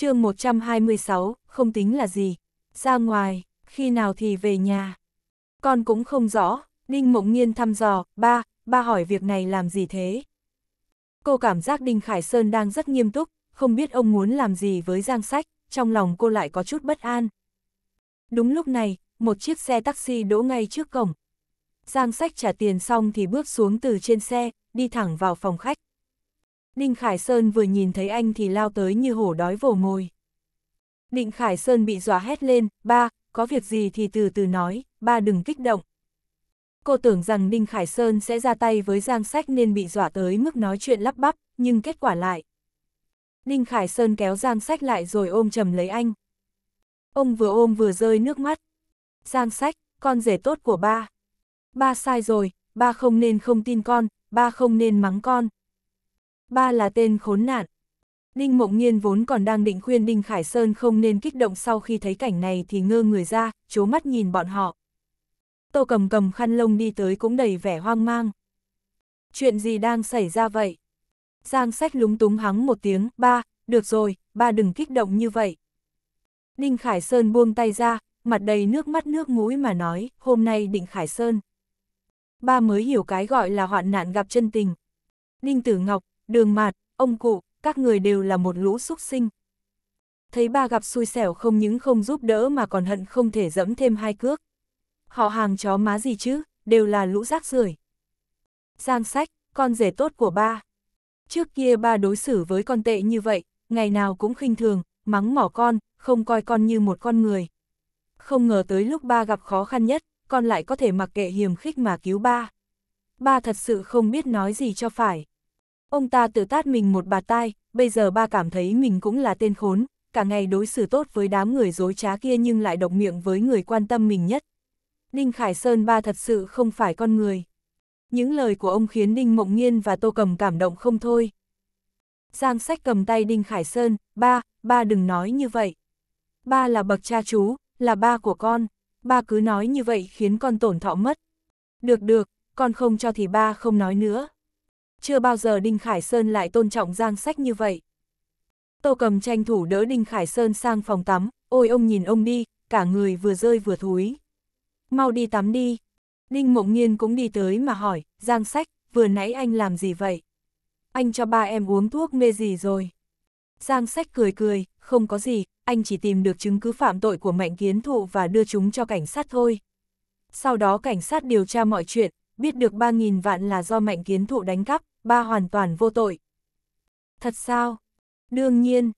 chương 126, không tính là gì. Ra ngoài, khi nào thì về nhà. Con cũng không rõ, Đinh Mộng Nghiên thăm dò, ba, ba hỏi việc này làm gì thế? Cô cảm giác Đinh Khải Sơn đang rất nghiêm túc, không biết ông muốn làm gì với Giang Sách, trong lòng cô lại có chút bất an. Đúng lúc này, một chiếc xe taxi đỗ ngay trước cổng. Giang Sách trả tiền xong thì bước xuống từ trên xe, đi thẳng vào phòng khách. Đinh Khải Sơn vừa nhìn thấy anh thì lao tới như hổ đói vồ mồi. Đinh Khải Sơn bị dọa hét lên, ba, có việc gì thì từ từ nói, ba đừng kích động. Cô tưởng rằng Đinh Khải Sơn sẽ ra tay với Giang Sách nên bị dọa tới mức nói chuyện lắp bắp, nhưng kết quả lại. Đinh Khải Sơn kéo Giang Sách lại rồi ôm chầm lấy anh. Ông vừa ôm vừa rơi nước mắt. Giang Sách, con rể tốt của ba. Ba sai rồi, ba không nên không tin con, ba không nên mắng con ba là tên khốn nạn. Đinh Mộng Nhiên vốn còn đang định khuyên Đinh Khải Sơn không nên kích động sau khi thấy cảnh này thì ngơ người ra, chố mắt nhìn bọn họ. Tô cầm cầm khăn lông đi tới cũng đầy vẻ hoang mang. Chuyện gì đang xảy ra vậy? Giang sách lúng túng hắng một tiếng, ba, được rồi, ba đừng kích động như vậy. Đinh Khải Sơn buông tay ra, mặt đầy nước mắt nước mũi mà nói, hôm nay Đinh Khải Sơn. Ba mới hiểu cái gọi là hoạn nạn gặp chân tình. Đinh Tử Ngọc, đường mạt, ông cụ, các người đều là một lũ xúc sinh. Thấy ba gặp xui xẻo không những không giúp đỡ mà còn hận không thể dẫm thêm hai cước. Họ hàng chó má gì chứ, đều là lũ rác rưởi. Giang sách, con rể tốt của ba. Trước kia ba đối xử với con tệ như vậy, ngày nào cũng khinh thường, mắng mỏ con, không coi con như một con người. Không ngờ tới lúc ba gặp khó khăn nhất, con lại có thể mặc kệ hiềm khích mà cứu ba. Ba thật sự không biết nói gì cho phải. Ông ta tự tát mình một bạt tai, bây giờ ba cảm thấy mình cũng là tên khốn, cả ngày đối xử tốt với đám người dối trá kia nhưng lại độc miệng với người quan tâm mình nhất. Đinh Khải Sơn ba thật sự không phải con người. Những lời của ông khiến Đinh Mộng Nghiên và Tô Cầm cảm động không thôi. Giang sách cầm tay Đinh Khải Sơn, ba, ba đừng nói như vậy. Ba là bậc cha chú, là ba của con, ba cứ nói như vậy khiến con tổn thọ mất. Được được, con không cho thì ba không nói nữa chưa bao giờ Đinh Khải Sơn lại tôn trọng Giang Sách như vậy. Tô cầm tranh thủ đỡ Đinh Khải Sơn sang phòng tắm, ôi ông nhìn ông đi, cả người vừa rơi vừa thúi. Mau đi tắm đi. Đinh Mộng Nhiên cũng đi tới mà hỏi, Giang Sách, vừa nãy anh làm gì vậy? Anh cho ba em uống thuốc mê gì rồi? Giang Sách cười cười, không có gì, anh chỉ tìm được chứng cứ phạm tội của Mạnh Kiến Thụ và đưa chúng cho cảnh sát thôi. Sau đó cảnh sát điều tra mọi chuyện, biết được 3.000 vạn là do Mạnh Kiến Thụ đánh cắp ba hoàn toàn vô tội. Thật sao? Đương nhiên.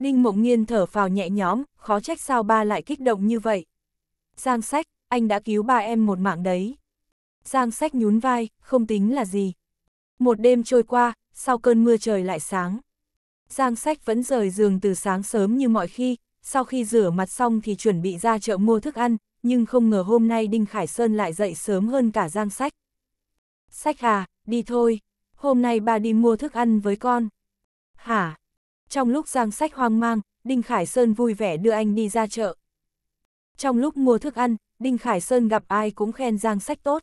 đinh Mộng nhiên thở phào nhẹ nhõm, khó trách sao ba lại kích động như vậy. Giang sách, anh đã cứu ba em một mạng đấy. Giang sách nhún vai, không tính là gì. Một đêm trôi qua, sau cơn mưa trời lại sáng. Giang sách vẫn rời giường từ sáng sớm như mọi khi, sau khi rửa mặt xong thì chuẩn bị ra chợ mua thức ăn, nhưng không ngờ hôm nay Đinh Khải Sơn lại dậy sớm hơn cả Giang sách. Sách à, đi thôi, hôm nay bà đi mua thức ăn với con. Hả? Trong lúc Giang Sách hoang mang, Đinh Khải Sơn vui vẻ đưa anh đi ra chợ. Trong lúc mua thức ăn, Đinh Khải Sơn gặp ai cũng khen Giang Sách tốt.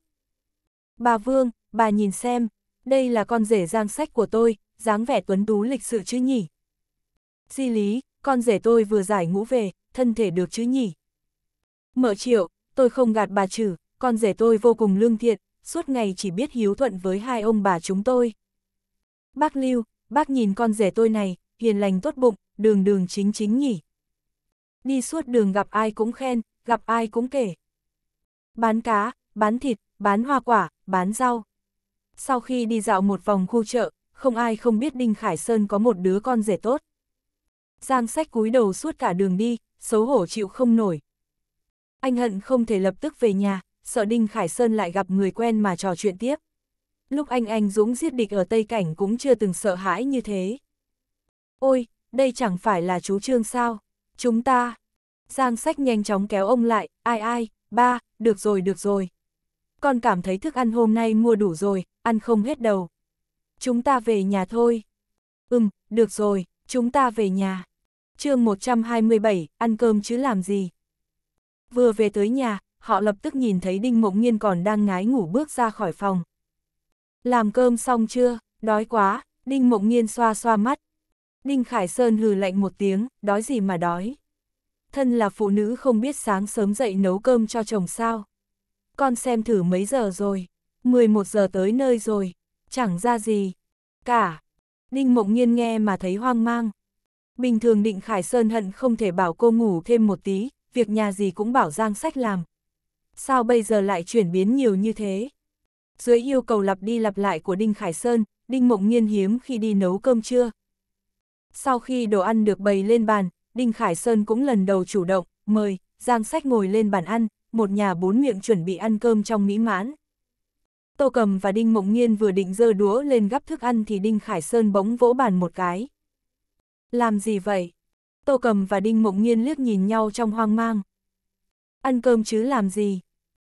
Bà Vương, bà nhìn xem, đây là con rể Giang Sách của tôi, dáng vẻ tuấn tú lịch sự chứ nhỉ. Di lý, con rể tôi vừa giải ngũ về, thân thể được chứ nhỉ. Mở triệu, tôi không gạt bà trừ, con rể tôi vô cùng lương thiện, suốt ngày chỉ biết hiếu thuận với hai ông bà chúng tôi. Bác Lưu, bác nhìn con rể tôi này, hiền lành tốt bụng, đường đường chính chính nhỉ. Đi suốt đường gặp ai cũng khen, gặp ai cũng kể. Bán cá, bán thịt, bán hoa quả, bán rau. Sau khi đi dạo một vòng khu chợ, không ai không biết Đinh Khải Sơn có một đứa con rể tốt. Giang sách cúi đầu suốt cả đường đi, xấu hổ chịu không nổi. Anh hận không thể lập tức về nhà, sợ Đinh Khải Sơn lại gặp người quen mà trò chuyện tiếp. Lúc anh anh Dũng giết địch ở Tây Cảnh cũng chưa từng sợ hãi như thế. Ôi, đây chẳng phải là chú Trương sao? Chúng ta... Giang sách nhanh chóng kéo ông lại, ai ai, ba, được rồi được rồi. Con cảm thấy thức ăn hôm nay mua đủ rồi, ăn không hết đầu. Chúng ta về nhà thôi. Ừm, được rồi, chúng ta về nhà. mươi 127, ăn cơm chứ làm gì. Vừa về tới nhà, họ lập tức nhìn thấy Đinh Mộng nhiên còn đang ngái ngủ bước ra khỏi phòng. Làm cơm xong chưa, đói quá, Đinh Mộng nhiên xoa xoa mắt. Đinh Khải Sơn hừ lạnh một tiếng, đói gì mà đói. Thân là phụ nữ không biết sáng sớm dậy nấu cơm cho chồng sao. Con xem thử mấy giờ rồi, 11 giờ tới nơi rồi, chẳng ra gì. Cả, Đinh Mộng nhiên nghe mà thấy hoang mang. Bình thường Định Khải Sơn hận không thể bảo cô ngủ thêm một tí, việc nhà gì cũng bảo Giang Sách làm, sao bây giờ lại chuyển biến nhiều như thế? Dưới yêu cầu lặp đi lặp lại của Đinh Khải Sơn, Đinh Mộng Nhiên hiếm khi đi nấu cơm trưa. Sau khi đồ ăn được bày lên bàn, Đinh Khải Sơn cũng lần đầu chủ động, mời, Giang Sách ngồi lên bàn ăn, một nhà bốn miệng chuẩn bị ăn cơm trong mỹ mãn. Tô Cầm và Đinh Mộng Nhiên vừa định dơ đũa lên gắp thức ăn thì Đinh Khải Sơn bỗng vỗ bàn một cái. Làm gì vậy? Tô Cầm và Đinh Mộng Nhiên liếc nhìn nhau trong hoang mang. Ăn cơm chứ làm gì?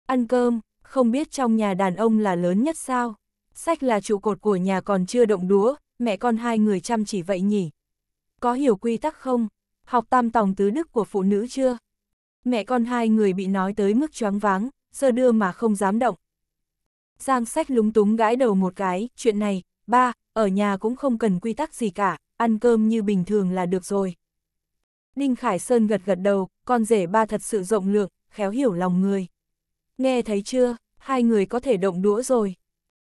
Ăn cơm, không biết trong nhà đàn ông là lớn nhất sao? Sách là trụ cột của nhà còn chưa động đũa, mẹ con hai người chăm chỉ vậy nhỉ? Có hiểu quy tắc không? Học tam tòng tứ đức của phụ nữ chưa? Mẹ con hai người bị nói tới mức choáng váng, sơ đưa mà không dám động. Giang sách lúng túng gãi đầu một cái, chuyện này, ba, ở nhà cũng không cần quy tắc gì cả, ăn cơm như bình thường là được rồi. Ninh Khải Sơn gật gật đầu, con rể ba thật sự rộng lượng, khéo hiểu lòng người. Nghe thấy chưa, hai người có thể động đũa rồi.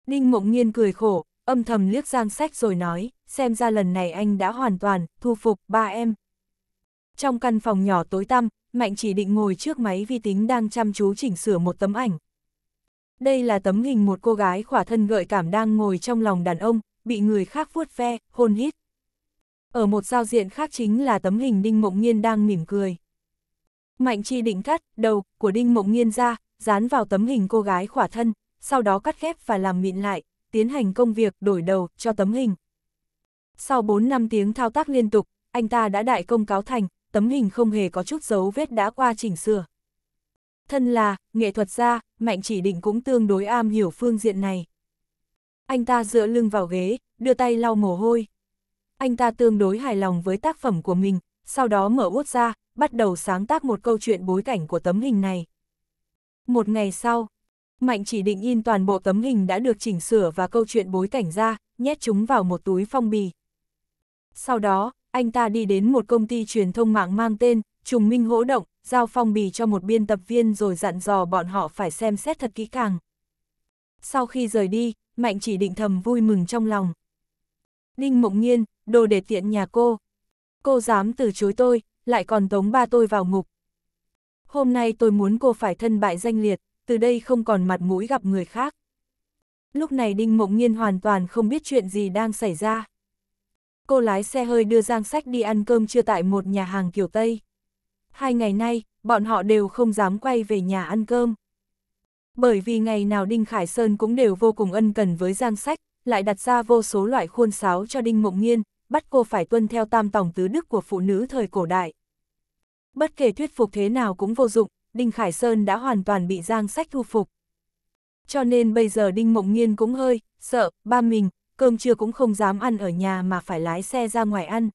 Ninh Mộng Nhiên cười khổ, âm thầm liếc Giang Sách rồi nói, xem ra lần này anh đã hoàn toàn thu phục ba em. Trong căn phòng nhỏ tối tăm, Mạnh chỉ định ngồi trước máy vi tính đang chăm chú chỉnh sửa một tấm ảnh. Đây là tấm hình một cô gái khỏa thân gợi cảm đang ngồi trong lòng đàn ông, bị người khác vuốt ve, hôn hít. Ở một giao diện khác chính là tấm hình Đinh Mộng nhiên đang mỉm cười. Mạnh Chi định cắt đầu của Đinh Mộng nhiên ra, dán vào tấm hình cô gái khỏa thân, sau đó cắt ghép và làm mịn lại, tiến hành công việc đổi đầu cho tấm hình. Sau 4 năm tiếng thao tác liên tục, anh ta đã đại công cáo thành, tấm hình không hề có chút dấu vết đã qua chỉnh sửa. Thân là, nghệ thuật gia, Mạnh Chỉ Định cũng tương đối am hiểu phương diện này. Anh ta dựa lưng vào ghế, đưa tay lau mồ hôi anh ta tương đối hài lòng với tác phẩm của mình, sau đó mở út ra, bắt đầu sáng tác một câu chuyện bối cảnh của tấm hình này. Một ngày sau, Mạnh chỉ định in toàn bộ tấm hình đã được chỉnh sửa và câu chuyện bối cảnh ra, nhét chúng vào một túi phong bì. Sau đó, anh ta đi đến một công ty truyền thông mạng mang tên Trùng Minh Hỗ Động, giao phong bì cho một biên tập viên rồi dặn dò bọn họ phải xem xét thật kỹ càng. Sau khi rời đi, Mạnh chỉ định thầm vui mừng trong lòng. Đinh Mộng Nhiên, đồ để tiện nhà cô. Cô dám từ chối tôi, lại còn tống ba tôi vào ngục. Hôm nay tôi muốn cô phải thân bại danh liệt, từ đây không còn mặt mũi gặp người khác. Lúc này Đinh Mộng Nhiên hoàn toàn không biết chuyện gì đang xảy ra. Cô lái xe hơi đưa Giang Sách đi ăn cơm trưa tại một nhà hàng kiểu Tây. Hai ngày nay, bọn họ đều không dám quay về nhà ăn cơm. Bởi vì ngày nào Đinh Khải Sơn cũng đều vô cùng ân cần với Giang Sách, lại đặt ra vô số loại khuôn sáo cho Đinh Mộng Nhiên, bắt cô phải tuân theo tam tòng tứ đức của phụ nữ thời cổ đại. Bất kể thuyết phục thế nào cũng vô dụng, Đinh Khải Sơn đã hoàn toàn bị Giang Sách thu phục. Cho nên bây giờ Đinh Mộng nhiên cũng hơi, sợ, ba mình, cơm trưa cũng không dám ăn ở nhà mà phải lái xe ra ngoài ăn.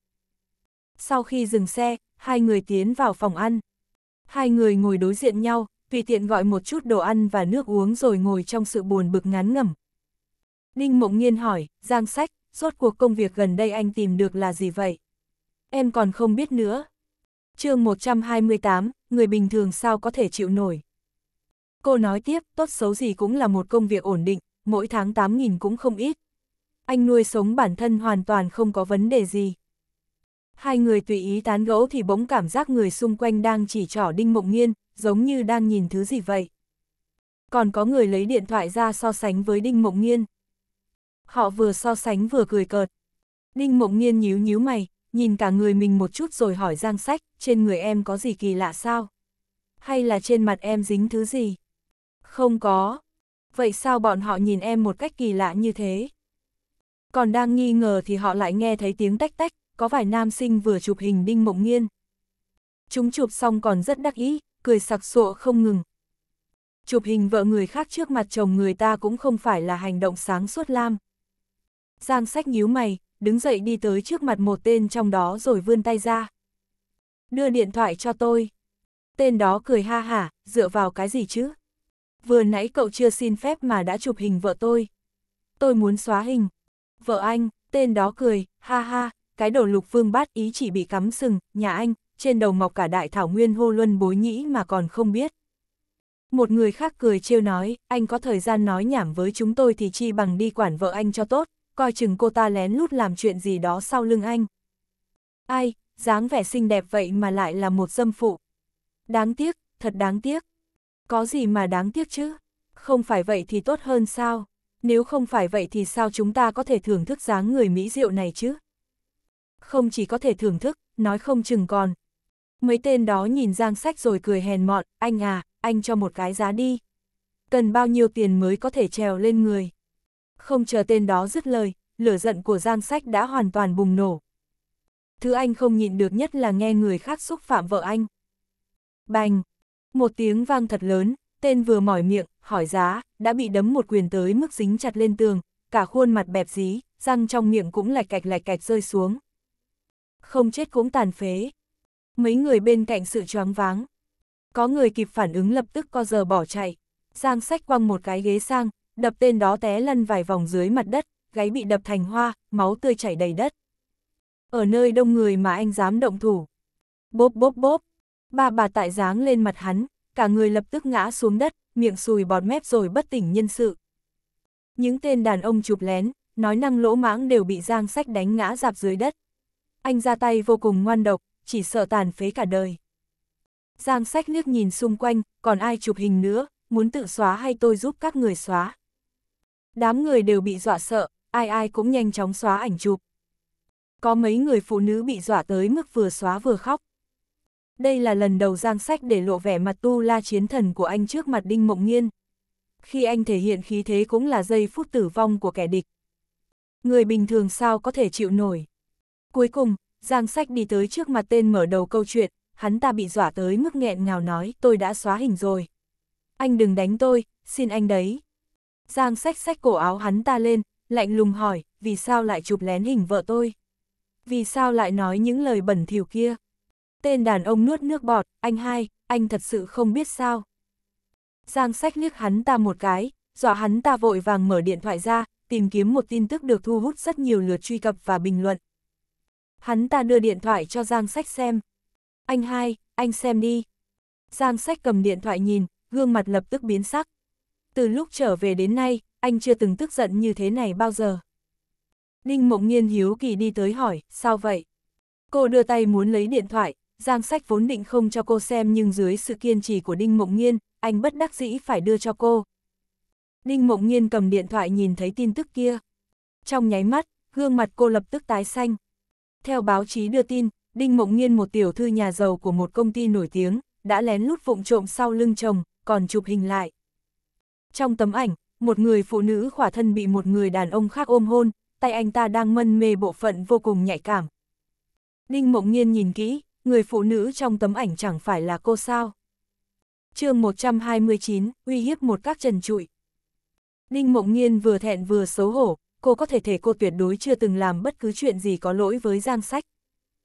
Sau khi dừng xe, hai người tiến vào phòng ăn. Hai người ngồi đối diện nhau, tùy tiện gọi một chút đồ ăn và nước uống rồi ngồi trong sự buồn bực ngán ngẩm. đinh Mộng nhiên hỏi, Giang Sách, rốt cuộc công việc gần đây anh tìm được là gì vậy? Em còn không biết nữa. chương 128, người bình thường sao có thể chịu nổi? Cô nói tiếp, tốt xấu gì cũng là một công việc ổn định, mỗi tháng 8.000 cũng không ít. Anh nuôi sống bản thân hoàn toàn không có vấn đề gì. Hai người tùy ý tán gẫu thì bỗng cảm giác người xung quanh đang chỉ trỏ Đinh Mộng Nghiên, giống như đang nhìn thứ gì vậy. Còn có người lấy điện thoại ra so sánh với Đinh Mộng Nghiên họ vừa so sánh vừa cười cợt. Ninh Mộng Nghiên nhíu nhíu mày, nhìn cả người mình một chút rồi hỏi Giang Sách, trên người em có gì kỳ lạ sao? Hay là trên mặt em dính thứ gì? Không có. Vậy sao bọn họ nhìn em một cách kỳ lạ như thế? Còn đang nghi ngờ thì họ lại nghe thấy tiếng tách tách, có vài nam sinh vừa chụp hình Đinh Mộng Nghiên. Chúng chụp xong còn rất đắc ý, cười sặc sụa không ngừng. Chụp hình vợ người khác trước mặt chồng người ta cũng không phải là hành động sáng suốt lam. Giang sách nhíu mày, đứng dậy đi tới trước mặt một tên trong đó rồi vươn tay ra. Đưa điện thoại cho tôi. Tên đó cười ha hả, dựa vào cái gì chứ? Vừa nãy cậu chưa xin phép mà đã chụp hình vợ tôi. Tôi muốn xóa hình. Vợ anh, tên đó cười, ha ha, cái đầu lục vương bát ý chỉ bị cắm sừng, nhà anh, trên đầu mọc cả đại thảo nguyên hô luân bối nhĩ mà còn không biết. Một người khác cười trêu nói, anh có thời gian nói nhảm với chúng tôi thì chi bằng đi quản vợ anh cho tốt, coi chừng cô ta lén lút làm chuyện gì đó sau lưng anh. Ai, dáng vẻ xinh đẹp vậy mà lại là một dâm phụ. Đáng tiếc, thật đáng tiếc. Có gì mà đáng tiếc chứ? Không phải vậy thì tốt hơn sao? Nếu không phải vậy thì sao chúng ta có thể thưởng thức dáng người mỹ diệu này chứ? Không chỉ có thể thưởng thức, nói không chừng còn. Mấy tên đó nhìn Giang Sách rồi cười hèn mọn, anh à, anh cho một cái giá đi. Cần bao nhiêu tiền mới có thể trèo lên người? Không chờ tên đó dứt lời, lửa giận của Giang sách đã hoàn toàn bùng nổ. Thứ anh không nhịn được nhất là nghe người khác xúc phạm vợ anh. Bành! Một tiếng vang thật lớn, tên vừa mỏi miệng, hỏi giá, đã bị đấm một quyền tới mức dính chặt lên tường, cả khuôn mặt bẹp dí, răng trong miệng cũng lạch cạch lạch cạch rơi xuống. Không chết cũng tàn phế. Mấy người bên cạnh sự choáng váng. Có người kịp phản ứng lập tức co giờ bỏ chạy. Giang sách quăng một cái ghế sang, đập tên đó té lăn vài vòng dưới mặt đất, gáy bị đập thành hoa, máu tươi chảy đầy đất. Ở nơi đông người mà anh dám động thủ. Bốp bốp bốp, ba bà tại dáng lên mặt hắn, cả người lập tức ngã xuống đất, miệng sùi bọt mép rồi bất tỉnh nhân sự. Những tên đàn ông chụp lén, nói năng lỗ mãng đều bị Giang Sách đánh ngã dạp dưới đất. Anh ra tay vô cùng ngoan độc, chỉ sợ tàn phế cả đời. Giang Sách liếc nhìn xung quanh, còn ai chụp hình nữa, muốn tự xóa hay tôi giúp các người xóa. Đám người đều bị dọa sợ, ai ai cũng nhanh chóng xóa ảnh chụp. Có mấy người phụ nữ bị dọa tới mức vừa xóa vừa khóc. Đây là lần đầu Giang Sách để lộ vẻ mặt tu la chiến thần của anh trước mặt Đinh Mộng Nghiên. Khi anh thể hiện khí thế cũng là giây phút tử vong của kẻ địch. Người bình thường sao có thể chịu nổi. Cuối cùng, Giang Sách đi tới trước mặt tên mở đầu câu chuyện, hắn ta bị dọa tới mức nghẹn ngào nói tôi đã xóa hình rồi. Anh đừng đánh tôi, xin anh đấy. Giang sách sách cổ áo hắn ta lên, lạnh lùng hỏi, vì sao lại chụp lén hình vợ tôi? Vì sao lại nói những lời bẩn thỉu kia? Tên đàn ông nuốt nước bọt, anh hai, anh thật sự không biết sao. Giang sách liếc hắn ta một cái, dọa hắn ta vội vàng mở điện thoại ra, tìm kiếm một tin tức được thu hút rất nhiều lượt truy cập và bình luận. Hắn ta đưa điện thoại cho Giang sách xem. Anh hai, anh xem đi. Giang sách cầm điện thoại nhìn, gương mặt lập tức biến sắc từ lúc trở về đến nay, anh chưa từng tức giận như thế này bao giờ. đinh Mộng nhiên hiếu kỳ đi tới hỏi, sao vậy? Cô đưa tay muốn lấy điện thoại, Giang sách vốn định không cho cô xem nhưng dưới sự kiên trì của đinh Mộng nhiên anh bất đắc dĩ phải đưa cho cô. đinh Mộng nhiên cầm điện thoại nhìn thấy tin tức kia. Trong nháy mắt, gương mặt cô lập tức tái xanh. Theo báo chí đưa tin, Đinh Mộng nhiên một tiểu thư nhà giàu của một công ty nổi tiếng, đã lén lút vụng trộm sau lưng chồng, còn chụp hình lại. Trong tấm ảnh, một người phụ nữ khỏa thân bị một người đàn ông khác ôm hôn, tay anh ta đang mân mê bộ phận vô cùng nhạy cảm. Ninh Mộng Nhiên nhìn kỹ, người phụ nữ trong tấm ảnh chẳng phải là cô sao. chương 129, uy hiếp một các trần trụi. Ninh Mộng Nhiên vừa thẹn vừa xấu hổ, cô có thể thể cô tuyệt đối chưa từng làm bất cứ chuyện gì có lỗi với Giang Sách.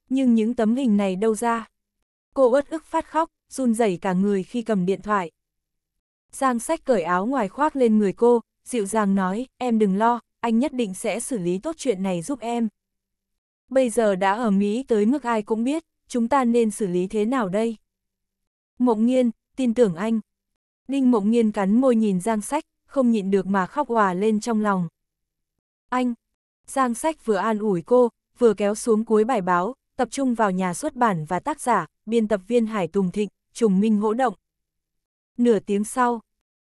Nhưng những tấm hình này đâu ra? Cô uất ức phát khóc, run rẩy cả người khi cầm điện thoại. Giang sách cởi áo ngoài khoác lên người cô, dịu dàng nói, em đừng lo, anh nhất định sẽ xử lý tốt chuyện này giúp em. Bây giờ đã ở Mỹ tới mức ai cũng biết, chúng ta nên xử lý thế nào đây? Mộng nghiên, tin tưởng anh. Đinh mộng nghiên cắn môi nhìn Giang sách, không nhịn được mà khóc hòa lên trong lòng. Anh! Giang sách vừa an ủi cô, vừa kéo xuống cuối bài báo, tập trung vào nhà xuất bản và tác giả, biên tập viên Hải Tùng Thịnh, Trùng Minh hỗ động. Nửa tiếng sau,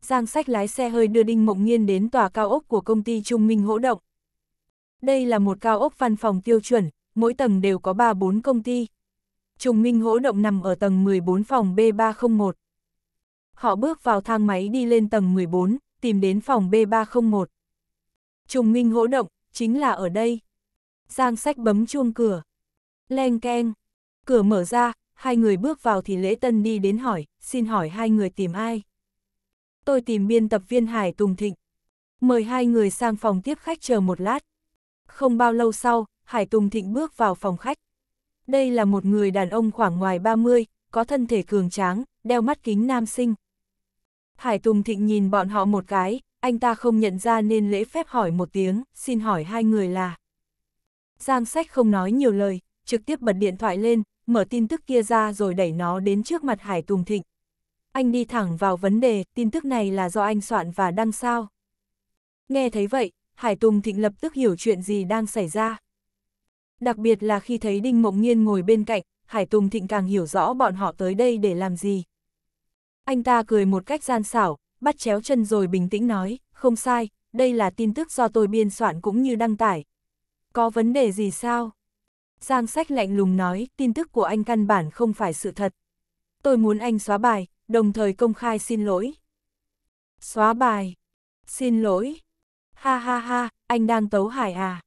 Giang Sách lái xe hơi đưa Đinh Mộng Nhiên đến tòa cao ốc của công ty Trung Minh Hỗ Động. Đây là một cao ốc văn phòng tiêu chuẩn, mỗi tầng đều có 3-4 công ty. Trung Minh Hỗ Động nằm ở tầng 14 phòng B301. Họ bước vào thang máy đi lên tầng 14, tìm đến phòng B301. Trung Minh Hỗ Động, chính là ở đây. Giang Sách bấm chuông cửa. Leng keng. Cửa mở ra, hai người bước vào thì Lễ Tân đi đến hỏi, xin hỏi hai người tìm ai tôi tìm biên tập viên Hải Tùng Thịnh. Mời hai người sang phòng tiếp khách chờ một lát. Không bao lâu sau, Hải Tùng Thịnh bước vào phòng khách. Đây là một người đàn ông khoảng ngoài 30, có thân thể cường tráng, đeo mắt kính nam sinh. Hải Tùng Thịnh nhìn bọn họ một cái, anh ta không nhận ra nên lễ phép hỏi một tiếng, xin hỏi hai người là. Giang sách không nói nhiều lời, trực tiếp bật điện thoại lên, mở tin tức kia ra rồi đẩy nó đến trước mặt Hải Tùng Thịnh anh đi thẳng vào vấn đề, tin tức này là do anh soạn và đăng sao. Nghe thấy vậy, Hải Tùng Thịnh lập tức hiểu chuyện gì đang xảy ra. Đặc biệt là khi thấy Đinh Mộng Nhiên ngồi bên cạnh, Hải Tùng Thịnh càng hiểu rõ bọn họ tới đây để làm gì. Anh ta cười một cách gian xảo, bắt chéo chân rồi bình tĩnh nói, không sai, đây là tin tức do tôi biên soạn cũng như đăng tải. Có vấn đề gì sao? Giang sách lạnh lùng nói, tin tức của anh căn bản không phải sự thật. Tôi muốn anh xóa bài, đồng thời công khai xin lỗi. Xóa bài. Xin lỗi. Ha ha ha, anh đang tấu Hải à.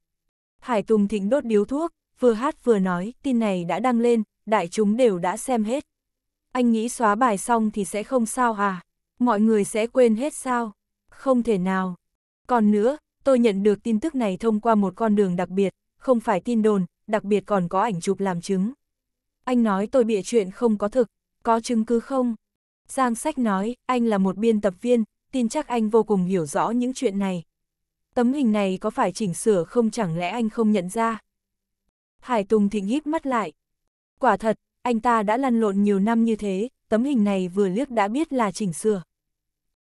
Hải Tùng Thịnh đốt điếu thuốc, vừa hát vừa nói, tin này đã đăng lên, đại chúng đều đã xem hết. Anh nghĩ xóa bài xong thì sẽ không sao à? Mọi người sẽ quên hết sao? Không thể nào. Còn nữa, tôi nhận được tin tức này thông qua một con đường đặc biệt, không phải tin đồn, đặc biệt còn có ảnh chụp làm chứng. Anh nói tôi bịa chuyện không có thực, có chứng cứ không? Giang Sách nói, anh là một biên tập viên, tin chắc anh vô cùng hiểu rõ những chuyện này. Tấm hình này có phải chỉnh sửa không chẳng lẽ anh không nhận ra? Hải Tùng Thịnh híp mắt lại. Quả thật, anh ta đã lăn lộn nhiều năm như thế, tấm hình này vừa liếc đã biết là chỉnh sửa.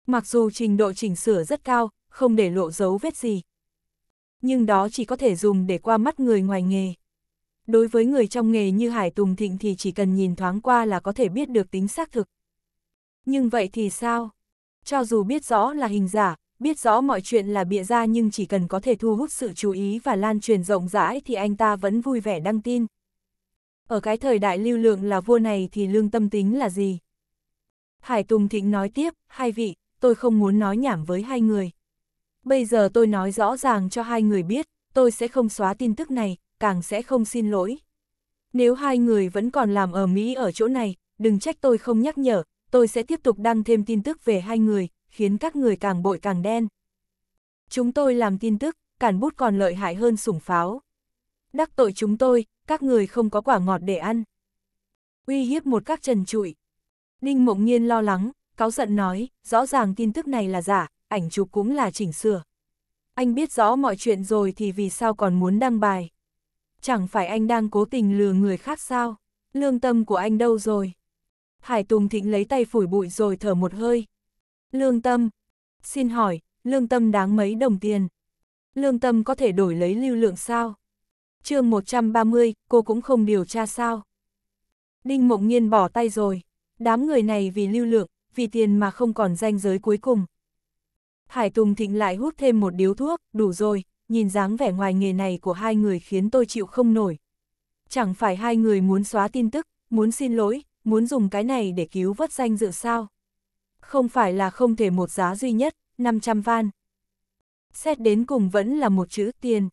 Mặc dù trình độ chỉnh sửa rất cao, không để lộ dấu vết gì. Nhưng đó chỉ có thể dùng để qua mắt người ngoài nghề. Đối với người trong nghề như Hải Tùng Thịnh thì chỉ cần nhìn thoáng qua là có thể biết được tính xác thực. Nhưng vậy thì sao? Cho dù biết rõ là hình giả, biết rõ mọi chuyện là bịa ra nhưng chỉ cần có thể thu hút sự chú ý và lan truyền rộng rãi thì anh ta vẫn vui vẻ đăng tin. Ở cái thời đại lưu lượng là vua này thì lương tâm tính là gì? Hải Tùng Thịnh nói tiếp, hai vị, tôi không muốn nói nhảm với hai người. Bây giờ tôi nói rõ ràng cho hai người biết, tôi sẽ không xóa tin tức này, càng sẽ không xin lỗi. Nếu hai người vẫn còn làm ở Mỹ ở chỗ này, đừng trách tôi không nhắc nhở, tôi sẽ tiếp tục đăng thêm tin tức về hai người, khiến các người càng bội càng đen. Chúng tôi làm tin tức, cản bút còn lợi hại hơn sủng pháo. Đắc tội chúng tôi, các người không có quả ngọt để ăn. Uy hiếp một các trần trụi. Ninh mộng nhiên lo lắng, cáu giận nói, rõ ràng tin tức này là giả, ảnh chụp cũng là chỉnh sửa. Anh biết rõ mọi chuyện rồi thì vì sao còn muốn đăng bài? Chẳng phải anh đang cố tình lừa người khác sao? Lương tâm của anh đâu rồi? Hải Tùng Thịnh lấy tay phủi bụi rồi thở một hơi. Lương Tâm. Xin hỏi, Lương Tâm đáng mấy đồng tiền? Lương Tâm có thể đổi lấy lưu lượng sao? chương 130, cô cũng không điều tra sao? Đinh Mộng Nhiên bỏ tay rồi. Đám người này vì lưu lượng, vì tiền mà không còn danh giới cuối cùng. Hải Tùng Thịnh lại hút thêm một điếu thuốc, đủ rồi, nhìn dáng vẻ ngoài nghề này của hai người khiến tôi chịu không nổi. Chẳng phải hai người muốn xóa tin tức, muốn xin lỗi, muốn dùng cái này để cứu vớt danh dự sao? Không phải là không thể một giá duy nhất, 500 van. Xét đến cùng vẫn là một chữ tiền.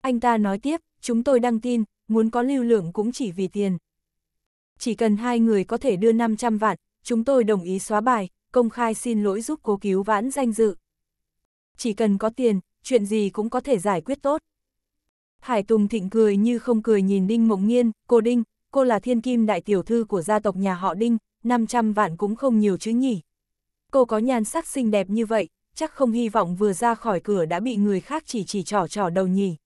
Anh ta nói tiếp, chúng tôi đăng tin, muốn có lưu lượng cũng chỉ vì tiền. Chỉ cần hai người có thể đưa 500 vạn, chúng tôi đồng ý xóa bài, công khai xin lỗi giúp cố cứu vãn danh dự. Chỉ cần có tiền, chuyện gì cũng có thể giải quyết tốt. Hải Tùng thịnh cười như không cười nhìn Đinh Mộng nhiên cô Đinh, cô là thiên kim đại tiểu thư của gia tộc nhà họ Đinh, 500 vạn cũng không nhiều chứ nhỉ. Cô có nhan sắc xinh đẹp như vậy, chắc không hy vọng vừa ra khỏi cửa đã bị người khác chỉ chỉ trỏ trỏ đầu nhỉ.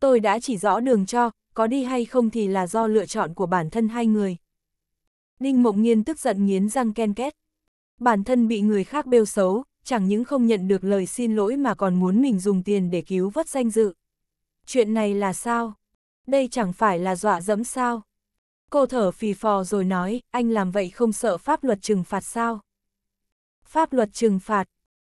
Tôi đã chỉ rõ đường cho, có đi hay không thì là do lựa chọn của bản thân hai người. Đinh Mộng Nhiên tức giận nghiến răng ken két. Bản thân bị người khác bêu xấu, chẳng những không nhận được lời xin lỗi mà còn muốn mình dùng tiền để cứu vớt danh dự. Chuyện này là sao? Đây chẳng phải là dọa dẫm sao? Cô thở phì phò rồi nói, anh làm vậy không sợ pháp luật trừng phạt sao? Pháp luật trừng phạt.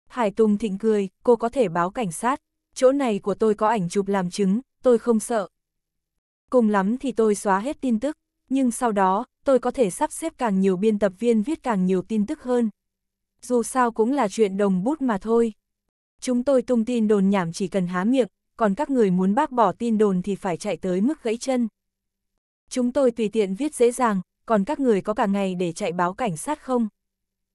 Hải Tùng thịnh cười, cô có thể báo cảnh sát. Chỗ này của tôi có ảnh chụp làm chứng, tôi không sợ. Cùng lắm thì tôi xóa hết tin tức, nhưng sau đó, tôi có thể sắp xếp càng nhiều biên tập viên viết càng nhiều tin tức hơn. Dù sao cũng là chuyện đồng bút mà thôi. Chúng tôi tung tin đồn nhảm chỉ cần há miệng, còn các người muốn bác bỏ tin đồn thì phải chạy tới mức gãy chân. Chúng tôi tùy tiện viết dễ dàng, còn các người có cả ngày để chạy báo cảnh sát không?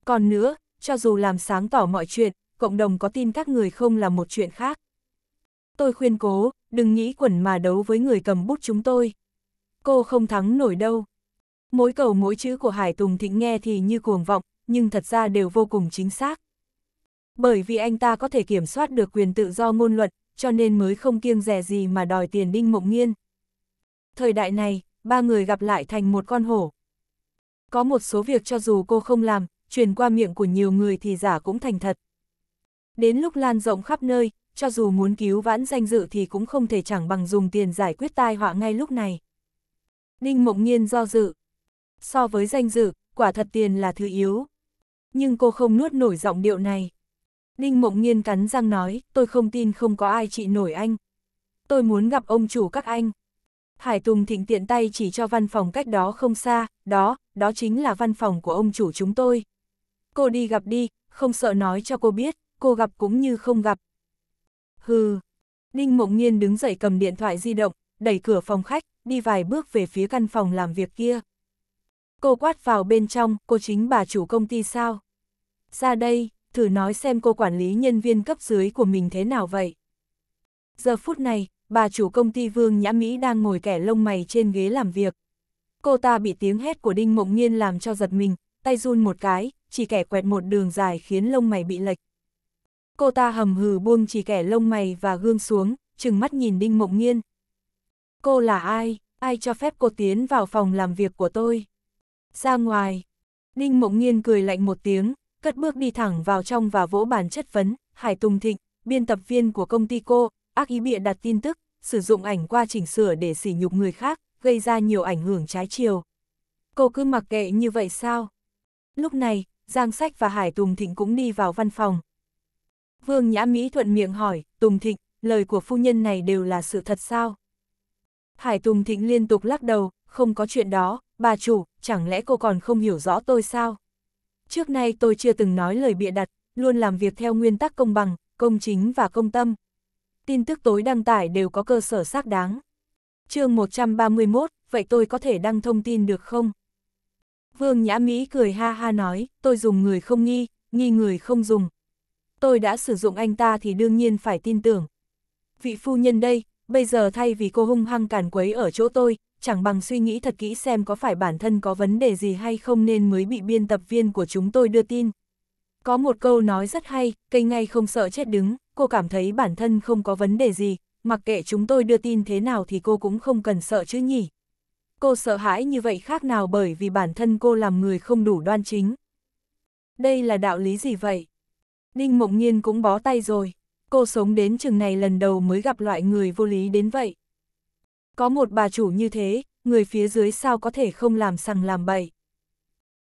Còn nữa, cho dù làm sáng tỏ mọi chuyện, cộng đồng có tin các người không là một chuyện khác. Tôi khuyên cố, đừng nghĩ quẩn mà đấu với người cầm bút chúng tôi. Cô không thắng nổi đâu. Mỗi cầu mỗi chữ của Hải Tùng Thịnh nghe thì như cuồng vọng, nhưng thật ra đều vô cùng chính xác. Bởi vì anh ta có thể kiểm soát được quyền tự do ngôn luận, cho nên mới không kiêng rẻ gì mà đòi tiền Đinh Mộng Nghiên. Thời đại này, ba người gặp lại thành một con hổ. Có một số việc cho dù cô không làm, truyền qua miệng của nhiều người thì giả cũng thành thật. Đến lúc lan rộng khắp nơi, cho dù muốn cứu vãn danh dự thì cũng không thể chẳng bằng dùng tiền giải quyết tai họa ngay lúc này. đinh Mộng Nhiên do dự. So với danh dự, quả thật tiền là thứ yếu. Nhưng cô không nuốt nổi giọng điệu này. đinh Mộng Nhiên cắn răng nói, tôi không tin không có ai trị nổi anh. Tôi muốn gặp ông chủ các anh. Hải Tùng Thịnh tiện tay chỉ cho văn phòng cách đó không xa, đó, đó chính là văn phòng của ông chủ chúng tôi. Cô đi gặp đi, không sợ nói cho cô biết, cô gặp cũng như không gặp. Hừ, Đinh Mộng Nhiên đứng dậy cầm điện thoại di động, đẩy cửa phòng khách, đi vài bước về phía căn phòng làm việc kia. Cô quát vào bên trong, cô chính bà chủ công ty sao? Ra đây, thử nói xem cô quản lý nhân viên cấp dưới của mình thế nào vậy? Giờ phút này, bà chủ công ty Vương Nhã Mỹ đang ngồi kẻ lông mày trên ghế làm việc. Cô ta bị tiếng hét của Đinh Mộng Nhiên làm cho giật mình, tay run một cái, chỉ kẻ quẹt một đường dài khiến lông mày bị lệch. Cô ta hầm hừ buông chỉ kẻ lông mày và gương xuống, chừng mắt nhìn Đinh Mộng Nhiên. Cô là ai? Ai cho phép cô tiến vào phòng làm việc của tôi? Ra ngoài. Đinh Mộng Nhiên cười lạnh một tiếng, cất bước đi thẳng vào trong và vỗ bàn chất vấn, Hải Tùng Thịnh, biên tập viên của công ty cô, ác ý bịa đặt tin tức, sử dụng ảnh qua chỉnh sửa để sỉ nhục người khác, gây ra nhiều ảnh hưởng trái chiều. Cô cứ mặc kệ như vậy sao? Lúc này, Giang Sách và Hải Tùng Thịnh cũng đi vào văn phòng. Vương Nhã Mỹ thuận miệng hỏi, Tùng Thịnh, lời của phu nhân này đều là sự thật sao? Hải Tùng Thịnh liên tục lắc đầu, không có chuyện đó, bà chủ, chẳng lẽ cô còn không hiểu rõ tôi sao? Trước nay tôi chưa từng nói lời bịa đặt, luôn làm việc theo nguyên tắc công bằng, công chính và công tâm, tin tức tối đăng tải đều có cơ sở xác đáng. chương 131, vậy tôi có thể đăng thông tin được không? Vương Nhã Mỹ cười ha ha nói, tôi dùng người không nghi, nghi người không dùng. Tôi đã sử dụng anh ta thì đương nhiên phải tin tưởng. Vị phu nhân đây, bây giờ thay vì cô hung hăng cản quấy ở chỗ tôi, chẳng bằng suy nghĩ thật kỹ xem có phải bản thân có vấn đề gì hay không nên mới bị biên tập viên của chúng tôi đưa tin, có một câu nói rất hay, cây ngay không sợ chết đứng, cô cảm thấy bản thân không có vấn đề gì, mặc kệ chúng tôi đưa tin thế nào thì cô cũng không cần sợ chứ nhỉ. Cô sợ hãi như vậy khác nào bởi vì bản thân cô làm người không đủ đoan chính. Đây là đạo lý gì vậy? Ninh Mộng Nhiên cũng bó tay rồi, cô sống đến chừng này lần đầu mới gặp loại người vô lý đến vậy. Có một bà chủ như thế, người phía dưới sao có thể không làm sằng làm bậy.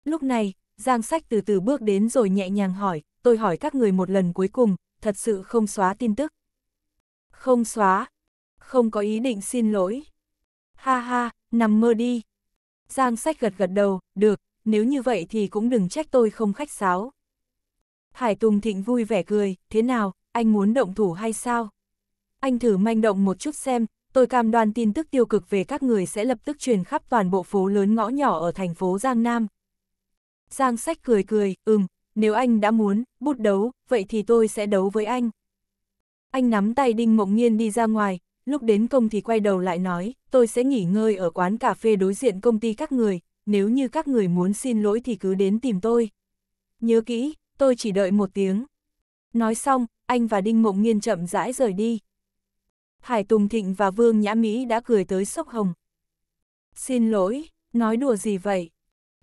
Lúc này, Giang sách từ từ bước đến rồi nhẹ nhàng hỏi, tôi hỏi các người một lần cuối cùng, thật sự không xóa tin tức. Không xóa, không có ý định xin lỗi. Ha ha, nằm mơ đi. Giang sách gật gật đầu, được, nếu như vậy thì cũng đừng trách tôi không khách sáo. Hải Tùng Thịnh vui vẻ cười, thế nào, anh muốn động thủ hay sao? Anh thử manh động một chút xem, tôi cam đoan tin tức tiêu cực về các người sẽ lập tức truyền khắp toàn bộ phố lớn ngõ nhỏ ở thành phố Giang Nam, Giang sách cười cười, ừm, nếu anh đã muốn, bút đấu, vậy thì tôi sẽ đấu với anh. Anh nắm tay Đinh Mộng Nhiên đi ra ngoài, lúc đến công thì quay đầu lại nói, tôi sẽ nghỉ ngơi ở quán cà phê đối diện công ty các người, nếu như các người muốn xin lỗi thì cứ đến tìm tôi. Nhớ kỹ, tôi chỉ đợi một tiếng. Nói xong, anh và Đinh Mộng Nhiên chậm rãi rời đi. Hải Tùng Thịnh và Vương Nhã Mỹ đã cười tới sốc hồng. Xin lỗi, nói đùa gì vậy?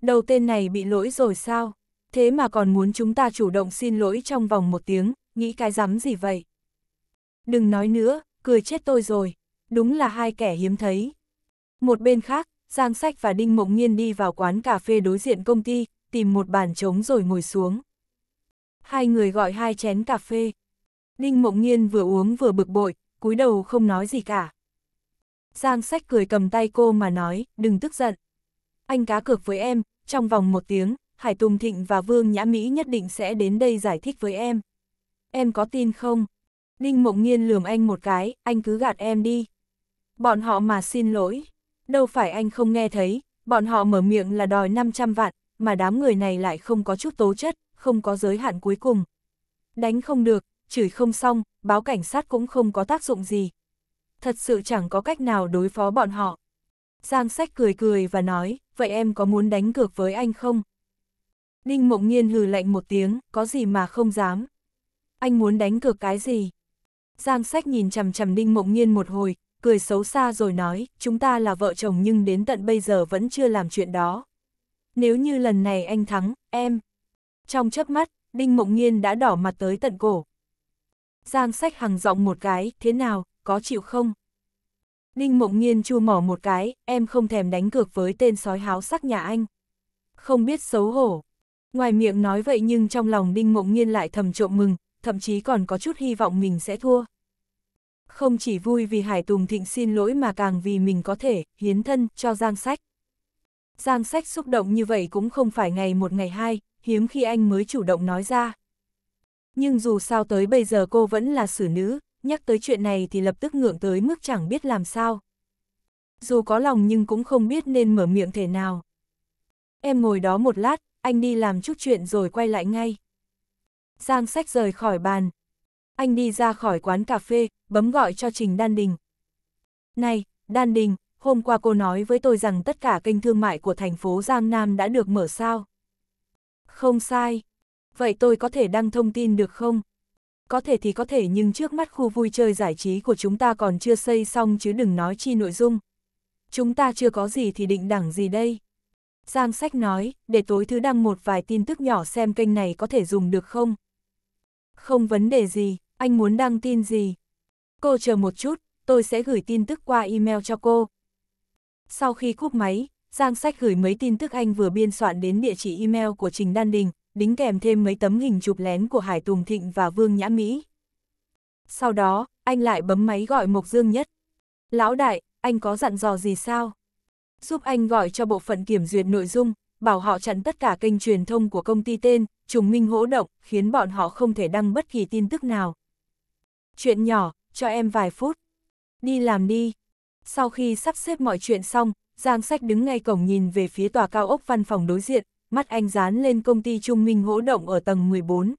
Đầu tên này bị lỗi rồi sao? Thế mà còn muốn chúng ta chủ động xin lỗi trong vòng một tiếng, nghĩ cái rắm gì vậy? Đừng nói nữa, cười chết tôi rồi. Đúng là hai kẻ hiếm thấy. Một bên khác, Giang Sách và Đinh Mộng Nhiên đi vào quán cà phê đối diện công ty, tìm một bàn trống rồi ngồi xuống. Hai người gọi hai chén cà phê. Đinh Mộng Nhiên vừa uống vừa bực bội, cúi đầu không nói gì cả. Giang Sách cười cầm tay cô mà nói, đừng tức giận anh cá cược với em, trong vòng một tiếng, Hải Tùng Thịnh và Vương Nhã Mỹ nhất định sẽ đến đây giải thích với em. Em có tin không? Ninh Mộng Nhiên lườm anh một cái, anh cứ gạt em đi. Bọn họ mà xin lỗi. Đâu phải anh không nghe thấy, bọn họ mở miệng là đòi 500 vạn, mà đám người này lại không có chút tố chất, không có giới hạn cuối cùng. Đánh không được, chửi không xong, báo cảnh sát cũng không có tác dụng gì. Thật sự chẳng có cách nào đối phó bọn họ. Giang sách cười cười và nói, vậy em có muốn đánh cược với anh không? Ninh mộng nhiên hừ lạnh một tiếng, có gì mà không dám. Anh muốn đánh cược cái gì? Giang sách nhìn chằm chằm Ninh mộng nhiên một hồi, cười xấu xa rồi nói, chúng ta là vợ chồng nhưng đến tận bây giờ vẫn chưa làm chuyện đó. Nếu như lần này anh thắng, em. Trong chớp mắt, Đinh Mộng Nhiên đã đỏ mặt tới tận cổ. Giang sách hằng giọng một cái, thế nào, có chịu không? Ninh Mộng Nhiên chua mỏ một cái, em không thèm đánh cược với tên sói háo sắc nhà anh. Không biết xấu hổ. Ngoài miệng nói vậy nhưng trong lòng Ninh Mộng Nhiên lại thầm trộm mừng, thậm chí còn có chút hy vọng mình sẽ thua. Không chỉ vui vì Hải Tùng Thịnh xin lỗi mà càng vì mình có thể hiến thân cho Giang Sách. Giang Sách xúc động như vậy cũng không phải ngày một ngày hai, hiếm khi anh mới chủ động nói ra. Nhưng dù sao tới bây giờ cô vẫn là xử nữ, nhắc tới chuyện này thì lập tức ngượng tới mức chẳng biết làm sao. Dù có lòng nhưng cũng không biết nên mở miệng thể nào. Em ngồi đó một lát, anh đi làm chút chuyện rồi quay lại ngay. Giang sách rời khỏi bàn. Anh đi ra khỏi quán cà phê, bấm gọi cho Trình Đan Đình. Này, Đan Đình, hôm qua cô nói với tôi rằng tất cả kênh thương mại của thành phố Giang Nam đã được mở sao. Không sai. Vậy tôi có thể đăng thông tin được không? có thể thì có thể nhưng trước mắt khu vui chơi giải trí của chúng ta còn chưa xây xong chứ đừng nói chi nội dung. Chúng ta chưa có gì thì định đẳng gì đây? Giang sách nói, để tối thứ đăng một vài tin tức nhỏ xem kênh này có thể dùng được không? Không vấn đề gì, anh muốn đăng tin gì? Cô chờ một chút, tôi sẽ gửi tin tức qua email cho cô. Sau khi cúp máy, Giang sách gửi mấy tin tức anh vừa biên soạn đến địa chỉ email của Trình Đan Đình, đính kèm thêm mấy tấm hình chụp lén của Hải Tùng Thịnh và Vương Nhã Mỹ. Sau đó, anh lại bấm máy gọi Mộc Dương Nhất. Lão đại, anh có dặn dò gì sao? Giúp anh gọi cho bộ phận kiểm duyệt nội dung, bảo họ chặn tất cả kênh truyền thông của công ty tên, trùng minh hỗ động, khiến bọn họ không thể đăng bất kỳ tin tức nào. Chuyện nhỏ, cho em vài phút. Đi làm đi. Sau khi sắp xếp mọi chuyện xong, Giang Sách đứng ngay cổng nhìn về phía tòa cao ốc văn phòng đối diện, mắt anh dán lên công ty Trung Minh hỗ động ở tầng 14.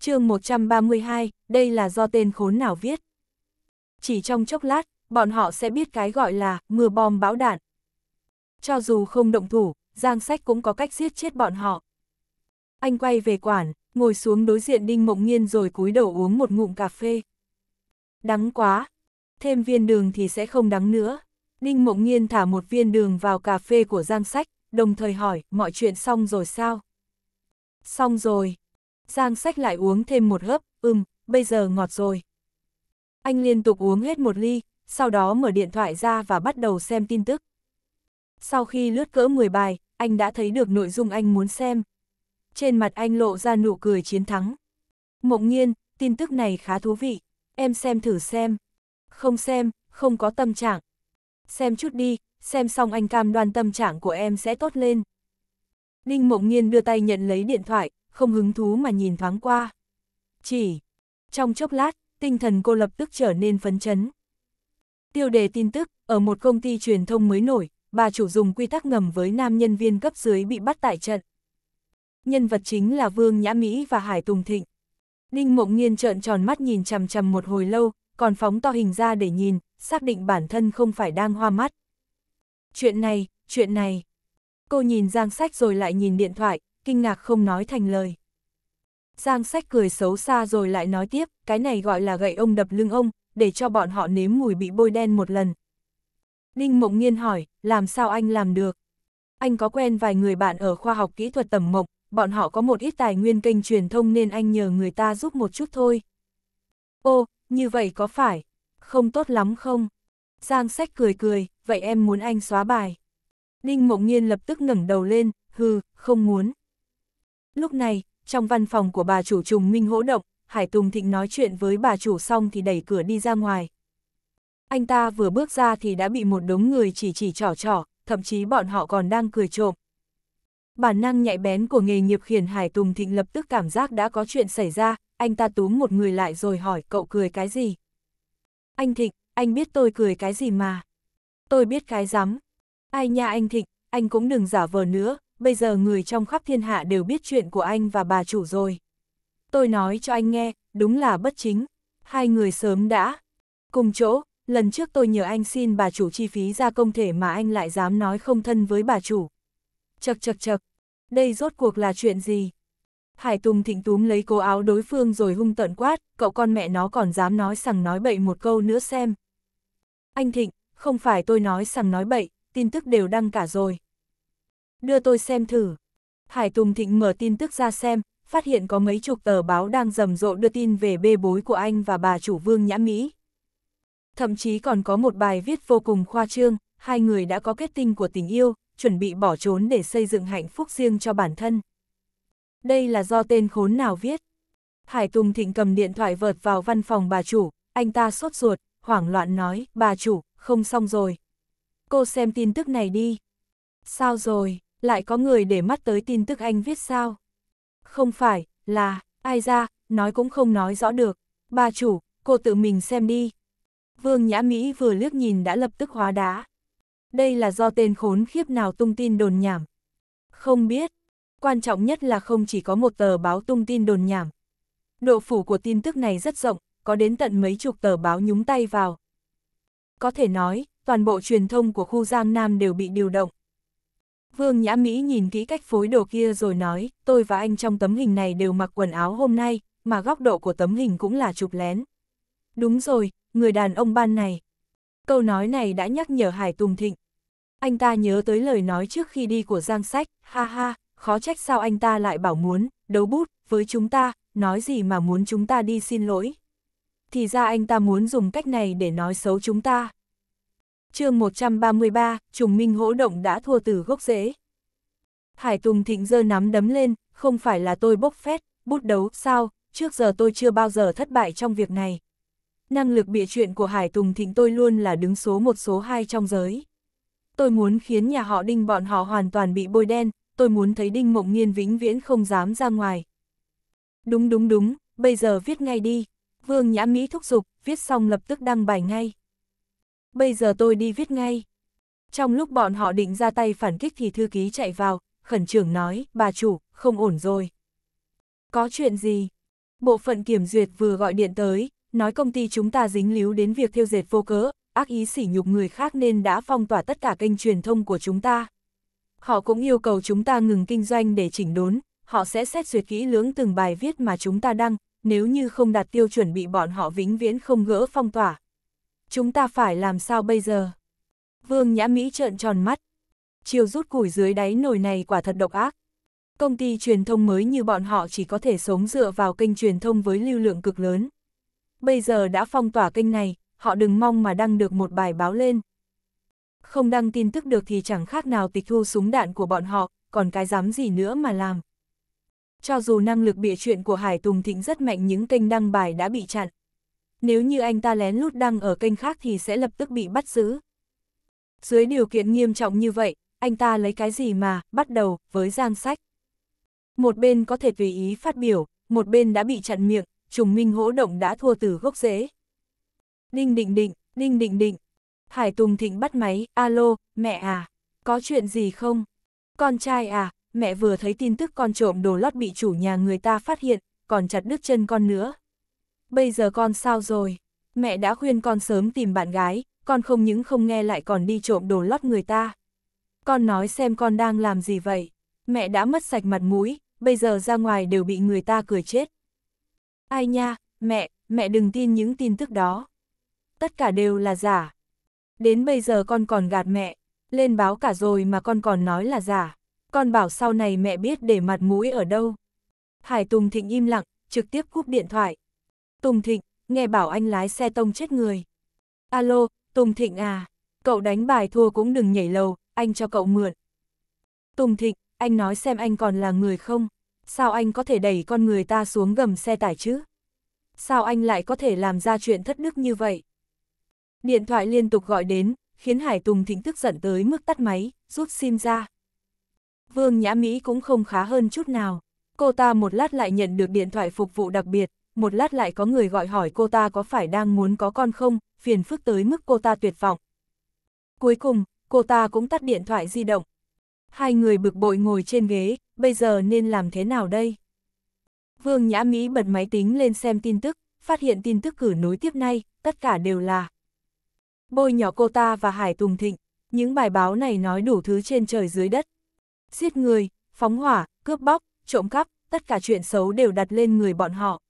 chương 132, đây là do tên khốn nào viết. Chỉ trong chốc lát, bọn họ sẽ biết cái gọi là mưa bom bão đạn. Cho dù không động thủ, Giang Sách cũng có cách giết chết bọn họ. Anh quay về quản, ngồi xuống đối diện Đinh Mộng Nhiên rồi cúi đầu uống một ngụm cà phê. Đắng quá, thêm viên đường thì sẽ không đắng nữa. Đinh Mộng Nhiên thả một viên đường vào cà phê của Giang Sách, đồng thời hỏi, mọi chuyện xong rồi sao? Xong rồi. Giang sách lại uống thêm một hớp, ừm, bây giờ ngọt rồi. Anh liên tục uống hết một ly, sau đó mở điện thoại ra và bắt đầu xem tin tức. Sau khi lướt cỡ 10 bài, anh đã thấy được nội dung anh muốn xem. Trên mặt anh lộ ra nụ cười chiến thắng. Mộng nhiên, tin tức này khá thú vị, em xem thử xem. Không xem, không có tâm trạng. Xem chút đi, xem xong anh cam đoan tâm trạng của em sẽ tốt lên. Ninh Mộng Nhiên đưa tay nhận lấy điện thoại, không hứng thú mà nhìn thoáng qua. Chỉ, trong chốc lát, tinh thần cô lập tức trở nên phấn chấn. Tiêu đề tin tức, ở một công ty truyền thông mới nổi, bà chủ dùng quy tắc ngầm với nam nhân viên cấp dưới bị bắt tại trận. Nhân vật chính là Vương Nhã Mỹ và Hải Tùng Thịnh. Ninh Mộng Nhiên trợn tròn mắt nhìn chằm chằm một hồi lâu, còn phóng to hình ra để nhìn, xác định bản thân không phải đang hoa mắt. Chuyện này, chuyện này. Cô nhìn Giang Sách rồi lại nhìn điện thoại, kinh ngạc không nói thành lời. Giang Sách cười xấu xa rồi lại nói tiếp, cái này gọi là gậy ông đập lưng ông, để cho bọn họ nếm mùi bị bôi đen một lần. Đinh Mộng Nghiên hỏi, làm sao anh làm được? Anh có quen vài người bạn ở khoa học kỹ thuật tầm mộc, bọn họ có một ít tài nguyên kênh truyền thông nên anh nhờ người ta giúp một chút thôi. Ô, như vậy có phải? Không tốt lắm không? Giang sách cười cười, vậy em muốn anh xóa bài. đinh Mộng nhiên lập tức ngẩng đầu lên, hừ, không muốn. Lúc này, trong văn phòng của bà chủ trùng Minh hỗ động, Hải Tùng Thịnh nói chuyện với bà chủ xong thì đẩy cửa đi ra ngoài. Anh ta vừa bước ra thì đã bị một đống người chỉ chỉ trỏ trỏ, thậm chí bọn họ còn đang cười trộm. Bản năng nhạy bén của nghề nghiệp khiển Hải Tùng Thịnh lập tức cảm giác đã có chuyện xảy ra, anh ta túm một người lại rồi hỏi cậu cười cái gì. Anh Thịnh, anh biết tôi cười cái gì mà tôi biết cái rắm. Ai nha anh Thịnh, anh cũng đừng giả vờ nữa, bây giờ người trong khắp thiên hạ đều biết chuyện của anh và bà chủ rồi. Tôi nói cho anh nghe, đúng là bất chính. Hai người sớm đã. Cùng chỗ, lần trước tôi nhờ anh xin bà chủ chi phí ra công thể mà anh lại dám nói không thân với bà chủ. Chật chật chật, đây rốt cuộc là chuyện gì? Hải Tùng thịnh túm lấy cố áo đối phương rồi hung tận quát, cậu con mẹ nó còn dám nói sằng nói bậy một câu nữa xem. Anh Thịnh, không phải tôi nói sằng nói bậy, tin tức đều đăng cả rồi. Đưa tôi xem thử. Hải Tùng Thịnh mở tin tức ra xem, phát hiện có mấy chục tờ báo đang rầm rộ đưa tin về bê bối của anh và bà chủ Vương Nhã Mỹ. Thậm chí còn có một bài viết vô cùng khoa trương, hai người đã có kết tinh của tình yêu, chuẩn bị bỏ trốn để xây dựng hạnh phúc riêng cho bản thân. Đây là do tên khốn nào viết. Hải Tùng Thịnh cầm điện thoại vợt vào văn phòng bà chủ, anh ta sốt ruột, hoảng loạn nói, bà chủ, không xong rồi. Cô xem tin tức này đi. Sao rồi, lại có người để mắt tới tin tức anh viết sao? Không phải, là, ai ra, nói cũng không nói rõ được. Bà chủ, cô tự mình xem đi. Vương Nhã Mỹ vừa liếc nhìn đã lập tức hóa đá. Đây là do tên khốn khiếp nào tung tin đồn nhảm. Không biết, quan trọng nhất là không chỉ có một tờ báo tung tin đồn nhảm. Độ phủ của tin tức này rất rộng, có đến tận mấy chục tờ báo nhúng tay vào, có thể nói, toàn bộ truyền thông của khu Giang Nam đều bị điều động. Vương Nhã Mỹ nhìn kỹ cách phối đồ kia rồi nói, tôi và anh trong tấm hình này đều mặc quần áo hôm nay, mà góc độ của tấm hình cũng là chụp lén. Đúng rồi, người đàn ông ban này. Câu nói này đã nhắc nhở Hải Tùng Thịnh. Anh ta nhớ tới lời nói trước khi đi của Giang Sách, ha ha, khó trách sao anh ta lại bảo muốn, đấu bút, với chúng ta, nói gì mà muốn chúng ta đi xin lỗi, thì ra anh ta muốn dùng cách này để nói xấu chúng ta. chương 133, trùng minh hỗ động đã thua từ gốc rễ. Hải Tùng Thịnh giơ nắm đấm lên, không phải là tôi bốc phét, bút đấu, sao, trước giờ tôi chưa bao giờ thất bại trong việc này. Năng lực bịa chuyện của Hải Tùng Thịnh tôi luôn là đứng số một số hai trong giới. Tôi muốn khiến nhà họ Đinh bọn họ hoàn toàn bị bôi đen, tôi muốn thấy Đinh Mộng nhiên vĩnh viễn không dám ra ngoài. Đúng đúng đúng, bây giờ viết ngay đi, Vương Nhã Mỹ thúc giục, viết xong lập tức đăng bài ngay. Bây giờ tôi đi viết ngay. Trong lúc bọn họ định ra tay phản kích thì thư ký chạy vào, khẩn trưởng nói, bà chủ, không ổn rồi. Có chuyện gì? Bộ phận kiểm duyệt vừa gọi điện tới, nói công ty chúng ta dính líu đến việc thiêu dệt vô cớ, ác ý sỉ nhục người khác nên đã phong tỏa tất cả kênh truyền thông của chúng ta. Họ cũng yêu cầu chúng ta ngừng kinh doanh để chỉnh đốn, họ sẽ xét duyệt kỹ lưỡng từng bài viết mà chúng ta đăng, nếu như không đạt tiêu chuẩn bị bọn họ vĩnh viễn không gỡ phong tỏa. Chúng ta phải làm sao bây giờ? Vương Nhã Mỹ trợn tròn mắt. Chiều rút củi dưới đáy nồi này quả thật độc ác. Công ty truyền thông mới như bọn họ chỉ có thể sống dựa vào kênh truyền thông với lưu lượng cực lớn. Bây giờ đã phong tỏa kênh này, họ đừng mong mà đăng được một bài báo lên. Không đăng tin tức được thì chẳng khác nào tịch thu súng đạn của bọn họ, còn cái dám gì nữa mà làm cho dù năng lực bịa chuyện của Hải Tùng Thịnh rất mạnh những kênh đăng bài đã bị chặn. Nếu như anh ta lén lút đăng ở kênh khác thì sẽ lập tức bị bắt giữ. Dưới điều kiện nghiêm trọng như vậy, anh ta lấy cái gì mà, bắt đầu, với giang sách. Một bên có thể tùy ý phát biểu, một bên đã bị chặn miệng, trùng minh hỗ động đã thua từ gốc rễ. Đinh định định, đinh định định. Hải Tùng Thịnh bắt máy, alo, mẹ à, có chuyện gì không? Con trai à, mẹ vừa thấy tin tức con trộm đồ lót bị chủ nhà người ta phát hiện, còn chặt đứt chân con nữa. Bây giờ con sao rồi? Mẹ đã khuyên con sớm tìm bạn gái, con không những không nghe lại còn đi trộm đồ lót người ta. Con nói xem con đang làm gì vậy? Mẹ đã mất sạch mặt mũi, bây giờ ra ngoài đều bị người ta cười chết. Ai nha, mẹ, mẹ đừng tin những tin tức đó. Tất cả đều là giả. Đến bây giờ con còn gạt mẹ, lên báo cả rồi mà con còn nói là giả con bảo sau này mẹ biết để mặt mũi ở đâu. Hải Tùng Thịnh im lặng, trực tiếp cúp điện thoại. Tùng Thịnh, nghe bảo anh lái xe tông chết người. Alo, Tùng Thịnh à, cậu đánh bài thua cũng đừng nhảy lầu, anh cho cậu mượn. Tùng Thịnh, anh nói xem anh còn là người không? Sao anh có thể đẩy con người ta xuống gầm xe tải chứ? Sao anh lại có thể làm ra chuyện thất đức như vậy? Điện thoại liên tục gọi đến, khiến Hải Tùng Thịnh tức giận tới mức tắt máy, rút sim ra. Vương Nhã Mỹ cũng không khá hơn chút nào. Cô ta một lát lại nhận được điện thoại phục vụ đặc biệt, một lát lại có người gọi hỏi cô ta có phải đang muốn có con không, phiền phức tới mức cô ta tuyệt vọng. Cuối cùng, cô ta cũng tắt điện thoại di động. Hai người bực bội ngồi trên ghế, bây giờ nên làm thế nào đây? Vương Nhã Mỹ bật máy tính lên xem tin tức, phát hiện tin tức cử nối tiếp nay, tất cả đều là Bôi nhỏ cô ta và Hải Tùng Thịnh, những bài báo này nói đủ thứ trên trời dưới đất, giết người, phóng hỏa, cướp bóc, trộm cắp, tất cả chuyện xấu đều đặt lên người bọn họ.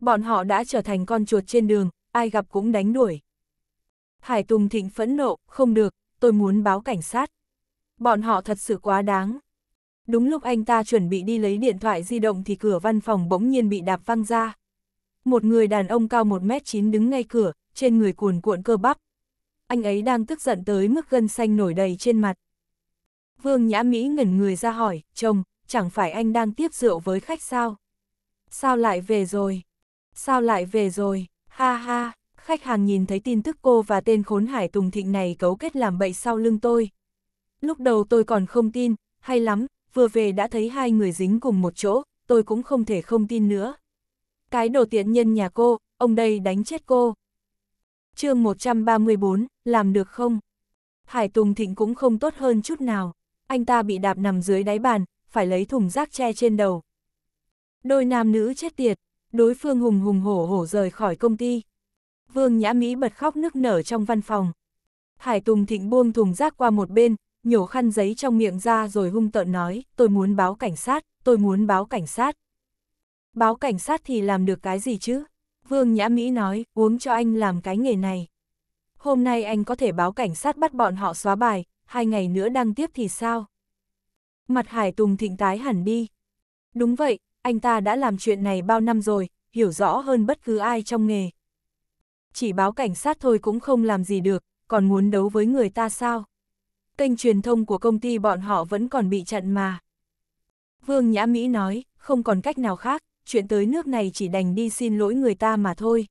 Bọn họ đã trở thành con chuột trên đường, ai gặp cũng đánh đuổi. Hải Tùng Thịnh phẫn nộ, không được, tôi muốn báo cảnh sát. Bọn họ thật sự quá đáng. Đúng lúc anh ta chuẩn bị đi lấy điện thoại di động thì cửa văn phòng bỗng nhiên bị đạp văng ra. Một người đàn ông cao 1m9 đứng ngay cửa, trên người cuồn cuộn cơ bắp. Anh ấy đang tức giận tới mức gân xanh nổi đầy trên mặt. Vương Nhã Mỹ ngẩn người ra hỏi, chồng, chẳng phải anh đang tiếp rượu với khách sao? Sao lại về rồi? Sao lại về rồi? Ha ha, khách hàng nhìn thấy tin tức cô và tên khốn hải tùng thịnh này cấu kết làm bậy sau lưng tôi. Lúc đầu tôi còn không tin, hay lắm, vừa về đã thấy hai người dính cùng một chỗ, tôi cũng không thể không tin nữa. Cái đồ tiện nhân nhà cô, ông đây đánh chết cô. chương 134, làm được không? Hải Tùng Thịnh cũng không tốt hơn chút nào anh ta bị đạp nằm dưới đáy bàn, phải lấy thùng rác che trên đầu. Đôi nam nữ chết tiệt, đối phương hùng hùng hổ hổ rời khỏi công ty. Vương Nhã Mỹ bật khóc nức nở trong văn phòng. Hải Tùng Thịnh buông thùng rác qua một bên, nhổ khăn giấy trong miệng ra rồi hung tợn nói, tôi muốn báo cảnh sát, tôi muốn báo cảnh sát. Báo cảnh sát thì làm được cái gì chứ? Vương Nhã Mỹ nói, uống cho anh làm cái nghề này. Hôm nay anh có thể báo cảnh sát bắt bọn họ xóa bài, hai ngày nữa đăng tiếp thì sao? Mặt Hải Tùng thịnh tái hẳn đi. Đúng vậy, anh ta đã làm chuyện này bao năm rồi, hiểu rõ hơn bất cứ ai trong nghề. Chỉ báo cảnh sát thôi cũng không làm gì được, còn muốn đấu với người ta sao? Kênh truyền thông của công ty bọn họ vẫn còn bị chặn mà. Vương Nhã Mỹ nói, không còn cách nào khác, chuyện tới nước này chỉ đành đi xin lỗi người ta mà thôi.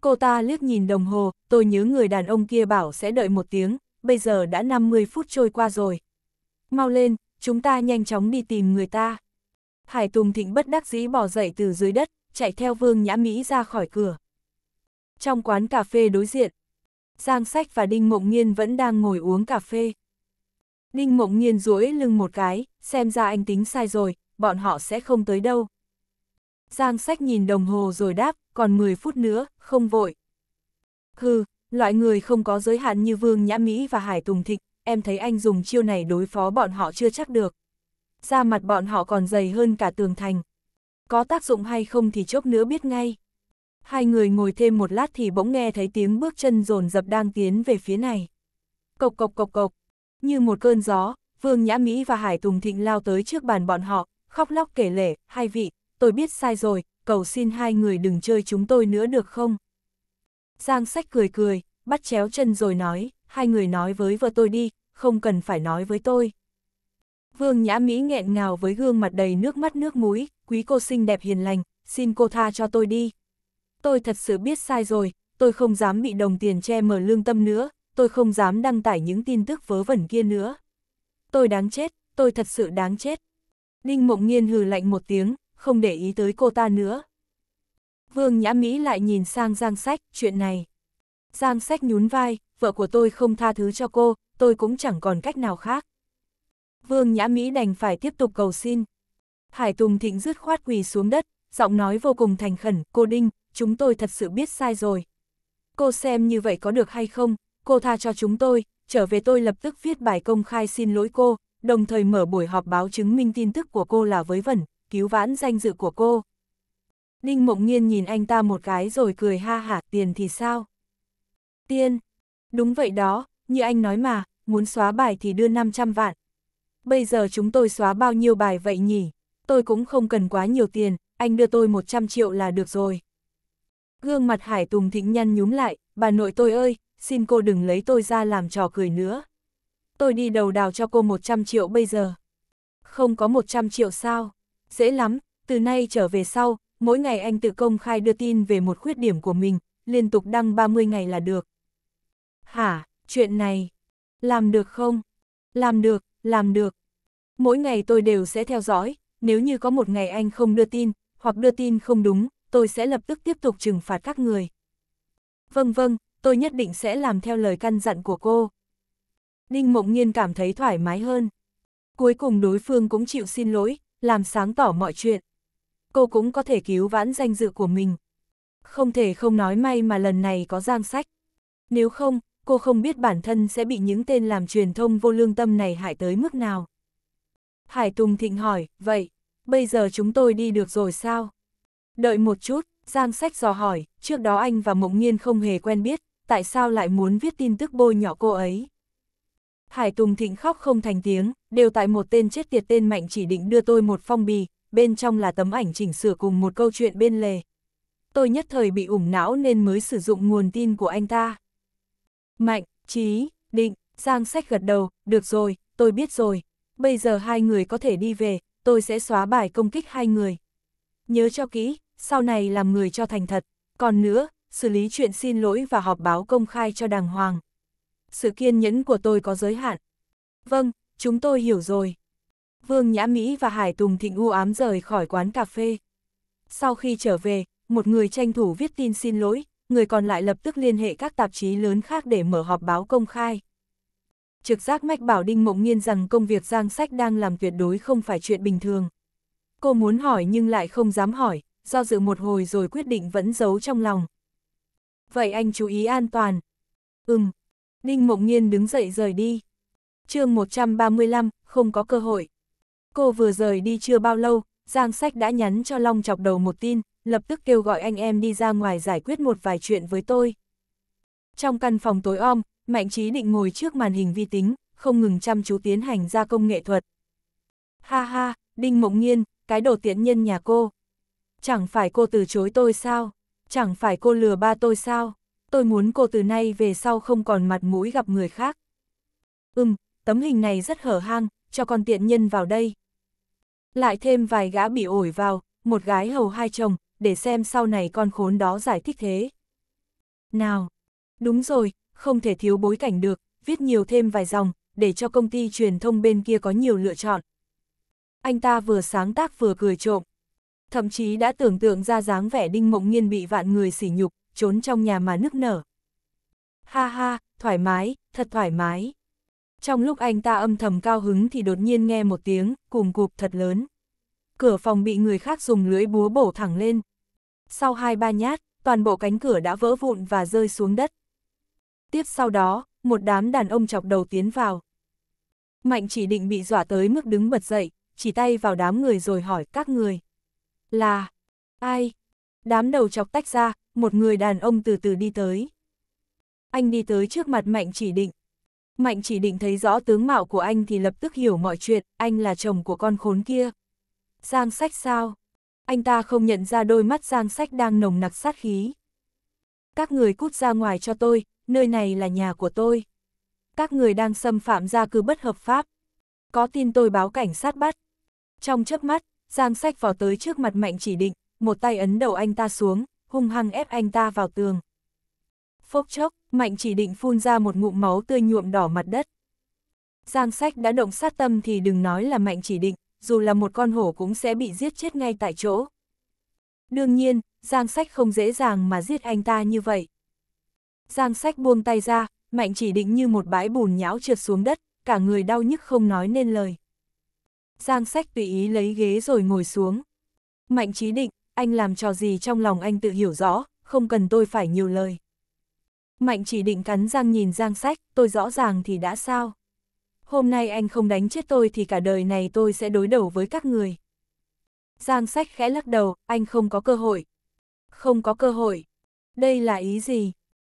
Cô ta liếc nhìn đồng hồ, tôi nhớ người đàn ông kia bảo sẽ đợi một tiếng, bây giờ đã 50 phút trôi qua rồi. Mau lên, chúng ta nhanh chóng đi tìm người ta. Hải Tùng Thịnh bất đắc dĩ bỏ dậy từ dưới đất, chạy theo Vương Nhã Mỹ ra khỏi cửa. Trong quán cà phê đối diện, Giang Sách và Đinh Mộng Nhiên vẫn đang ngồi uống cà phê. Đinh Mộng Nhiên duỗi lưng một cái, xem ra anh tính sai rồi, bọn họ sẽ không tới đâu. Giang Sách nhìn đồng hồ rồi đáp, còn 10 phút nữa, không vội. Hừ, loại người không có giới hạn như Vương Nhã Mỹ và Hải Tùng Thịnh, em thấy anh dùng chiêu này đối phó bọn họ chưa chắc được. Da mặt bọn họ còn dày hơn cả tường thành. Có tác dụng hay không thì chốc nữa biết ngay. Hai người ngồi thêm một lát thì bỗng nghe thấy tiếng bước chân rồn dập đang tiến về phía này. Cộc cộc cộc cộc, như một cơn gió, Vương Nhã Mỹ và Hải Tùng Thịnh lao tới trước bàn bọn họ, khóc lóc kể lể, hai vị, tôi biết sai rồi, cầu xin hai người đừng chơi chúng tôi nữa được không? Giang sách cười cười, bắt chéo chân rồi nói, hai người nói với vợ tôi đi, không cần phải nói với tôi. Vương Nhã Mỹ nghẹn ngào với gương mặt đầy nước mắt nước mũi, quý cô xinh đẹp hiền lành, xin cô tha cho tôi đi. Tôi thật sự biết sai rồi, tôi không dám bị đồng tiền che mờ lương tâm nữa, tôi không dám đăng tải những tin tức vớ vẩn kia nữa. Tôi đáng chết, tôi thật sự đáng chết. Ninh Mộng Nghiên hừ lạnh một tiếng, không để ý tới cô ta nữa. Vương Nhã Mỹ lại nhìn sang Giang Sách, chuyện này. Giang Sách nhún vai, vợ của tôi không tha thứ cho cô, tôi cũng chẳng còn cách nào khác. Vương Nhã Mỹ đành phải tiếp tục cầu xin. Hải Tùng Thịnh rứt khoát quỳ xuống đất, giọng nói vô cùng thành khẩn, cô Đinh, chúng tôi thật sự biết sai rồi. Cô xem như vậy có được hay không, cô tha cho chúng tôi, trở về tôi lập tức viết bài công khai xin lỗi cô, đồng thời mở buổi họp báo chứng minh tin tức của cô là với vẩn, cứu vãn danh dự của cô. Đinh Mộng Nghiên nhìn anh ta một cái rồi cười ha hả, tiền thì sao? Tiên! Đúng vậy đó, như anh nói mà, muốn xóa bài thì đưa 500 vạn. Bây giờ chúng tôi xóa bao nhiêu bài vậy nhỉ? Tôi cũng không cần quá nhiều tiền, anh đưa tôi 100 triệu là được rồi. Gương mặt Hải Tùng Thịnh nhăn nhúm lại, bà nội tôi ơi, xin cô đừng lấy tôi ra làm trò cười nữa. Tôi đi đầu đào cho cô 100 triệu bây giờ. Không có 100 triệu sao? Dễ lắm, từ nay trở về sau, mỗi ngày anh tự công khai đưa tin về một khuyết điểm của mình, liên tục đăng 30 ngày là được. Hả, chuyện này, làm được không? Làm được, làm được. Mỗi ngày tôi đều sẽ theo dõi, nếu như có một ngày anh không đưa tin, hoặc đưa tin không đúng, tôi sẽ lập tức tiếp tục trừng phạt các người. Vâng vâng, tôi nhất định sẽ làm theo lời căn dặn của cô. Ninh Mộng Nhiên cảm thấy thoải mái hơn. Cuối cùng đối phương cũng chịu xin lỗi, làm sáng tỏ mọi chuyện cô cũng có thể cứu vãn danh dự của mình. Không thể không nói may mà lần này có giang sách. Nếu không, cô không biết bản thân sẽ bị những tên làm truyền thông vô lương tâm này hại tới mức nào. Hải Tùng Thịnh hỏi, vậy, bây giờ chúng tôi đi được rồi sao? Đợi một chút, Giang Sách dò hỏi, trước đó anh và Mộng Nhiên không hề quen biết, tại sao lại muốn viết tin tức bôi nhỏ cô ấy? Hải Tùng Thịnh khóc không thành tiếng, đều tại một tên chết tiệt tên mạnh chỉ định đưa tôi một phong bì, bên trong là tấm ảnh chỉnh sửa cùng một câu chuyện bên lề. Tôi nhất thời bị ủng não nên mới sử dụng nguồn tin của anh ta. Mạnh, trí, định, Giang sách gật đầu, được rồi, tôi biết rồi. Bây giờ hai người có thể đi về, tôi sẽ xóa bài công kích hai người. Nhớ cho kỹ, sau này làm người cho thành thật. Còn nữa, xử lý chuyện xin lỗi và họp báo công khai cho đàng hoàng. Sự kiên nhẫn của tôi có giới hạn. Vâng, chúng tôi hiểu rồi. Vương Nhã Mỹ và Hải Tùng Thịnh u ám rời khỏi quán cà phê. Sau khi trở về, một người tranh thủ viết tin xin lỗi, người còn lại lập tức liên hệ các tạp chí lớn khác để mở họp báo công khai. Trực giác mách bảo Đinh Mộng Nhiên rằng công việc Giang Sách đang làm tuyệt đối không phải chuyện bình thường. Cô muốn hỏi nhưng lại không dám hỏi, do dự một hồi rồi quyết định vẫn giấu trong lòng. Vậy anh chú ý an toàn. Ừm. Đinh Mộng Nhiên đứng dậy rời đi. chương 135, không có cơ hội. Cô vừa rời đi chưa bao lâu, Giang Sách đã nhắn cho Long chọc đầu một tin, lập tức kêu gọi anh em đi ra ngoài giải quyết một vài chuyện với tôi. Trong căn phòng tối om, Mạnh Trí định ngồi trước màn hình vi tính, không ngừng chăm chú tiến hành gia công nghệ thuật. Ha ha, Đinh Mộng nhiên, cái đồ tiện nhân nhà cô. Chẳng phải cô từ chối tôi sao? Chẳng phải cô lừa ba tôi sao? Tôi muốn cô từ nay về sau không còn mặt mũi gặp người khác. Ừm, tấm hình này rất hở hang, cho con tiện nhân vào đây. Lại thêm vài gã bị ổi vào, một gái hầu hai chồng, để xem sau này con khốn đó giải thích thế. Nào, đúng rồi, không thể thiếu bối cảnh được, viết nhiều thêm vài dòng, để cho công ty truyền thông bên kia có nhiều lựa chọn. Anh ta vừa sáng tác vừa cười trộm, thậm chí đã tưởng tượng ra dáng vẻ đinh mộng nghiên bị vạn người sỉ nhục, trốn trong nhà mà nức nở. Ha ha, thoải mái, thật thoải mái. Trong lúc anh ta âm thầm cao hứng thì đột nhiên nghe một tiếng, cùng cụp thật lớn. Cửa phòng bị người khác dùng lưỡi búa bổ thẳng lên. Sau hai ba nhát, toàn bộ cánh cửa đã vỡ vụn và rơi xuống đất. Tiếp sau đó, một đám đàn ông chọc đầu tiến vào. Mạnh chỉ định bị dọa tới mức đứng bật dậy, chỉ tay vào đám người rồi hỏi các người. Là, ai? Đám đầu chọc tách ra, một người đàn ông từ từ đi tới. Anh đi tới trước mặt mạnh chỉ định, Mạnh chỉ định thấy rõ tướng mạo của anh thì lập tức hiểu mọi chuyện, anh là chồng của con khốn kia. Giang sách sao? Anh ta không nhận ra đôi mắt giang sách đang nồng nặc sát khí. Các người cút ra ngoài cho tôi, nơi này là nhà của tôi. Các người đang xâm phạm gia cư bất hợp pháp. Có tin tôi báo cảnh sát bắt. Trong chớp mắt, giang sách vào tới trước mặt mạnh chỉ định, một tay ấn đầu anh ta xuống, hung hăng ép anh ta vào tường. Phốc chốc, mạnh chỉ định phun ra một ngụm máu tươi nhuộm đỏ mặt đất. Giang sách đã động sát tâm thì đừng nói là mạnh chỉ định, dù là một con hổ cũng sẽ bị giết chết ngay tại chỗ. Đương nhiên, Giang sách không dễ dàng mà giết anh ta như vậy. Giang sách buông tay ra, mạnh chỉ định như một bãi bùn nhão trượt xuống đất, cả người đau nhức không nói nên lời. Giang sách tùy ý lấy ghế rồi ngồi xuống. Mạnh chỉ định, anh làm trò gì trong lòng anh tự hiểu rõ, không cần tôi phải nhiều lời. Mạnh chỉ định cắn răng nhìn Giang Sách, tôi rõ ràng thì đã sao. Hôm nay anh không đánh chết tôi thì cả đời này tôi sẽ đối đầu với các người. Giang Sách khẽ lắc đầu, anh không có cơ hội. Không có cơ hội. Đây là ý gì?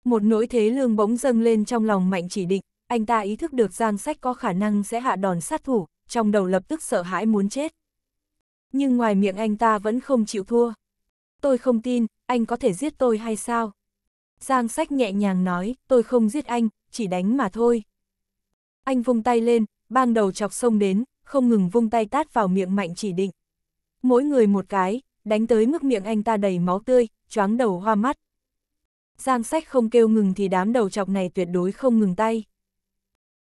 Một nỗi thế lương bỗng dâng lên trong lòng mạnh chỉ định, anh ta ý thức được Giang Sách có khả năng sẽ hạ đòn sát thủ, trong đầu lập tức sợ hãi muốn chết. Nhưng ngoài miệng anh ta vẫn không chịu thua. Tôi không tin, anh có thể giết tôi hay sao? Giang sách nhẹ nhàng nói, tôi không giết anh, chỉ đánh mà thôi. Anh vung tay lên, bang đầu chọc sông đến, không ngừng vung tay tát vào miệng mạnh chỉ định. Mỗi người một cái, đánh tới mức miệng anh ta đầy máu tươi, choáng đầu hoa mắt. Giang sách không kêu ngừng thì đám đầu chọc này tuyệt đối không ngừng tay.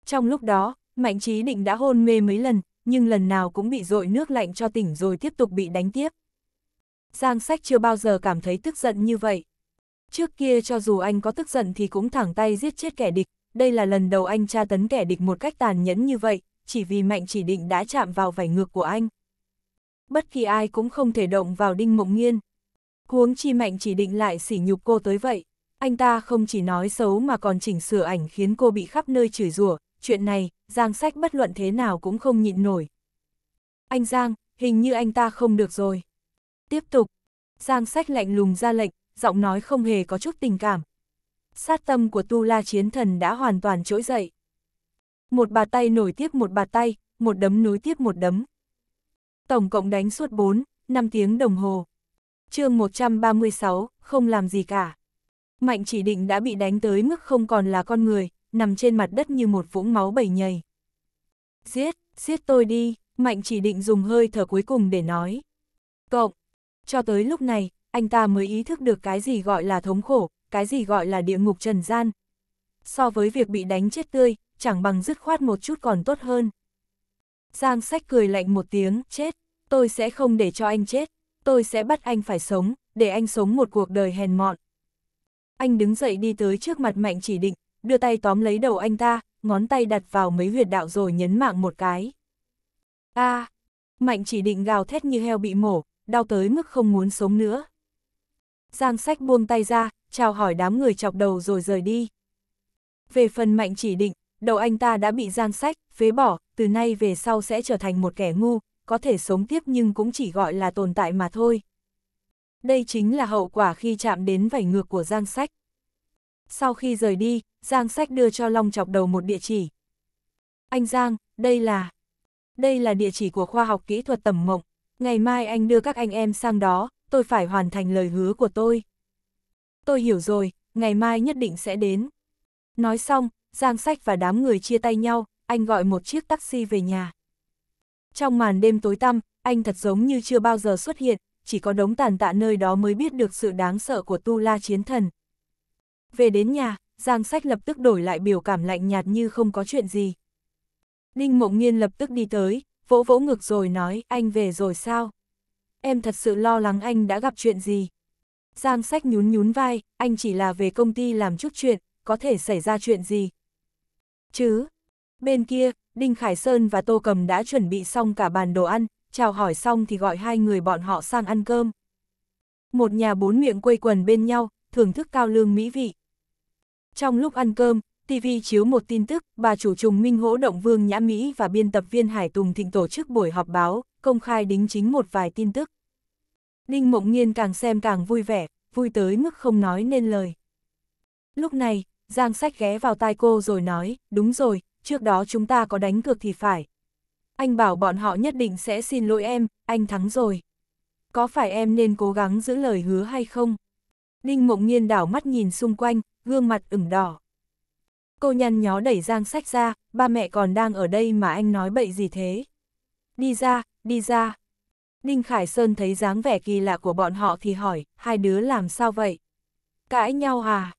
Trong lúc đó, Mạnh chí Định đã hôn mê mấy lần, nhưng lần nào cũng bị dội nước lạnh cho tỉnh rồi tiếp tục bị đánh tiếp. Giang sách chưa bao giờ cảm thấy tức giận như vậy. Trước kia cho dù anh có tức giận thì cũng thẳng tay giết chết kẻ địch, đây là lần đầu anh tra tấn kẻ địch một cách tàn nhẫn như vậy, chỉ vì mạnh chỉ định đã chạm vào vảy ngược của anh. Bất kỳ ai cũng không thể động vào Đinh Mộng Nghiên. Huống chi mạnh chỉ định lại sỉ nhục cô tới vậy. Anh ta không chỉ nói xấu mà còn chỉnh sửa ảnh khiến cô bị khắp nơi chửi rủa. Chuyện này, Giang Sách bất luận thế nào cũng không nhịn nổi. Anh Giang, hình như anh ta không được rồi. Tiếp tục, Giang Sách lạnh lùng ra lệnh, giọng nói không hề có chút tình cảm. Sát tâm của tu la chiến thần đã hoàn toàn trỗi dậy. Một bà tay nổi tiếp một bà tay, một đấm nối tiếp một đấm. Tổng cộng đánh suốt 4, 5 tiếng đồng hồ. chương 136, không làm gì cả. Mạnh chỉ định đã bị đánh tới mức không còn là con người, nằm trên mặt đất như một vũng máu bầy nhầy. Giết, giết tôi đi, Mạnh chỉ định dùng hơi thở cuối cùng để nói. Cộng, cho tới lúc này, anh ta mới ý thức được cái gì gọi là thống khổ, cái gì gọi là địa ngục trần gian. So với việc bị đánh chết tươi, chẳng bằng dứt khoát một chút còn tốt hơn. Giang sách cười lạnh một tiếng, chết, tôi sẽ không để cho anh chết, tôi sẽ bắt anh phải sống, để anh sống một cuộc đời hèn mọn. Anh đứng dậy đi tới trước mặt mạnh chỉ định, đưa tay tóm lấy đầu anh ta, ngón tay đặt vào mấy huyệt đạo rồi nhấn mạng một cái. a à, mạnh chỉ định gào thét như heo bị mổ, đau tới mức không muốn sống nữa. Giang sách buông tay ra, chào hỏi đám người chọc đầu rồi rời đi. Về phần mạnh chỉ định, đầu anh ta đã bị giang sách, phế bỏ, từ nay về sau sẽ trở thành một kẻ ngu, có thể sống tiếp nhưng cũng chỉ gọi là tồn tại mà thôi. Đây chính là hậu quả khi chạm đến vảy ngược của giang sách. Sau khi rời đi, giang sách đưa cho Long chọc đầu một địa chỉ. Anh Giang, đây là... Đây là địa chỉ của khoa học kỹ thuật tầm mộng. Ngày mai anh đưa các anh em sang đó, tôi phải hoàn thành lời hứa của tôi. Tôi hiểu rồi, ngày mai nhất định sẽ đến. Nói xong, Giang Sách và đám người chia tay nhau, anh gọi một chiếc taxi về nhà. Trong màn đêm tối tăm, anh thật giống như chưa bao giờ xuất hiện, chỉ có đống tàn tạ nơi đó mới biết được sự đáng sợ của Tu La Chiến Thần. Về đến nhà, Giang Sách lập tức đổi lại biểu cảm lạnh nhạt như không có chuyện gì. Đinh Mộng nhiên lập tức đi tới, vỗ vỗ ngực rồi nói, anh về rồi sao? em thật sự lo lắng anh đã gặp chuyện gì. Giang sách nhún nhún vai, anh chỉ là về công ty làm chút chuyện, có thể xảy ra chuyện gì. Chứ, bên kia, Đinh Khải Sơn và Tô Cầm đã chuẩn bị xong cả bàn đồ ăn, chào hỏi xong thì gọi hai người bọn họ sang ăn cơm. Một nhà bốn miệng quây quần bên nhau, thưởng thức cao lương mỹ vị. Trong lúc ăn cơm, TV chiếu một tin tức, bà chủ trùng Minh Hỗ Động Vương Nhã Mỹ và biên tập viên Hải Tùng Thịnh tổ chức buổi họp báo, công khai đính chính một vài tin tức. Ninh Mộng Nhiên càng xem càng vui vẻ, vui tới mức không nói nên lời. Lúc này, Giang Sách ghé vào tai cô rồi nói, đúng rồi, trước đó chúng ta có đánh cược thì phải. Anh bảo bọn họ nhất định sẽ xin lỗi em, anh thắng rồi. Có phải em nên cố gắng giữ lời hứa hay không? Ninh Mộng Nhiên đảo mắt nhìn xung quanh, gương mặt ửng đỏ. Cô nhăn nhó đẩy Giang Sách ra, ba mẹ còn đang ở đây mà anh nói bậy gì thế? Đi ra, đi ra, Ninh Khải Sơn thấy dáng vẻ kỳ lạ của bọn họ thì hỏi, hai đứa làm sao vậy? Cãi nhau à?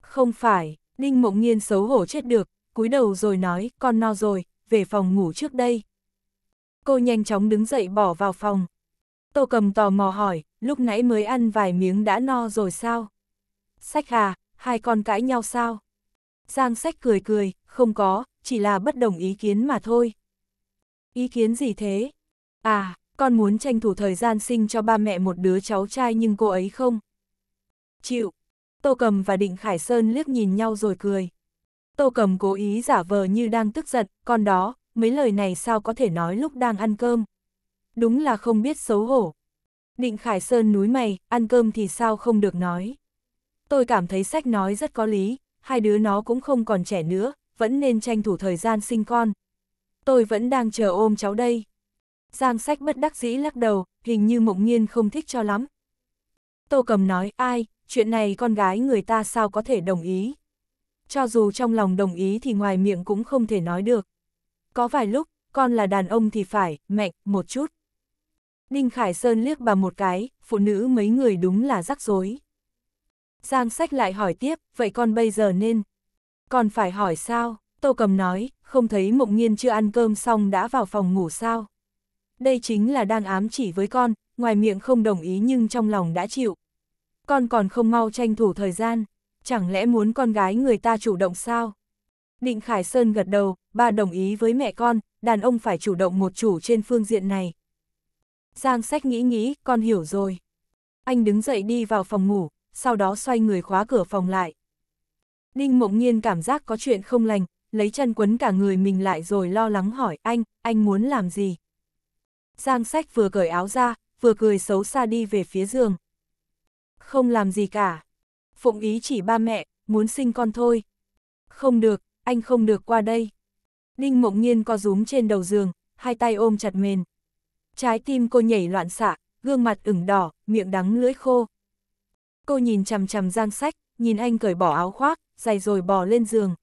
Không phải, Ninh Mộng Nhiên xấu hổ chết được, cúi đầu rồi nói, con no rồi, về phòng ngủ trước đây. Cô nhanh chóng đứng dậy bỏ vào phòng. Tô cầm tò mò hỏi, lúc nãy mới ăn vài miếng đã no rồi sao? Sách à, hai con cãi nhau sao? Giang sách cười cười, không có, chỉ là bất đồng ý kiến mà thôi. Ý kiến gì thế? À, con muốn tranh thủ thời gian sinh cho ba mẹ một đứa cháu trai nhưng cô ấy không. Chịu. Tô Cầm và Định Khải Sơn liếc nhìn nhau rồi cười. Tô Cầm cố ý giả vờ như đang tức giận, con đó, mấy lời này sao có thể nói lúc đang ăn cơm. Đúng là không biết xấu hổ. Định Khải Sơn núi mày, ăn cơm thì sao không được nói. Tôi cảm thấy sách nói rất có lý, hai đứa nó cũng không còn trẻ nữa, vẫn nên tranh thủ thời gian sinh con. Tôi vẫn đang chờ ôm cháu đây. Giang sách bất đắc dĩ lắc đầu, hình như mộng nhiên không thích cho lắm. Tô cầm nói, ai, chuyện này con gái người ta sao có thể đồng ý. Cho dù trong lòng đồng ý thì ngoài miệng cũng không thể nói được. Có vài lúc, con là đàn ông thì phải, mạnh, một chút. Đinh Khải Sơn liếc bà một cái, phụ nữ mấy người đúng là rắc rối. Giang sách lại hỏi tiếp, vậy con bây giờ nên? Còn phải hỏi sao? Tô cầm nói, không thấy mộng nhiên chưa ăn cơm xong đã vào phòng ngủ sao? đây chính là đang ám chỉ với con, ngoài miệng không đồng ý nhưng trong lòng đã chịu. Con còn không mau tranh thủ thời gian, chẳng lẽ muốn con gái người ta chủ động sao? Định Khải Sơn gật đầu, ba đồng ý với mẹ con, đàn ông phải chủ động một chủ trên phương diện này. Giang sách nghĩ nghĩ, con hiểu rồi. Anh đứng dậy đi vào phòng ngủ, sau đó xoay người khóa cửa phòng lại. Ninh mộng nhiên cảm giác có chuyện không lành, lấy chân quấn cả người mình lại rồi lo lắng hỏi anh, anh muốn làm gì? Giang sách vừa cởi áo ra, vừa cười xấu xa đi về phía giường. Không làm gì cả. Phụng ý chỉ ba mẹ, muốn sinh con thôi. Không được, anh không được qua đây. Đinh mộng nhiên co rúm trên đầu giường, hai tay ôm chặt mền. Trái tim cô nhảy loạn xạ, gương mặt ửng đỏ, miệng đắng lưỡi khô. Cô nhìn chằm chằm Giang Sách, nhìn anh cởi bỏ áo khoác, giày rồi bò lên giường.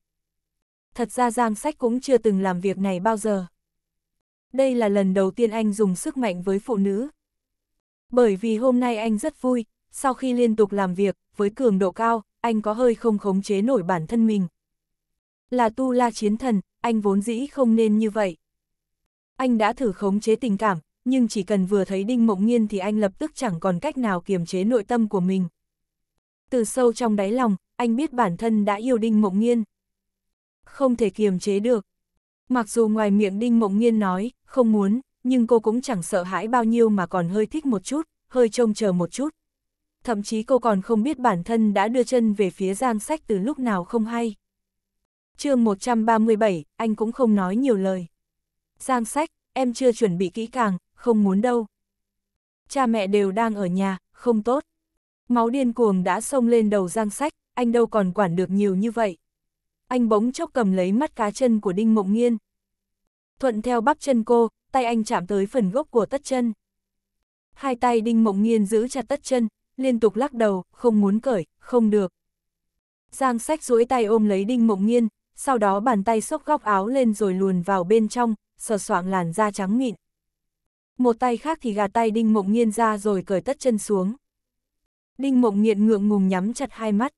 Thật ra Giang Sách cũng chưa từng làm việc này bao giờ. Đây là lần đầu tiên anh dùng sức mạnh với phụ nữ. Bởi vì hôm nay anh rất vui, sau khi liên tục làm việc, với cường độ cao, anh có hơi không khống chế nổi bản thân mình. Là tu la chiến thần, anh vốn dĩ không nên như vậy. Anh đã thử khống chế tình cảm, nhưng chỉ cần vừa thấy Đinh Mộng Nghiên thì anh lập tức chẳng còn cách nào kiềm chế nội tâm của mình. Từ sâu trong đáy lòng, anh biết bản thân đã yêu Đinh Mộng Nghiên. Không thể kiềm chế được, Mặc dù ngoài miệng Đinh Mộng Nghiên nói, không muốn, nhưng cô cũng chẳng sợ hãi bao nhiêu mà còn hơi thích một chút, hơi trông chờ một chút. Thậm chí cô còn không biết bản thân đã đưa chân về phía giang sách từ lúc nào không hay. chương 137, anh cũng không nói nhiều lời. Giang sách, em chưa chuẩn bị kỹ càng, không muốn đâu. Cha mẹ đều đang ở nhà, không tốt. Máu điên cuồng đã xông lên đầu giang sách, anh đâu còn quản được nhiều như vậy anh bỗng chốc cầm lấy mắt cá chân của Đinh Mộng Nghiên. Thuận theo bắp chân cô, tay anh chạm tới phần gốc của tất chân. Hai tay Đinh Mộng Nghiên giữ chặt tất chân, liên tục lắc đầu, không muốn cởi, không được. Giang sách duỗi tay ôm lấy Đinh Mộng Nghiên, sau đó bàn tay xốc góc áo lên rồi luồn vào bên trong, sờ soạng làn da trắng mịn. Một tay khác thì gạt tay Đinh Mộng Nghiên ra rồi cởi tất chân xuống. Đinh Mộng Nghiện ngượng ngùng nhắm chặt hai mắt.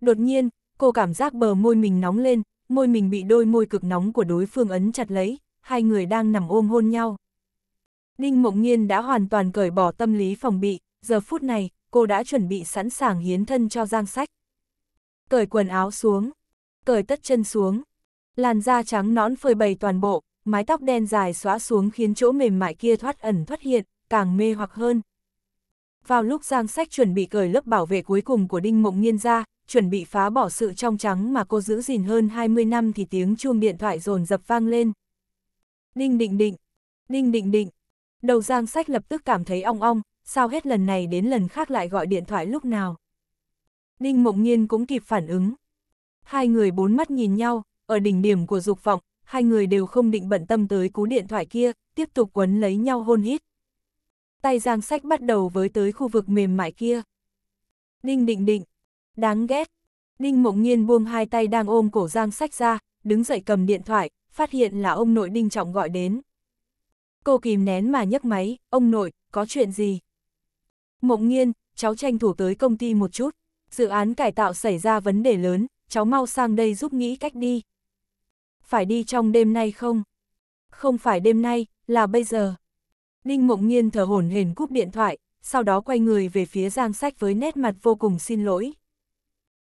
Đột nhiên, Cô cảm giác bờ môi mình nóng lên, môi mình bị đôi môi cực nóng của đối phương ấn chặt lấy, hai người đang nằm ôm hôn nhau. Ninh Mộng Nhiên đã hoàn toàn cởi bỏ tâm lý phòng bị, giờ phút này, cô đã chuẩn bị sẵn sàng hiến thân cho Giang Sách. Cởi quần áo xuống, cởi tất chân xuống, làn da trắng nõn phơi bày toàn bộ, mái tóc đen dài xóa xuống khiến chỗ mềm mại kia thoát ẩn thoát hiện, càng mê hoặc hơn. Vào lúc Giang Sách chuẩn bị cởi lớp bảo vệ cuối cùng của Đinh Mộng Nhiên ra, chuẩn bị phá bỏ sự trong trắng mà cô giữ gìn hơn 20 năm thì tiếng chuông điện thoại rồn dập vang lên. Đinh định định, đinh định định. Đầu Giang Sách lập tức cảm thấy ong ong, sao hết lần này đến lần khác lại gọi điện thoại lúc nào. Đinh Mộng Nhiên cũng kịp phản ứng. Hai người bốn mắt nhìn nhau, ở đỉnh điểm của dục vọng, hai người đều không định bận tâm tới cú điện thoại kia, tiếp tục quấn lấy nhau hôn hít tay giang sách bắt đầu với tới khu vực mềm mại kia. Đinh định định, đáng ghét. Đinh mộng nhiên buông hai tay đang ôm cổ giang sách ra, đứng dậy cầm điện thoại, phát hiện là ông nội đinh trọng gọi đến. Cô kìm nén mà nhấc máy, ông nội, có chuyện gì? Mộng nhiên, cháu tranh thủ tới công ty một chút, dự án cải tạo xảy ra vấn đề lớn, cháu mau sang đây giúp nghĩ cách đi. Phải đi trong đêm nay không? Không phải đêm nay, là bây giờ. Ninh Mộng Nhiên thở hổn hển cúp điện thoại, sau đó quay người về phía Giang Sách với nét mặt vô cùng xin lỗi.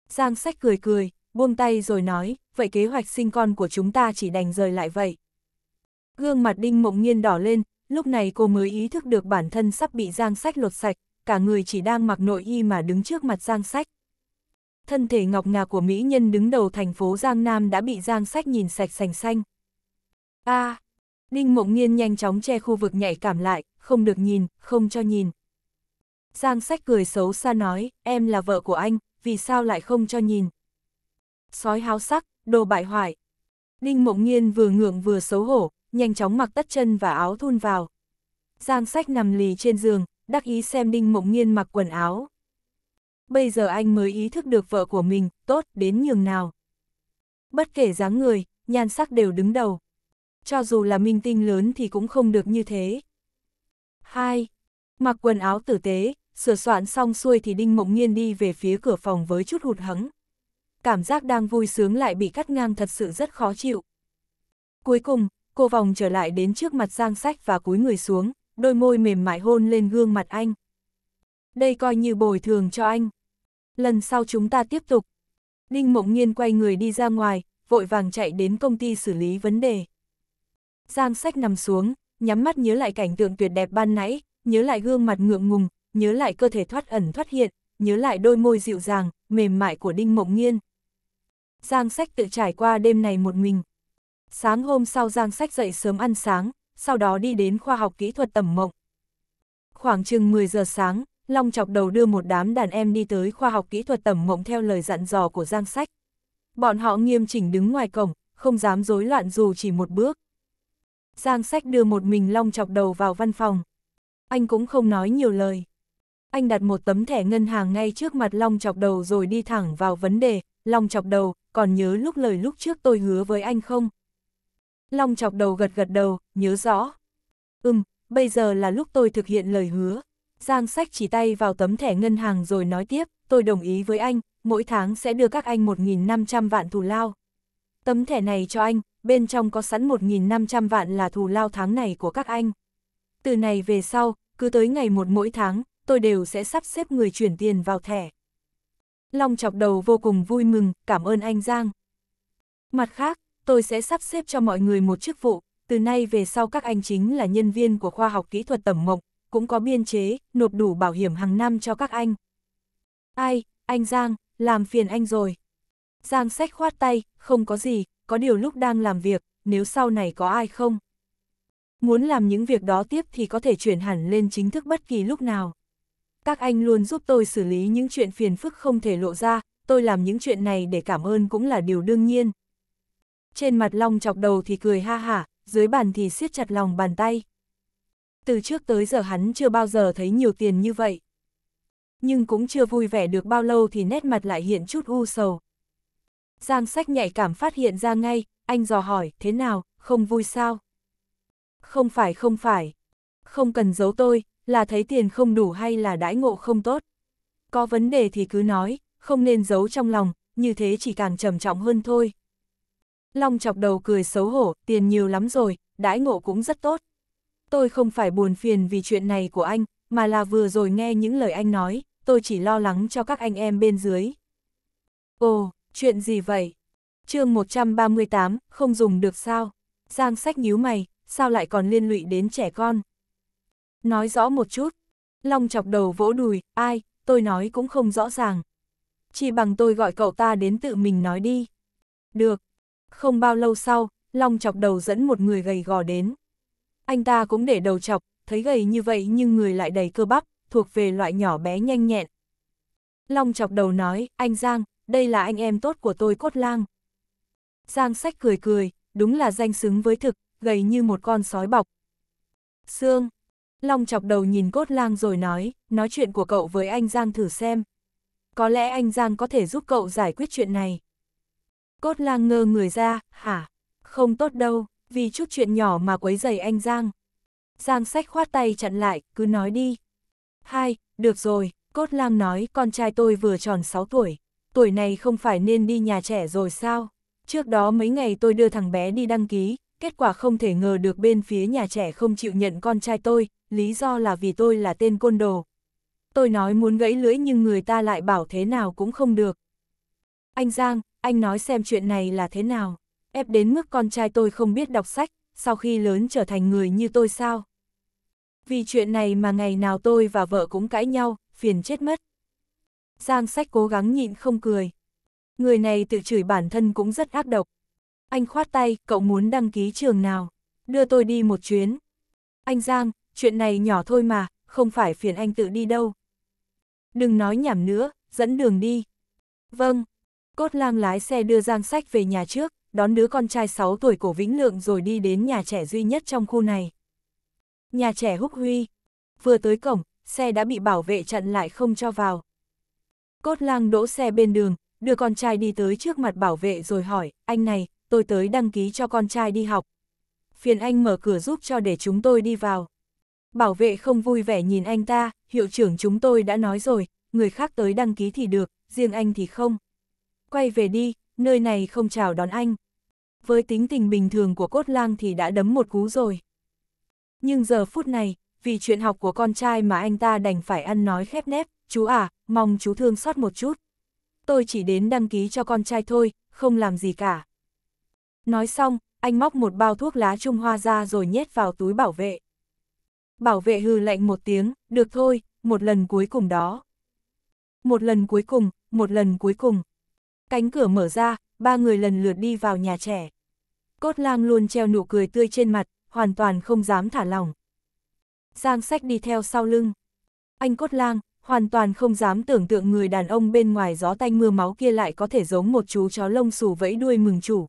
Giang Sách cười cười, buông tay rồi nói, vậy kế hoạch sinh con của chúng ta chỉ đành rời lại vậy. Gương mặt Đinh Mộng Nhiên đỏ lên, lúc này cô mới ý thức được bản thân sắp bị Giang Sách lột sạch, cả người chỉ đang mặc nội y mà đứng trước mặt Giang Sách. Thân thể ngọc ngà của mỹ nhân đứng đầu thành phố Giang Nam đã bị Giang Sách nhìn sạch sành xanh. A, à, Ninh Mộng Nghiên nhanh chóng che khu vực nhạy cảm lại, không được nhìn, không cho nhìn. Giang sách cười xấu xa nói, em là vợ của anh, vì sao lại không cho nhìn? Sói háo sắc, đồ bại hoại. Ninh Mộng Nghiên vừa ngượng vừa xấu hổ, nhanh chóng mặc tất chân và áo thun vào. Giang sách nằm lì trên giường, đắc ý xem Ninh Mộng Nghiên mặc quần áo. Bây giờ anh mới ý thức được vợ của mình, tốt đến nhường nào. Bất kể dáng người, nhan sắc đều đứng đầu cho dù là minh tinh lớn thì cũng không được như thế. 2. Mặc quần áo tử tế, sửa soạn xong xuôi thì Đinh Mộng Nhiên đi về phía cửa phòng với chút hụt hẫng. Cảm giác đang vui sướng lại bị cắt ngang thật sự rất khó chịu. Cuối cùng, cô vòng trở lại đến trước mặt Giang Sách và cúi người xuống, đôi môi mềm mại hôn lên gương mặt anh. Đây coi như bồi thường cho anh. Lần sau chúng ta tiếp tục. Đinh Mộng Nhiên quay người đi ra ngoài, vội vàng chạy đến công ty xử lý vấn đề. Giang sách nằm xuống, nhắm mắt nhớ lại cảnh tượng tuyệt đẹp ban nãy, nhớ lại gương mặt ngượng ngùng, nhớ lại cơ thể thoát ẩn thoát hiện, nhớ lại đôi môi dịu dàng, mềm mại của Đinh Mộng Nghiên. Giang sách tự trải qua đêm này một mình. Sáng hôm sau Giang sách dậy sớm ăn sáng, sau đó đi đến khoa học kỹ thuật tầm mộng. Khoảng chừng 10 giờ sáng, Long chọc đầu đưa một đám đàn em đi tới khoa học kỹ thuật tầm mộng theo lời dặn dò của Giang Sách. Bọn họ nghiêm chỉnh đứng ngoài cổng, không dám rối loạn dù chỉ một bước. Giang sách đưa một mình long chọc đầu vào văn phòng. Anh cũng không nói nhiều lời. Anh đặt một tấm thẻ ngân hàng ngay trước mặt long chọc đầu rồi đi thẳng vào vấn đề. Long chọc đầu, còn nhớ lúc lời lúc trước tôi hứa với anh không? Long chọc đầu gật gật đầu, nhớ rõ. Ừm, bây giờ là lúc tôi thực hiện lời hứa. Giang sách chỉ tay vào tấm thẻ ngân hàng rồi nói tiếp, tôi đồng ý với anh, mỗi tháng sẽ đưa các anh 1.500 vạn thù lao. Tấm thẻ này cho anh, bên trong có sẵn 1.500 vạn là thù lao tháng này của các anh. Từ này về sau, cứ tới ngày một mỗi tháng, tôi đều sẽ sắp xếp người chuyển tiền vào thẻ. Long chọc đầu vô cùng vui mừng, cảm ơn anh Giang. Mặt khác, tôi sẽ sắp xếp cho mọi người một chức vụ, từ nay về sau các anh chính là nhân viên của khoa học kỹ thuật tẩm mộc, cũng có biên chế, nộp đủ bảo hiểm hàng năm cho các anh. Ai, anh Giang, làm phiền anh rồi. Giang sách khoát tay, không có gì, có điều lúc đang làm việc, nếu sau này có ai không. Muốn làm những việc đó tiếp thì có thể chuyển hẳn lên chính thức bất kỳ lúc nào. Các anh luôn giúp tôi xử lý những chuyện phiền phức không thể lộ ra, tôi làm những chuyện này để cảm ơn cũng là điều đương nhiên. Trên mặt Long chọc đầu thì cười ha hả, dưới bàn thì siết chặt lòng bàn tay. Từ trước tới giờ hắn chưa bao giờ thấy nhiều tiền như vậy. Nhưng cũng chưa vui vẻ được bao lâu thì nét mặt lại hiện chút u sầu, Giang sách nhạy cảm phát hiện ra ngay, anh dò hỏi, thế nào, không vui sao? Không phải không phải, không cần giấu tôi, là thấy tiền không đủ hay là đãi ngộ không tốt. Có vấn đề thì cứ nói, không nên giấu trong lòng, như thế chỉ càng trầm trọng hơn thôi. Long chọc đầu cười xấu hổ, tiền nhiều lắm rồi, đãi ngộ cũng rất tốt. Tôi không phải buồn phiền vì chuyện này của anh, mà là vừa rồi nghe những lời anh nói, tôi chỉ lo lắng cho các anh em bên dưới. Ồ, Chuyện gì vậy? chương 138, không dùng được sao? Giang sách nhíu mày, sao lại còn liên lụy đến trẻ con? Nói rõ một chút. Long chọc đầu vỗ đùi, ai, tôi nói cũng không rõ ràng. Chỉ bằng tôi gọi cậu ta đến tự mình nói đi. Được. Không bao lâu sau, Long chọc đầu dẫn một người gầy gò đến. Anh ta cũng để đầu chọc, thấy gầy như vậy nhưng người lại đầy cơ bắp, thuộc về loại nhỏ bé nhanh nhẹn. Long chọc đầu nói, anh Giang, đây là anh em tốt của tôi cốt lang. Giang sách cười cười, đúng là danh xứng với thực, gầy như một con sói bọc. Sương, Long chọc đầu nhìn cốt lang rồi nói, nói chuyện của cậu với anh Giang thử xem. Có lẽ anh Giang có thể giúp cậu giải quyết chuyện này. Cốt lang ngơ người ra, hả? Không tốt đâu, vì chút chuyện nhỏ mà quấy dày anh Giang. Giang sách khoát tay chặn lại, cứ nói đi. Hai, được rồi, cốt lang nói con trai tôi vừa tròn 6 tuổi tuổi này không phải nên đi nhà trẻ rồi sao? Trước đó mấy ngày tôi đưa thằng bé đi đăng ký, kết quả không thể ngờ được bên phía nhà trẻ không chịu nhận con trai tôi, lý do là vì tôi là tên côn đồ. Tôi nói muốn gãy lưỡi nhưng người ta lại bảo thế nào cũng không được. Anh Giang, anh nói xem chuyện này là thế nào, ép đến mức con trai tôi không biết đọc sách, sau khi lớn trở thành người như tôi sao? Vì chuyện này mà ngày nào tôi và vợ cũng cãi nhau, phiền chết mất. Giang sách cố gắng nhịn không cười. Người này tự chửi bản thân cũng rất ác độc. Anh khoát tay, cậu muốn đăng ký trường nào? Đưa tôi đi một chuyến. Anh Giang, chuyện này nhỏ thôi mà, không phải phiền anh tự đi đâu. Đừng nói nhảm nữa, dẫn đường đi. Vâng. Cốt lang lái xe đưa Giang sách về nhà trước, đón đứa con trai 6 tuổi của Vĩnh Lượng rồi đi đến nhà trẻ duy nhất trong khu này. Nhà trẻ húc huy. Vừa tới cổng, xe đã bị bảo vệ chặn lại không cho vào, Cốt lang đỗ xe bên đường, đưa con trai đi tới trước mặt bảo vệ rồi hỏi, anh này, tôi tới đăng ký cho con trai đi học. Phiền anh mở cửa giúp cho để chúng tôi đi vào. Bảo vệ không vui vẻ nhìn anh ta, hiệu trưởng chúng tôi đã nói rồi, người khác tới đăng ký thì được, riêng anh thì không. Quay về đi, nơi này không chào đón anh. Với tính tình bình thường của cốt lang thì đã đấm một cú rồi. Nhưng giờ phút này, vì chuyện học của con trai mà anh ta đành phải ăn nói khép nép, chú à, mong chú thương xót một chút. Tôi chỉ đến đăng ký cho con trai thôi, không làm gì cả. Nói xong, anh móc một bao thuốc lá Trung Hoa ra rồi nhét vào túi bảo vệ. Bảo vệ hư lạnh một tiếng, được thôi, một lần cuối cùng đó. Một lần cuối cùng, một lần cuối cùng. Cánh cửa mở ra, ba người lần lượt đi vào nhà trẻ. Cốt lang luôn treo nụ cười tươi trên mặt, hoàn toàn không dám thả lỏng. Giang sách đi theo sau lưng. Anh cốt lang, hoàn toàn không dám tưởng tượng người đàn ông bên ngoài gió tanh mưa máu kia lại có thể giống một chú chó lông xù vẫy đuôi mừng chủ.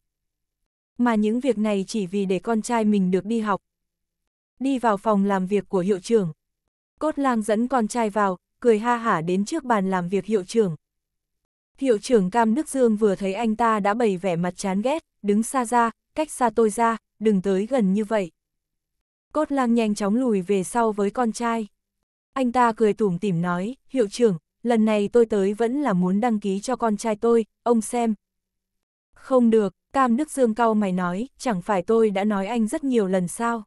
Mà những việc này chỉ vì để con trai mình được đi học. Đi vào phòng làm việc của hiệu trưởng. Cốt lang dẫn con trai vào, cười ha hả đến trước bàn làm việc hiệu trưởng. Hiệu trưởng Cam Đức Dương vừa thấy anh ta đã bày vẻ mặt chán ghét, đứng xa ra, cách xa tôi ra, đừng tới gần như vậy. Cốt lang nhanh chóng lùi về sau với con trai. Anh ta cười tủm tỉm nói, hiệu trưởng, lần này tôi tới vẫn là muốn đăng ký cho con trai tôi, ông xem. Không được, Cam Đức Dương cau mày nói, chẳng phải tôi đã nói anh rất nhiều lần sao.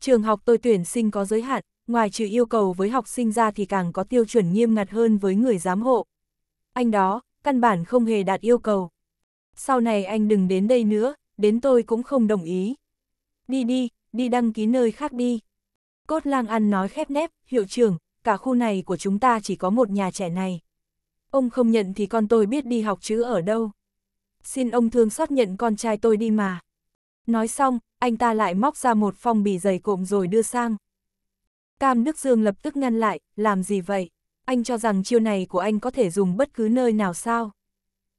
Trường học tôi tuyển sinh có giới hạn, ngoài trừ yêu cầu với học sinh ra thì càng có tiêu chuẩn nghiêm ngặt hơn với người giám hộ. Anh đó, căn bản không hề đạt yêu cầu. Sau này anh đừng đến đây nữa, đến tôi cũng không đồng ý. Đi đi, đi đăng ký nơi khác đi. Cốt lang ăn nói khép nép, hiệu trưởng, cả khu này của chúng ta chỉ có một nhà trẻ này. Ông không nhận thì con tôi biết đi học chữ ở đâu. Xin ông thương xót nhận con trai tôi đi mà. Nói xong, anh ta lại móc ra một phong bì dày cộm rồi đưa sang. Cam Đức Dương lập tức ngăn lại, làm gì vậy? Anh cho rằng chiêu này của anh có thể dùng bất cứ nơi nào sao?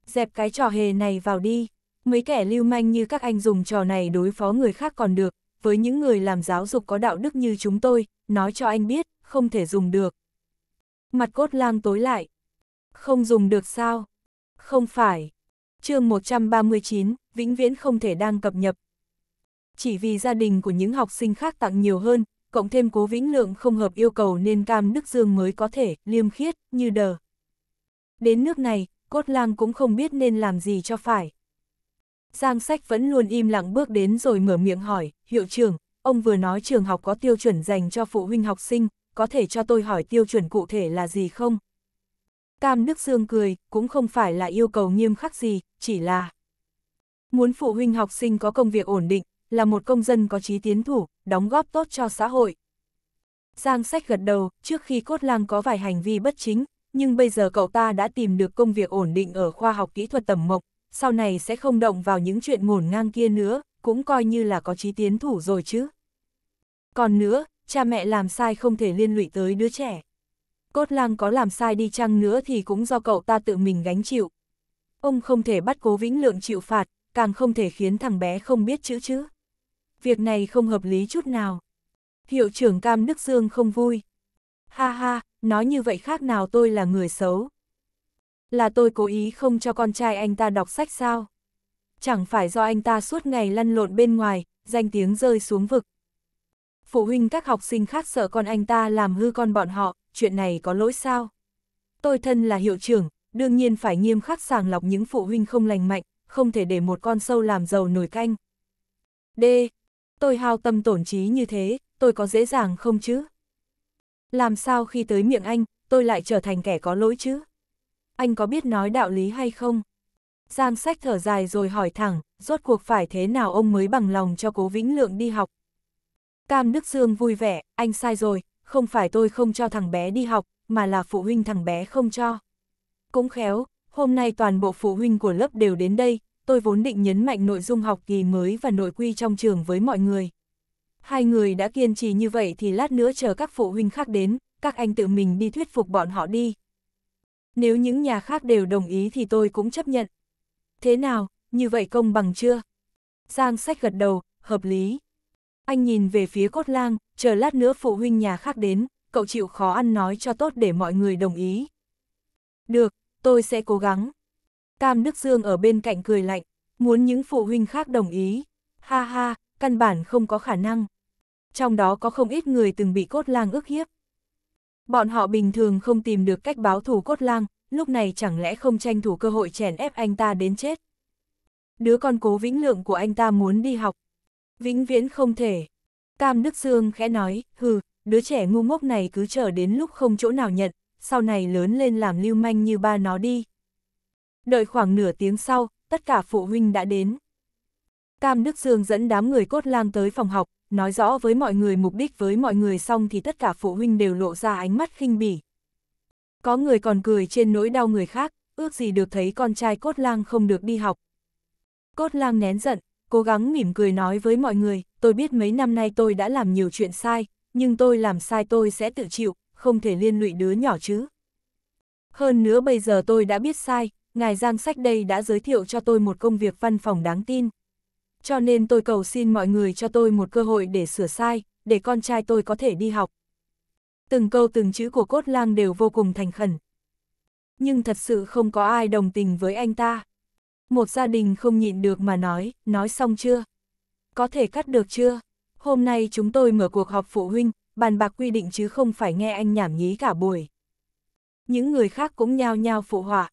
Dẹp cái trò hề này vào đi. Mấy kẻ lưu manh như các anh dùng trò này đối phó người khác còn được, với những người làm giáo dục có đạo đức như chúng tôi, nói cho anh biết, không thể dùng được. Mặt cốt lang tối lại. Không dùng được sao? Không phải. chương 139, vĩnh viễn không thể đang cập nhập. Chỉ vì gia đình của những học sinh khác tặng nhiều hơn, cộng thêm cố vĩnh lượng không hợp yêu cầu nên cam Đức Dương mới có thể liêm khiết, như đờ. Đến nước này, cốt lang cũng không biết nên làm gì cho phải. Giang Sách vẫn luôn im lặng bước đến rồi mở miệng hỏi, hiệu trưởng, ông vừa nói trường học có tiêu chuẩn dành cho phụ huynh học sinh, có thể cho tôi hỏi tiêu chuẩn cụ thể là gì không? Cam Đức Dương cười, cũng không phải là yêu cầu nghiêm khắc gì, chỉ là muốn phụ huynh học sinh có công việc ổn định, là một công dân có trí tiến thủ, đóng góp tốt cho xã hội. Giang Sách gật đầu, trước khi Cốt Lang có vài hành vi bất chính, nhưng bây giờ cậu ta đã tìm được công việc ổn định ở khoa học kỹ thuật tầm mộc, sau này sẽ không động vào những chuyện ngổn ngang kia nữa, cũng coi như là có chí tiến thủ rồi chứ. Còn nữa, cha mẹ làm sai không thể liên lụy tới đứa trẻ. Cốt lang có làm sai đi chăng nữa thì cũng do cậu ta tự mình gánh chịu. Ông không thể bắt cố vĩnh lượng chịu phạt, càng không thể khiến thằng bé không biết chữ chứ. Việc này không hợp lý chút nào. Hiệu trưởng Cam Đức Dương không vui. Ha ha, nói như vậy khác nào tôi là người xấu. Là tôi cố ý không cho con trai anh ta đọc sách sao? Chẳng phải do anh ta suốt ngày lăn lộn bên ngoài, danh tiếng rơi xuống vực. Phụ huynh các học sinh khác sợ con anh ta làm hư con bọn họ, chuyện này có lỗi sao? Tôi thân là hiệu trưởng, đương nhiên phải nghiêm khắc sàng lọc những phụ huynh không lành mạnh, không thể để một con sâu làm giàu nổi canh. D. Tôi hao tâm tổn trí như thế, tôi có dễ dàng không chứ? Làm sao khi tới miệng anh, tôi lại trở thành kẻ có lỗi chứ? anh có biết nói đạo lý hay không? Giang sách thở dài rồi hỏi thẳng, rốt cuộc phải thế nào ông mới bằng lòng cho cố Vĩnh Lượng đi học? Cam Đức Dương vui vẻ, anh sai rồi, không phải tôi không cho thằng bé đi học, mà là phụ huynh thằng bé không cho. Cũng khéo, hôm nay toàn bộ phụ huynh của lớp đều đến đây, tôi vốn định nhấn mạnh nội dung học kỳ mới và nội quy trong trường với mọi người. Hai người đã kiên trì như vậy thì lát nữa chờ các phụ huynh khác đến, các anh tự mình đi thuyết phục bọn họ đi, nếu những nhà khác đều đồng ý thì tôi cũng chấp nhận. Thế nào, như vậy công bằng chưa? Giang sách gật đầu, hợp lý. Anh nhìn về phía cốt lang, chờ lát nữa phụ huynh nhà khác đến, cậu chịu khó ăn nói cho tốt để mọi người đồng ý. Được, tôi sẽ cố gắng. Cam Đức Dương ở bên cạnh cười lạnh, muốn những phụ huynh khác đồng ý. Ha ha, căn bản không có khả năng. Trong đó có không ít người từng bị cốt lang ức hiếp. Bọn họ bình thường không tìm được cách báo thù cốt lang, lúc này chẳng lẽ không tranh thủ cơ hội chèn ép anh ta đến chết. Đứa con cố vĩnh lượng của anh ta muốn đi học. Vĩnh viễn không thể. cam Đức Dương khẽ nói, hừ, đứa trẻ ngu ngốc này cứ chờ đến lúc không chỗ nào nhận, sau này lớn lên làm lưu manh như ba nó đi. Đợi khoảng nửa tiếng sau, tất cả phụ huynh đã đến. cam Đức Dương dẫn đám người cốt lang tới phòng học, nói rõ với mọi người mục đích với mọi người xong thì tất cả phụ huynh đều lộ ra ánh mắt khinh bỉ. Có người còn cười trên nỗi đau người khác, ước gì được thấy con trai cốt lang không được đi học. Cốt lang nén giận, cố gắng mỉm cười nói với mọi người, tôi biết mấy năm nay tôi đã làm nhiều chuyện sai, nhưng tôi làm sai tôi sẽ tự chịu, không thể liên lụy đứa nhỏ chứ. Hơn nữa bây giờ tôi đã biết sai, ngài Giang Sách đây đã giới thiệu cho tôi một công việc văn phòng đáng tin cho nên tôi cầu xin mọi người cho tôi một cơ hội để sửa sai, để con trai tôi có thể đi học. Từng câu từng chữ của cốt lang đều vô cùng thành khẩn. Nhưng thật sự không có ai đồng tình với anh ta. Một gia đình không nhịn được mà nói, nói xong chưa? Có thể cắt được chưa? Hôm nay chúng tôi mở cuộc họp phụ huynh, bàn bạc quy định chứ không phải nghe anh nhảm nhí cả buổi. Những người khác cũng nhao nhao phụ họa.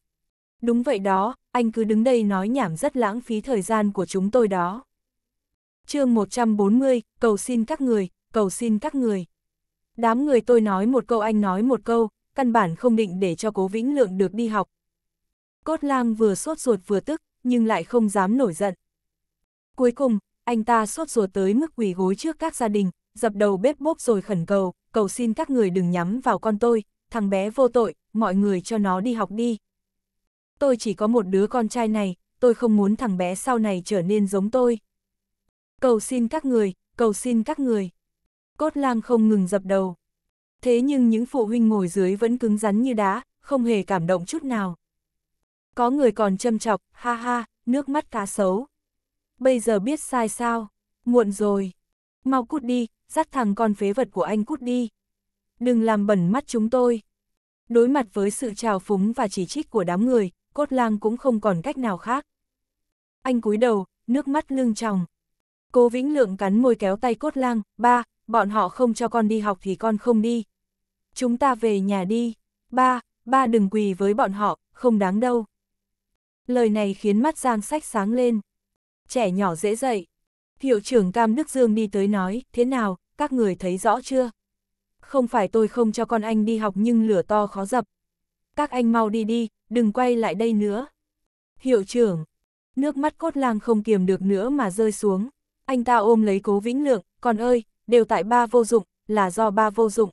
Đúng vậy đó, anh cứ đứng đây nói nhảm rất lãng phí thời gian của chúng tôi đó. chương 140, cầu xin các người, cầu xin các người. Đám người tôi nói một câu anh nói một câu, căn bản không định để cho cố Vĩnh Lượng được đi học. Cốt lang vừa sốt ruột vừa tức, nhưng lại không dám nổi giận. Cuối cùng, anh ta sốt ruột tới mức quỳ gối trước các gia đình, dập đầu bếp bốp rồi khẩn cầu, cầu xin các người đừng nhắm vào con tôi, thằng bé vô tội, mọi người cho nó đi học đi tôi chỉ có một đứa con trai này, tôi không muốn thằng bé sau này trở nên giống tôi. Cầu xin các người, cầu xin các người. Cốt lang không ngừng dập đầu. Thế nhưng những phụ huynh ngồi dưới vẫn cứng rắn như đá, không hề cảm động chút nào. Có người còn châm chọc, ha ha, nước mắt cá xấu Bây giờ biết sai sao, muộn rồi. Mau cút đi, dắt thằng con phế vật của anh cút đi. Đừng làm bẩn mắt chúng tôi. Đối mặt với sự trào phúng và chỉ trích của đám người, cốt lang cũng không còn cách nào khác. Anh cúi đầu, nước mắt lưng tròng. Cô Vĩnh Lượng cắn môi kéo tay cốt lang, ba, bọn họ không cho con đi học thì con không đi. Chúng ta về nhà đi, ba, ba đừng quỳ với bọn họ, không đáng đâu. Lời này khiến mắt Giang sách sáng lên. Trẻ nhỏ dễ dậy. Hiệu trưởng Cam Đức Dương đi tới nói, thế nào, các người thấy rõ chưa? Không phải tôi không cho con anh đi học nhưng lửa to khó dập. Các anh mau đi đi, đừng quay lại đây nữa. Hiệu trưởng, nước mắt cốt lang không kiềm được nữa mà rơi xuống. Anh ta ôm lấy cố vĩnh lượng, còn ơi, đều tại ba vô dụng, là do ba vô dụng.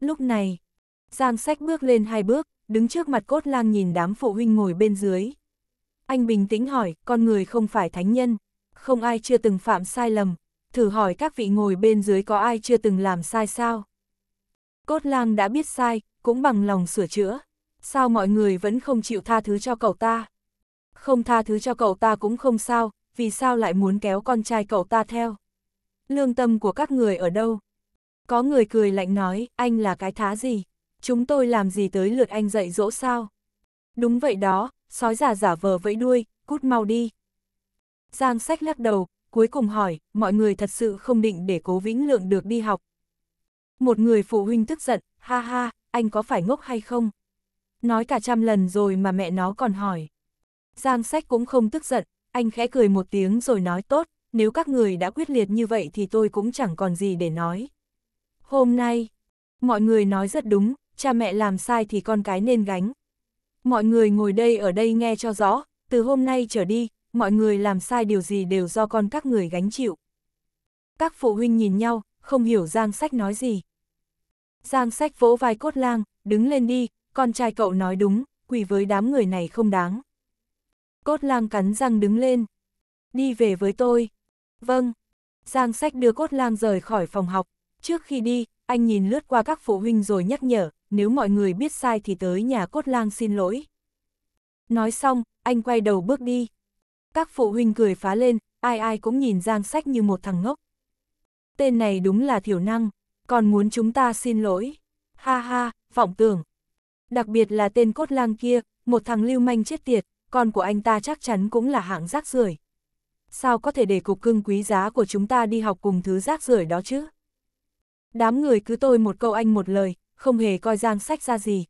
Lúc này, Giang sách bước lên hai bước, đứng trước mặt cốt lang nhìn đám phụ huynh ngồi bên dưới. Anh bình tĩnh hỏi, con người không phải thánh nhân, không ai chưa từng phạm sai lầm, thử hỏi các vị ngồi bên dưới có ai chưa từng làm sai sao. Cốt lang đã biết sai, cũng bằng lòng sửa chữa sao mọi người vẫn không chịu tha thứ cho cậu ta? Không tha thứ cho cậu ta cũng không sao, vì sao lại muốn kéo con trai cậu ta theo? Lương tâm của các người ở đâu? Có người cười lạnh nói, anh là cái thá gì? Chúng tôi làm gì tới lượt anh dạy dỗ sao? Đúng vậy đó, sói giả giả vờ vẫy đuôi, cút mau đi. Giang sách lắc đầu, cuối cùng hỏi, mọi người thật sự không định để cố vĩnh lượng được đi học. Một người phụ huynh tức giận, ha ha, anh có phải ngốc hay không? nói cả trăm lần rồi mà mẹ nó còn hỏi. Giang sách cũng không tức giận, anh khẽ cười một tiếng rồi nói tốt, nếu các người đã quyết liệt như vậy thì tôi cũng chẳng còn gì để nói. Hôm nay, mọi người nói rất đúng, cha mẹ làm sai thì con cái nên gánh. Mọi người ngồi đây ở đây nghe cho rõ, từ hôm nay trở đi, mọi người làm sai điều gì đều do con các người gánh chịu. Các phụ huynh nhìn nhau, không hiểu Giang Sách nói gì. Giang Sách vỗ vai cốt lang, đứng lên đi, con trai cậu nói đúng, quỳ với đám người này không đáng. Cốt lang cắn răng đứng lên. Đi về với tôi. Vâng. Giang sách đưa cốt lang rời khỏi phòng học. Trước khi đi, anh nhìn lướt qua các phụ huynh rồi nhắc nhở, nếu mọi người biết sai thì tới nhà cốt lang xin lỗi. Nói xong, anh quay đầu bước đi. Các phụ huynh cười phá lên, ai ai cũng nhìn Giang Sách như một thằng ngốc. Tên này đúng là thiểu năng, còn muốn chúng ta xin lỗi. Ha ha, vọng tưởng, đặc biệt là tên cốt lang kia, một thằng lưu manh chết tiệt, con của anh ta chắc chắn cũng là hạng rác rưởi. Sao có thể để cục cưng quý giá của chúng ta đi học cùng thứ rác rưởi đó chứ? Đám người cứ tôi một câu anh một lời, không hề coi giang sách ra gì.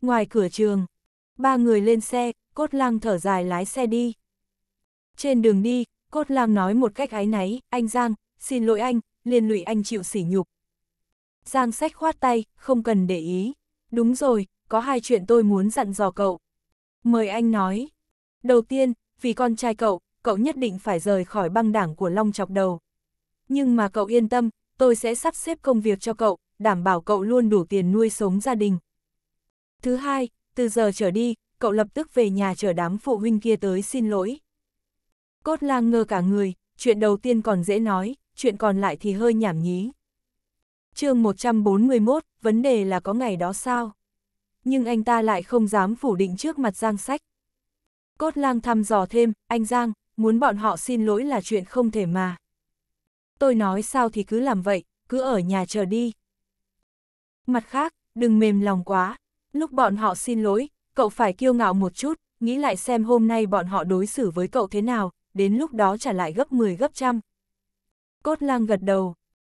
Ngoài cửa trường, ba người lên xe, cốt lang thở dài lái xe đi. Trên đường đi, cốt lang nói một cách ái náy, anh Giang, xin lỗi anh, liên lụy anh chịu sỉ nhục. Giang sách khoát tay, không cần để ý. Đúng rồi, có hai chuyện tôi muốn dặn dò cậu. Mời anh nói. Đầu tiên, vì con trai cậu, cậu nhất định phải rời khỏi băng đảng của Long Chọc Đầu. Nhưng mà cậu yên tâm, tôi sẽ sắp xếp công việc cho cậu, đảm bảo cậu luôn đủ tiền nuôi sống gia đình. Thứ hai, từ giờ trở đi, cậu lập tức về nhà chở đám phụ huynh kia tới xin lỗi. Cốt lang ngơ cả người, chuyện đầu tiên còn dễ nói, chuyện còn lại thì hơi nhảm nhí chương 141, vấn đề là có ngày đó sao? Nhưng anh ta lại không dám phủ định trước mặt Giang Sách. Cốt lang thăm dò thêm, anh Giang, muốn bọn họ xin lỗi là chuyện không thể mà. Tôi nói sao thì cứ làm vậy, cứ ở nhà chờ đi. Mặt khác, đừng mềm lòng quá. Lúc bọn họ xin lỗi, cậu phải kiêu ngạo một chút, nghĩ lại xem hôm nay bọn họ đối xử với cậu thế nào, đến lúc đó trả lại gấp 10 gấp trăm. Cốt lang gật đầu,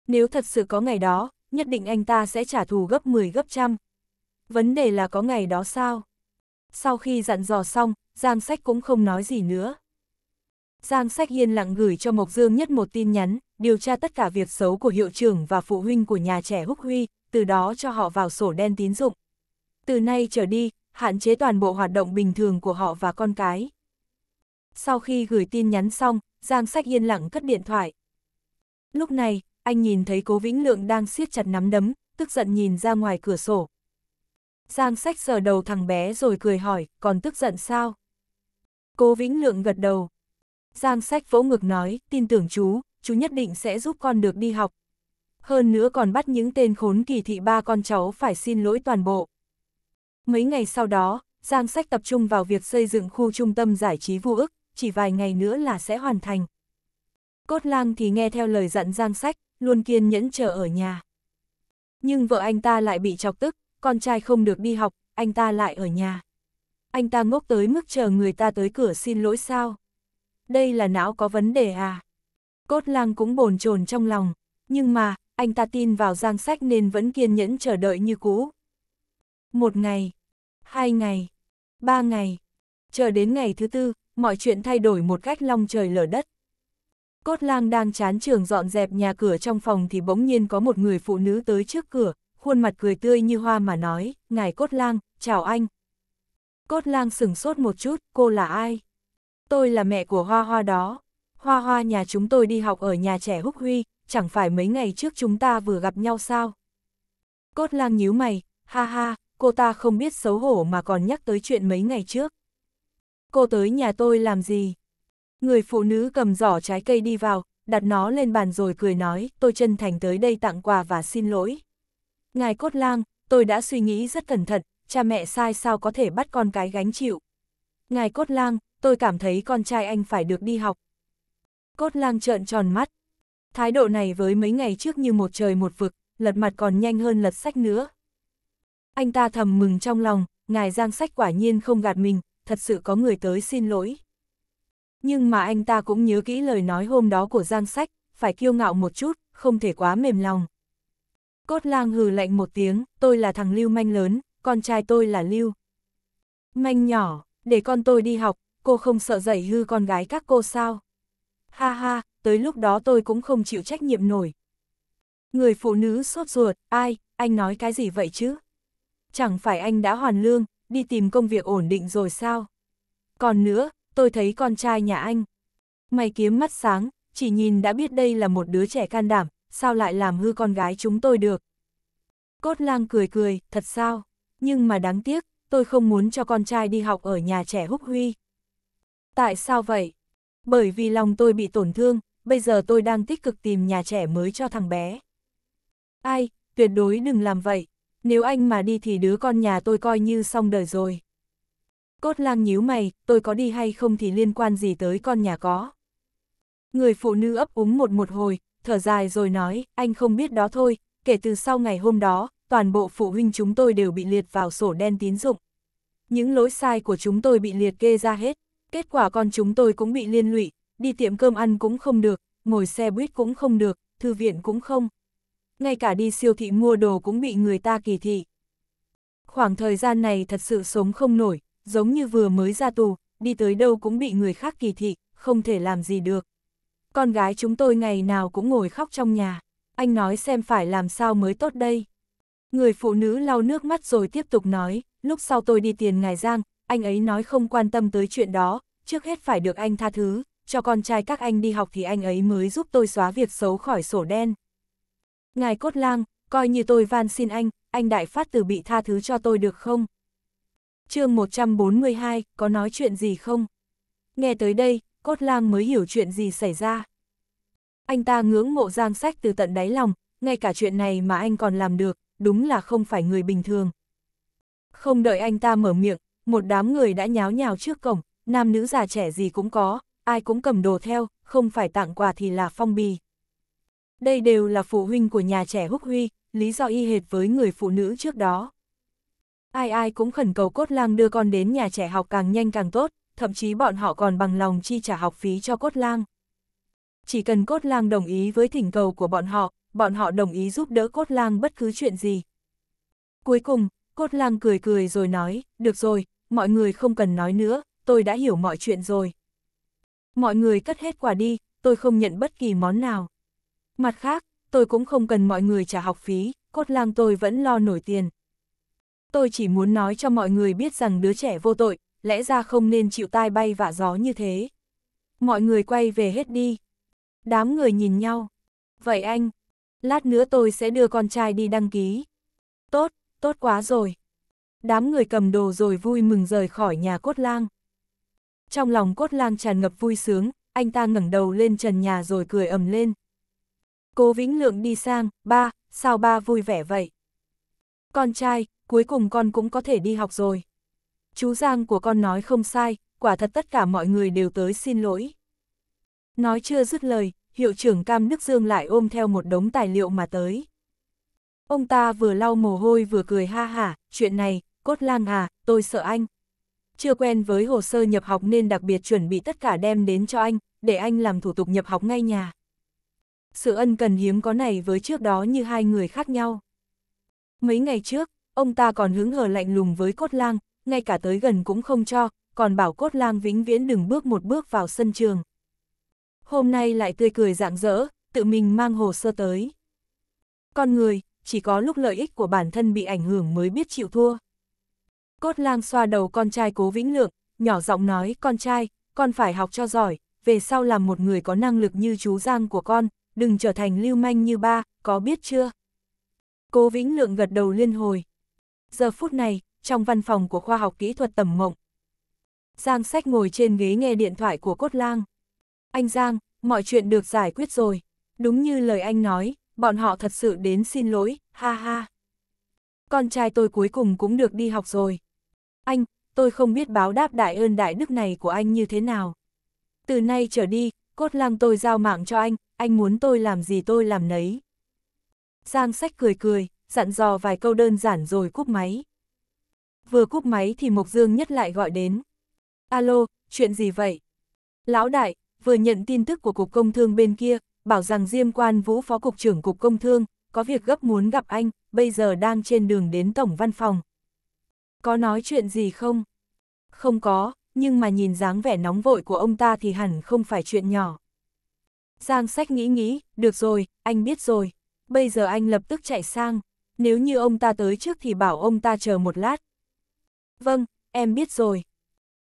nếu thật sự có ngày đó, nhất định anh ta sẽ trả thù gấp 10 gấp trăm. Vấn đề là có ngày đó sao? Sau khi dặn dò xong, Giang Sách cũng không nói gì nữa. Giang Sách yên lặng gửi cho Mộc Dương nhất một tin nhắn, điều tra tất cả việc xấu của hiệu trưởng và phụ huynh của nhà trẻ Húc Huy, từ đó cho họ vào sổ đen tín dụng. Từ nay trở đi, hạn chế toàn bộ hoạt động bình thường của họ và con cái. Sau khi gửi tin nhắn xong, Giang Sách yên lặng cất điện thoại. Lúc này, anh nhìn thấy Cố Vĩnh Lượng đang siết chặt nắm đấm, tức giận nhìn ra ngoài cửa sổ. Giang sách sờ đầu thằng bé rồi cười hỏi, còn tức giận sao? Cố Vĩnh Lượng gật đầu. Giang sách vỗ ngực nói, tin tưởng chú, chú nhất định sẽ giúp con được đi học. Hơn nữa còn bắt những tên khốn kỳ thị ba con cháu phải xin lỗi toàn bộ. Mấy ngày sau đó, Giang sách tập trung vào việc xây dựng khu trung tâm giải trí vô ức, chỉ vài ngày nữa là sẽ hoàn thành. Cốt lang thì nghe theo lời dặn Giang sách, luôn kiên nhẫn chờ ở nhà. Nhưng vợ anh ta lại bị chọc tức, con trai không được đi học, anh ta lại ở nhà. Anh ta ngốc tới mức chờ người ta tới cửa xin lỗi sao? Đây là não có vấn đề à? Cốt lang cũng bồn chồn trong lòng, nhưng mà, anh ta tin vào giang sách nên vẫn kiên nhẫn chờ đợi như cũ. Một ngày, hai ngày, ba ngày, chờ đến ngày thứ tư, mọi chuyện thay đổi một cách long trời lở đất. Cốt lang đang chán trường dọn dẹp nhà cửa trong phòng thì bỗng nhiên có một người phụ nữ tới trước cửa, khuôn mặt cười tươi như hoa mà nói, ngài cốt lang, chào anh. Cốt lang sửng sốt một chút, cô là ai? Tôi là mẹ của Hoa Hoa đó. Hoa Hoa nhà chúng tôi đi học ở nhà trẻ Húc Huy, chẳng phải mấy ngày trước chúng ta vừa gặp nhau sao? Cốt lang nhíu mày, ha ha, cô ta không biết xấu hổ mà còn nhắc tới chuyện mấy ngày trước. Cô tới nhà tôi làm gì? Người phụ nữ cầm giỏ trái cây đi vào, đặt nó lên bàn rồi cười nói, tôi chân thành tới đây tặng quà và xin lỗi. Ngài Cốt Lang, tôi đã suy nghĩ rất cẩn thận, cha mẹ sai sao có thể bắt con cái gánh chịu. Ngài Cốt Lang, tôi cảm thấy con trai anh phải được đi học. Cốt Lang trợn tròn mắt. Thái độ này với mấy ngày trước như một trời một vực, lật mặt còn nhanh hơn lật sách nữa. Anh ta thầm mừng trong lòng, ngài Giang Sách quả nhiên không gạt mình, thật sự có người tới xin lỗi. Nhưng mà anh ta cũng nhớ kỹ lời nói hôm đó của Giang Sách, phải kiêu ngạo một chút, không thể quá mềm lòng. Cốt lang hừ lạnh một tiếng, tôi là thằng Lưu Manh lớn, con trai tôi là Lưu. Manh nhỏ, để con tôi đi học, cô không sợ dạy hư con gái các cô sao? Ha ha, tới lúc đó tôi cũng không chịu trách nhiệm nổi. Người phụ nữ sốt ruột, ai, anh nói cái gì vậy chứ? Chẳng phải anh đã hoàn lương, đi tìm công việc ổn định rồi sao? Còn nữa, tôi thấy con trai nhà anh. Mày kiếm mắt sáng, chỉ nhìn đã biết đây là một đứa trẻ can đảm, sao lại làm hư con gái chúng tôi được. Cốt lang cười cười, thật sao? Nhưng mà đáng tiếc, tôi không muốn cho con trai đi học ở nhà trẻ húc huy. Tại sao vậy? Bởi vì lòng tôi bị tổn thương, bây giờ tôi đang tích cực tìm nhà trẻ mới cho thằng bé. Ai, tuyệt đối đừng làm vậy. Nếu anh mà đi thì đứa con nhà tôi coi như xong đời rồi. Cốt lang nhíu mày, tôi có đi hay không thì liên quan gì tới con nhà có. Người phụ nữ ấp úng một một hồi, thở dài rồi nói, anh không biết đó thôi, kể từ sau ngày hôm đó, toàn bộ phụ huynh chúng tôi đều bị liệt vào sổ đen tín dụng. Những lỗi sai của chúng tôi bị liệt kê ra hết, kết quả con chúng tôi cũng bị liên lụy, đi tiệm cơm ăn cũng không được, ngồi xe buýt cũng không được, thư viện cũng không. Ngay cả đi siêu thị mua đồ cũng bị người ta kỳ thị. Khoảng thời gian này thật sự sống không nổi, giống như vừa mới ra tù, đi tới đâu cũng bị người khác kỳ thị, không thể làm gì được. Con gái chúng tôi ngày nào cũng ngồi khóc trong nhà, anh nói xem phải làm sao mới tốt đây. Người phụ nữ lau nước mắt rồi tiếp tục nói, lúc sau tôi đi tiền ngài giang, anh ấy nói không quan tâm tới chuyện đó, trước hết phải được anh tha thứ, cho con trai các anh đi học thì anh ấy mới giúp tôi xóa việc xấu khỏi sổ đen. Ngài Cốt Lang, coi như tôi van xin anh, anh đại phát từ bị tha thứ cho tôi được không? chương 142, có nói chuyện gì không? Nghe tới đây, cốt lang mới hiểu chuyện gì xảy ra. Anh ta ngưỡng mộ giang sách từ tận đáy lòng, ngay cả chuyện này mà anh còn làm được, đúng là không phải người bình thường. Không đợi anh ta mở miệng, một đám người đã nháo nhào trước cổng, nam nữ già trẻ gì cũng có, ai cũng cầm đồ theo, không phải tặng quà thì là phong bì. Đây đều là phụ huynh của nhà trẻ Húc Huy, lý do y hệt với người phụ nữ trước đó ai ai cũng khẩn cầu cốt lang đưa con đến nhà trẻ học càng nhanh càng tốt, thậm chí bọn họ còn bằng lòng chi trả học phí cho cốt lang. Chỉ cần cốt lang đồng ý với thỉnh cầu của bọn họ, bọn họ đồng ý giúp đỡ cốt lang bất cứ chuyện gì. Cuối cùng, cốt lang cười cười rồi nói, được rồi, mọi người không cần nói nữa, tôi đã hiểu mọi chuyện rồi. Mọi người cất hết quà đi, tôi không nhận bất kỳ món nào. Mặt khác, tôi cũng không cần mọi người trả học phí, cốt lang tôi vẫn lo nổi tiền, tôi chỉ muốn nói cho mọi người biết rằng đứa trẻ vô tội, lẽ ra không nên chịu tai bay vạ gió như thế. Mọi người quay về hết đi. Đám người nhìn nhau. Vậy anh, lát nữa tôi sẽ đưa con trai đi đăng ký. Tốt, tốt quá rồi. Đám người cầm đồ rồi vui mừng rời khỏi nhà cốt lang. Trong lòng cốt lang tràn ngập vui sướng, anh ta ngẩng đầu lên trần nhà rồi cười ầm lên. Cố Vĩnh Lượng đi sang, ba, sao ba vui vẻ vậy? Con trai, cuối cùng con cũng có thể đi học rồi. Chú Giang của con nói không sai, quả thật tất cả mọi người đều tới xin lỗi. Nói chưa dứt lời, hiệu trưởng Cam Đức Dương lại ôm theo một đống tài liệu mà tới. Ông ta vừa lau mồ hôi vừa cười ha hả, chuyện này, cốt lang à, tôi sợ anh. Chưa quen với hồ sơ nhập học nên đặc biệt chuẩn bị tất cả đem đến cho anh, để anh làm thủ tục nhập học ngay nhà. Sự ân cần hiếm có này với trước đó như hai người khác nhau. Mấy ngày trước, ông ta còn hứng hờ lạnh lùng với cốt lang, ngay cả tới gần cũng không cho, còn bảo cốt lang vĩnh viễn đừng bước một bước vào sân trường. Hôm nay lại tươi cười rạng rỡ, tự mình mang hồ sơ tới. Con người, chỉ có lúc lợi ích của bản thân bị ảnh hưởng mới biết chịu thua. Cốt lang xoa đầu con trai cố vĩnh lượng, nhỏ giọng nói con trai, con phải học cho giỏi, về sau làm một người có năng lực như chú Giang của con, đừng trở thành lưu manh như ba, có biết chưa? Cố vĩnh lượng gật đầu liên hồi, giờ phút này, trong văn phòng của khoa học kỹ thuật tầm mộng. Giang sách ngồi trên ghế nghe điện thoại của cốt lang. Anh Giang, mọi chuyện được giải quyết rồi. Đúng như lời anh nói, bọn họ thật sự đến xin lỗi, ha ha. Con trai tôi cuối cùng cũng được đi học rồi. Anh, tôi không biết báo đáp đại ơn đại đức này của anh như thế nào. Từ nay trở đi, cốt lang tôi giao mạng cho anh, anh muốn tôi làm gì tôi làm nấy. Giang sách cười cười, dặn dò vài câu đơn giản rồi cúp máy. Vừa cúp máy thì Mộc Dương Nhất lại gọi đến. Alo, chuyện gì vậy? Lão đại, vừa nhận tin tức của Cục Công Thương bên kia, bảo rằng Diêm Quan Vũ Phó Cục trưởng Cục Công Thương, có việc gấp muốn gặp anh, bây giờ đang trên đường đến Tổng Văn Phòng. Có nói chuyện gì không? Không có, nhưng mà nhìn dáng vẻ nóng vội của ông ta thì hẳn không phải chuyện nhỏ. Giang sách nghĩ nghĩ, được rồi, anh biết rồi. Bây giờ anh lập tức chạy sang nếu như ông ta tới trước thì bảo ông ta chờ một lát. Vâng, em biết rồi.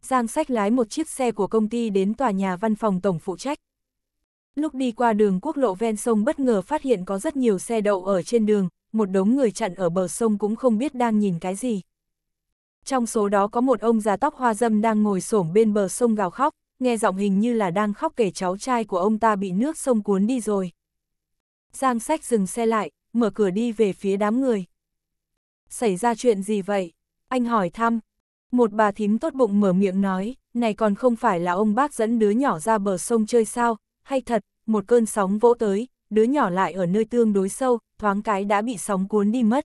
Giang sách lái một chiếc xe của công ty đến tòa nhà văn phòng tổng phụ trách. Lúc đi qua đường quốc lộ ven sông bất ngờ phát hiện có rất nhiều xe đậu ở trên đường, một đống người chặn ở bờ sông cũng không biết đang nhìn cái gì. Trong số đó có một ông già tóc hoa dâm đang ngồi xổm bên bờ sông gào khóc, nghe giọng hình như là đang khóc kể cháu trai của ông ta bị nước sông cuốn đi rồi. Giang sách dừng xe lại, mở cửa đi về phía đám người. Xảy ra chuyện gì vậy? Anh hỏi thăm. Một bà thím tốt bụng mở miệng nói, này còn không phải là ông bác dẫn đứa nhỏ ra bờ sông chơi sao, hay thật, một cơn sóng vỗ tới, đứa nhỏ lại ở nơi tương đối sâu, thoáng cái đã bị sóng cuốn đi mất.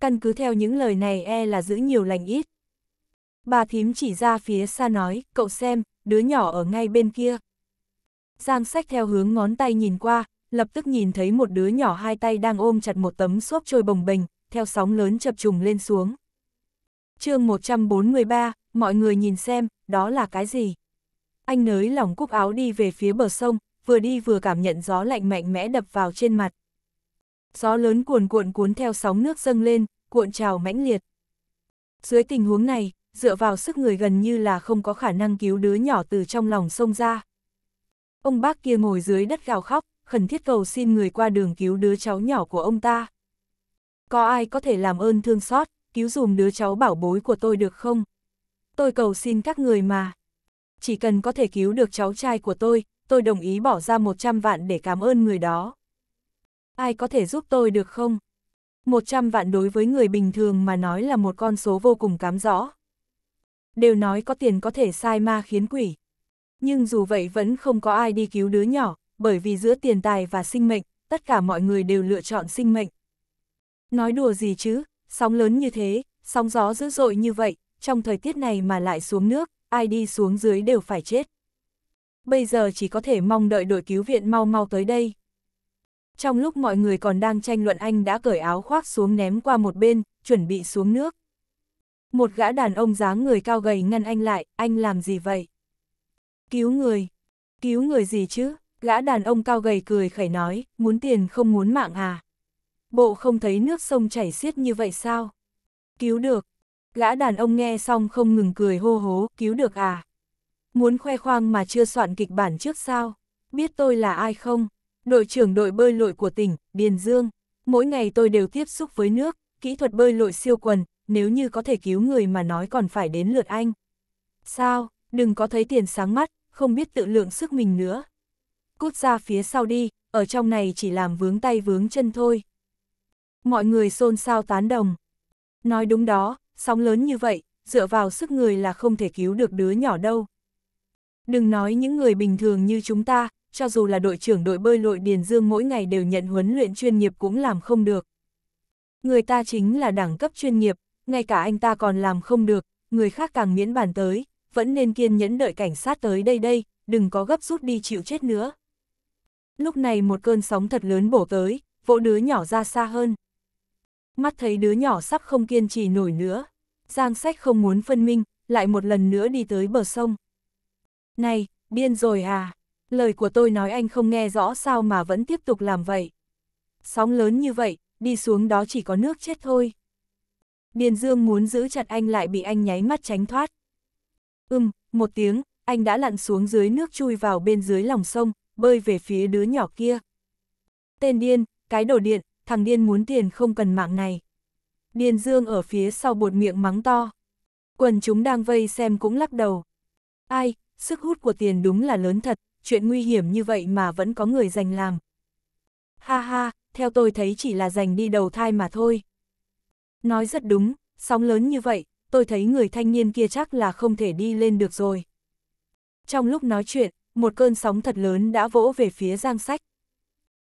Căn cứ theo những lời này e là giữ nhiều lành ít. Bà thím chỉ ra phía xa nói, cậu xem, đứa nhỏ ở ngay bên kia. Giang sách theo hướng ngón tay nhìn qua, lập tức nhìn thấy một đứa nhỏ hai tay đang ôm chặt một tấm xốp trôi bồng bềnh, theo sóng lớn chập trùng lên xuống. chương 143, mọi người nhìn xem, đó là cái gì? Anh nới lỏng cúc áo đi về phía bờ sông, vừa đi vừa cảm nhận gió lạnh mạnh mẽ đập vào trên mặt. Gió lớn cuồn cuộn cuốn theo sóng nước dâng lên, cuộn trào mãnh liệt. Dưới tình huống này, dựa vào sức người gần như là không có khả năng cứu đứa nhỏ từ trong lòng sông ra. Ông bác kia ngồi dưới đất gào khóc, khẩn thiết cầu xin người qua đường cứu đứa cháu nhỏ của ông ta. Có ai có thể làm ơn thương xót, cứu dùm đứa cháu bảo bối của tôi được không? Tôi cầu xin các người mà. Chỉ cần có thể cứu được cháu trai của tôi, tôi đồng ý bỏ ra 100 vạn để cảm ơn người đó. Ai có thể giúp tôi được không? 100 vạn đối với người bình thường mà nói là một con số vô cùng cám rõ. Đều nói có tiền có thể sai ma khiến quỷ. Nhưng dù vậy vẫn không có ai đi cứu đứa nhỏ, bởi vì giữa tiền tài và sinh mệnh, tất cả mọi người đều lựa chọn sinh mệnh. Nói đùa gì chứ, sóng lớn như thế, sóng gió dữ dội như vậy, trong thời tiết này mà lại xuống nước, ai đi xuống dưới đều phải chết. Bây giờ chỉ có thể mong đợi đội cứu viện mau mau tới đây. Trong lúc mọi người còn đang tranh luận anh đã cởi áo khoác xuống ném qua một bên, chuẩn bị xuống nước. Một gã đàn ông dáng người cao gầy ngăn anh lại, anh làm gì vậy? Cứu người. Cứu người gì chứ? Gã đàn ông cao gầy cười khẩy nói, muốn tiền không muốn mạng à? Bộ không thấy nước sông chảy xiết như vậy sao? Cứu được. Gã đàn ông nghe xong không ngừng cười hô hố, cứu được à? Muốn khoe khoang mà chưa soạn kịch bản trước sao? Biết tôi là ai không? Đội trưởng đội bơi lội của tỉnh, Điền Dương. Mỗi ngày tôi đều tiếp xúc với nước, kỹ thuật bơi lội siêu quần, nếu như có thể cứu người mà nói còn phải đến lượt anh. Sao, đừng có thấy tiền sáng mắt, không biết tự lượng sức mình nữa cút ra phía sau đi, ở trong này chỉ làm vướng tay vướng chân thôi. Mọi người xôn xao tán đồng. Nói đúng đó, sóng lớn như vậy, dựa vào sức người là không thể cứu được đứa nhỏ đâu. Đừng nói những người bình thường như chúng ta, cho dù là đội trưởng đội bơi lội Điền Dương mỗi ngày đều nhận huấn luyện chuyên nghiệp cũng làm không được. Người ta chính là đẳng cấp chuyên nghiệp, ngay cả anh ta còn làm không được, người khác càng miễn bàn tới, vẫn nên kiên nhẫn đợi cảnh sát tới đây đây, đừng có gấp rút đi chịu chết nữa. Lúc này một cơn sóng thật lớn bổ tới, vỗ đứa nhỏ ra xa hơn. Mắt thấy đứa nhỏ sắp không kiên trì nổi nữa. Giang sách không muốn phân minh, lại một lần nữa đi tới bờ sông. Này, điên rồi à? Lời của tôi nói anh không nghe rõ sao mà vẫn tiếp tục làm vậy. Sóng lớn như vậy, đi xuống đó chỉ có nước chết thôi. Điền Dương muốn giữ chặt anh lại bị anh nháy mắt tránh thoát. ừm, một tiếng, anh đã lặn xuống dưới nước chui vào bên dưới lòng sông, bơi về phía đứa nhỏ kia. Tên điên, cái đồ điện, thằng điên muốn tiền không cần mạng này. Điền Dương ở phía sau bột miệng mắng to. Quần chúng đang vây xem cũng lắc đầu. Ai, sức hút của tiền đúng là lớn thật, chuyện nguy hiểm như vậy mà vẫn có người dành làm. Ha ha, theo tôi thấy chỉ là dành đi đầu thai mà thôi. Nói rất đúng, sóng lớn như vậy, tôi thấy người thanh niên kia chắc là không thể đi lên được rồi. Trong lúc nói chuyện, một cơn sóng thật lớn đã vỗ về phía Giang Sách.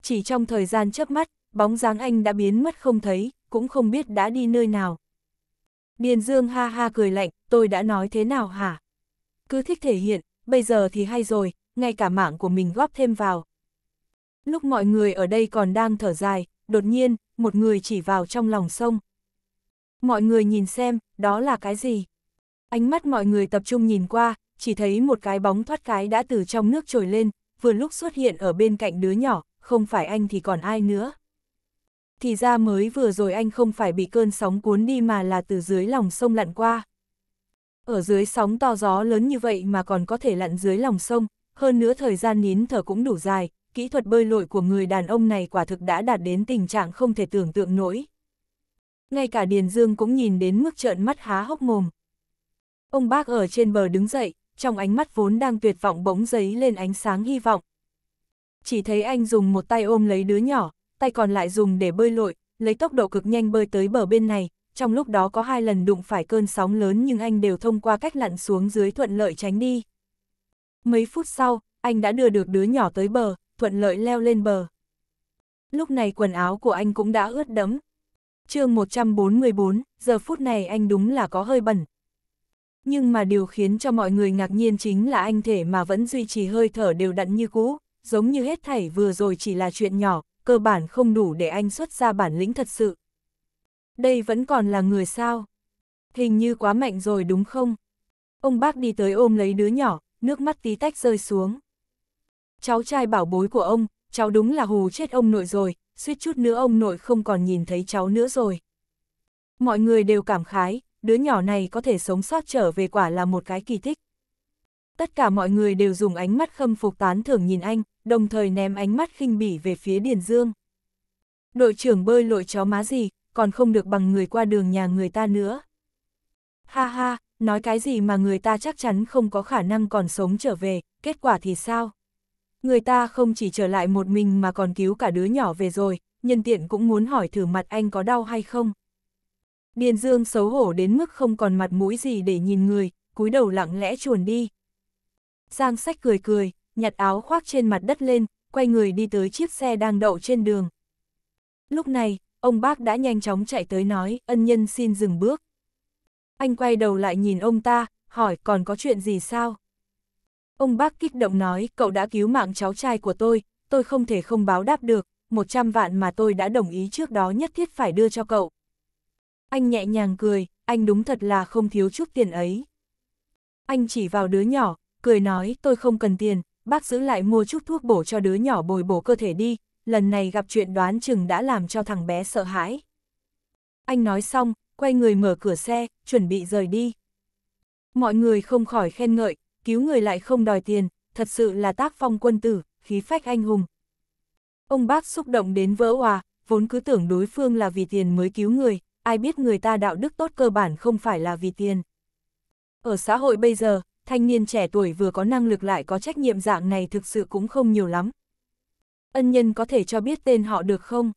Chỉ trong thời gian chớp mắt, bóng dáng anh đã biến mất không thấy, cũng không biết đã đi nơi nào. Điền Dương ha ha cười lạnh, tôi đã nói thế nào hả? Cứ thích thể hiện, bây giờ thì hay rồi, ngay cả mạng của mình góp thêm vào. Lúc mọi người ở đây còn đang thở dài, đột nhiên, một người chỉ vào trong lòng sông. Mọi người nhìn xem, đó là cái gì? Ánh mắt mọi người tập trung nhìn qua, chỉ thấy một cái bóng thoát cái đã từ trong nước trồi lên, vừa lúc xuất hiện ở bên cạnh đứa nhỏ, không phải anh thì còn ai nữa. Thì ra mới vừa rồi anh không phải bị cơn sóng cuốn đi mà là từ dưới lòng sông lặn qua. Ở dưới sóng to gió lớn như vậy mà còn có thể lặn dưới lòng sông, hơn nữa thời gian nín thở cũng đủ dài, kỹ thuật bơi lội của người đàn ông này quả thực đã đạt đến tình trạng không thể tưởng tượng nổi. Ngay cả Điền Dương cũng nhìn đến mức trợn mắt há hốc mồm. Ông bác ở trên bờ đứng dậy, trong ánh mắt vốn đang tuyệt vọng bỗng giấy lên ánh sáng hy vọng. Chỉ thấy anh dùng một tay ôm lấy đứa nhỏ, tay còn lại dùng để bơi lội, lấy tốc độ cực nhanh bơi tới bờ bên này, trong lúc đó có hai lần đụng phải cơn sóng lớn nhưng anh đều thông qua cách lặn xuống dưới thuận lợi tránh đi. Mấy phút sau, anh đã đưa được đứa nhỏ tới bờ, thuận lợi leo lên bờ. Lúc này quần áo của anh cũng đã ướt đẫm. chương 144, giờ phút này anh đúng là có hơi bẩn, nhưng mà điều khiến cho mọi người ngạc nhiên chính là anh thể mà vẫn duy trì hơi thở đều đặn như cũ, giống như hết thảy vừa rồi chỉ là chuyện nhỏ, cơ bản không đủ để anh xuất ra bản lĩnh thật sự. Đây vẫn còn là người sao? Hình như quá mạnh rồi đúng không? Ông bác đi tới ôm lấy đứa nhỏ, nước mắt tí tách rơi xuống. Cháu trai bảo bối của ông, cháu đúng là hù chết ông nội rồi, suýt chút nữa ông nội không còn nhìn thấy cháu nữa rồi. Mọi người đều cảm khái, đứa nhỏ này có thể sống sót trở về quả là một cái kỳ tích. Tất cả mọi người đều dùng ánh mắt khâm phục tán thưởng nhìn anh, đồng thời ném ánh mắt khinh bỉ về phía Điền Dương. Đội trưởng bơi lội chó má gì, còn không được bằng người qua đường nhà người ta nữa. Ha ha, nói cái gì mà người ta chắc chắn không có khả năng còn sống trở về, kết quả thì sao? Người ta không chỉ trở lại một mình mà còn cứu cả đứa nhỏ về rồi, nhân tiện cũng muốn hỏi thử mặt anh có đau hay không. Điền Dương xấu hổ đến mức không còn mặt mũi gì để nhìn người, cúi đầu lặng lẽ chuồn đi. Giang sách cười cười, nhặt áo khoác trên mặt đất lên, quay người đi tới chiếc xe đang đậu trên đường. Lúc này, ông bác đã nhanh chóng chạy tới nói, ân nhân xin dừng bước. Anh quay đầu lại nhìn ông ta, hỏi còn có chuyện gì sao? Ông bác kích động nói, cậu đã cứu mạng cháu trai của tôi, tôi không thể không báo đáp được, 100 vạn mà tôi đã đồng ý trước đó nhất thiết phải đưa cho cậu anh nhẹ nhàng cười, anh đúng thật là không thiếu chút tiền ấy. Anh chỉ vào đứa nhỏ, cười nói tôi không cần tiền, bác giữ lại mua chút thuốc bổ cho đứa nhỏ bồi bổ cơ thể đi, lần này gặp chuyện đoán chừng đã làm cho thằng bé sợ hãi. Anh nói xong, quay người mở cửa xe, chuẩn bị rời đi. Mọi người không khỏi khen ngợi, cứu người lại không đòi tiền, thật sự là tác phong quân tử, khí phách anh hùng. Ông bác xúc động đến vỡ hòa, vốn cứ tưởng đối phương là vì tiền mới cứu người, ai biết người ta đạo đức tốt cơ bản không phải là vì tiền. Ở xã hội bây giờ, thanh niên trẻ tuổi vừa có năng lực lại có trách nhiệm dạng này thực sự cũng không nhiều lắm. Ân nhân có thể cho biết tên họ được không?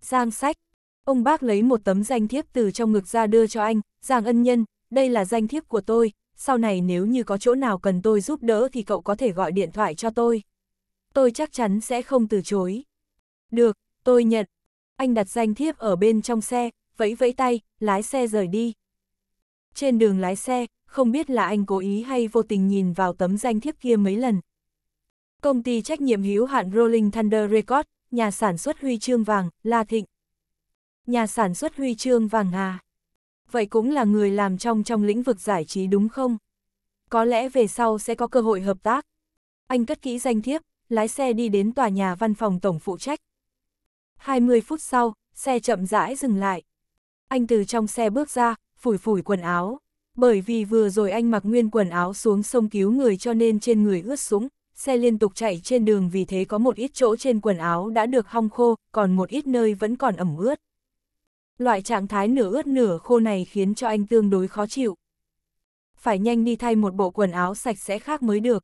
Giang sách. Ông bác lấy một tấm danh thiếp từ trong ngực ra đưa cho anh, Giang ân nhân, đây là danh thiếp của tôi, sau này nếu như có chỗ nào cần tôi giúp đỡ thì cậu có thể gọi điện thoại cho tôi. Tôi chắc chắn sẽ không từ chối. Được, tôi nhận. Anh đặt danh thiếp ở bên trong xe, vẫy vẫy tay, lái xe rời đi. Trên đường lái xe, không biết là anh cố ý hay vô tình nhìn vào tấm danh thiếp kia mấy lần. Công ty trách nhiệm hữu hạn Rolling Thunder Record, nhà sản xuất huy chương vàng, La Thịnh. Nhà sản xuất huy chương vàng à? Vậy cũng là người làm trong trong lĩnh vực giải trí đúng không? Có lẽ về sau sẽ có cơ hội hợp tác. Anh cất kỹ danh thiếp, lái xe đi đến tòa nhà văn phòng tổng phụ trách. 20 phút sau, xe chậm rãi dừng lại. Anh từ trong xe bước ra, phủi phủi quần áo. Bởi vì vừa rồi anh mặc nguyên quần áo xuống sông cứu người cho nên trên người ướt sũng, xe liên tục chạy trên đường vì thế có một ít chỗ trên quần áo đã được hong khô, còn một ít nơi vẫn còn ẩm ướt. Loại trạng thái nửa ướt nửa khô này khiến cho anh tương đối khó chịu. Phải nhanh đi thay một bộ quần áo sạch sẽ khác mới được.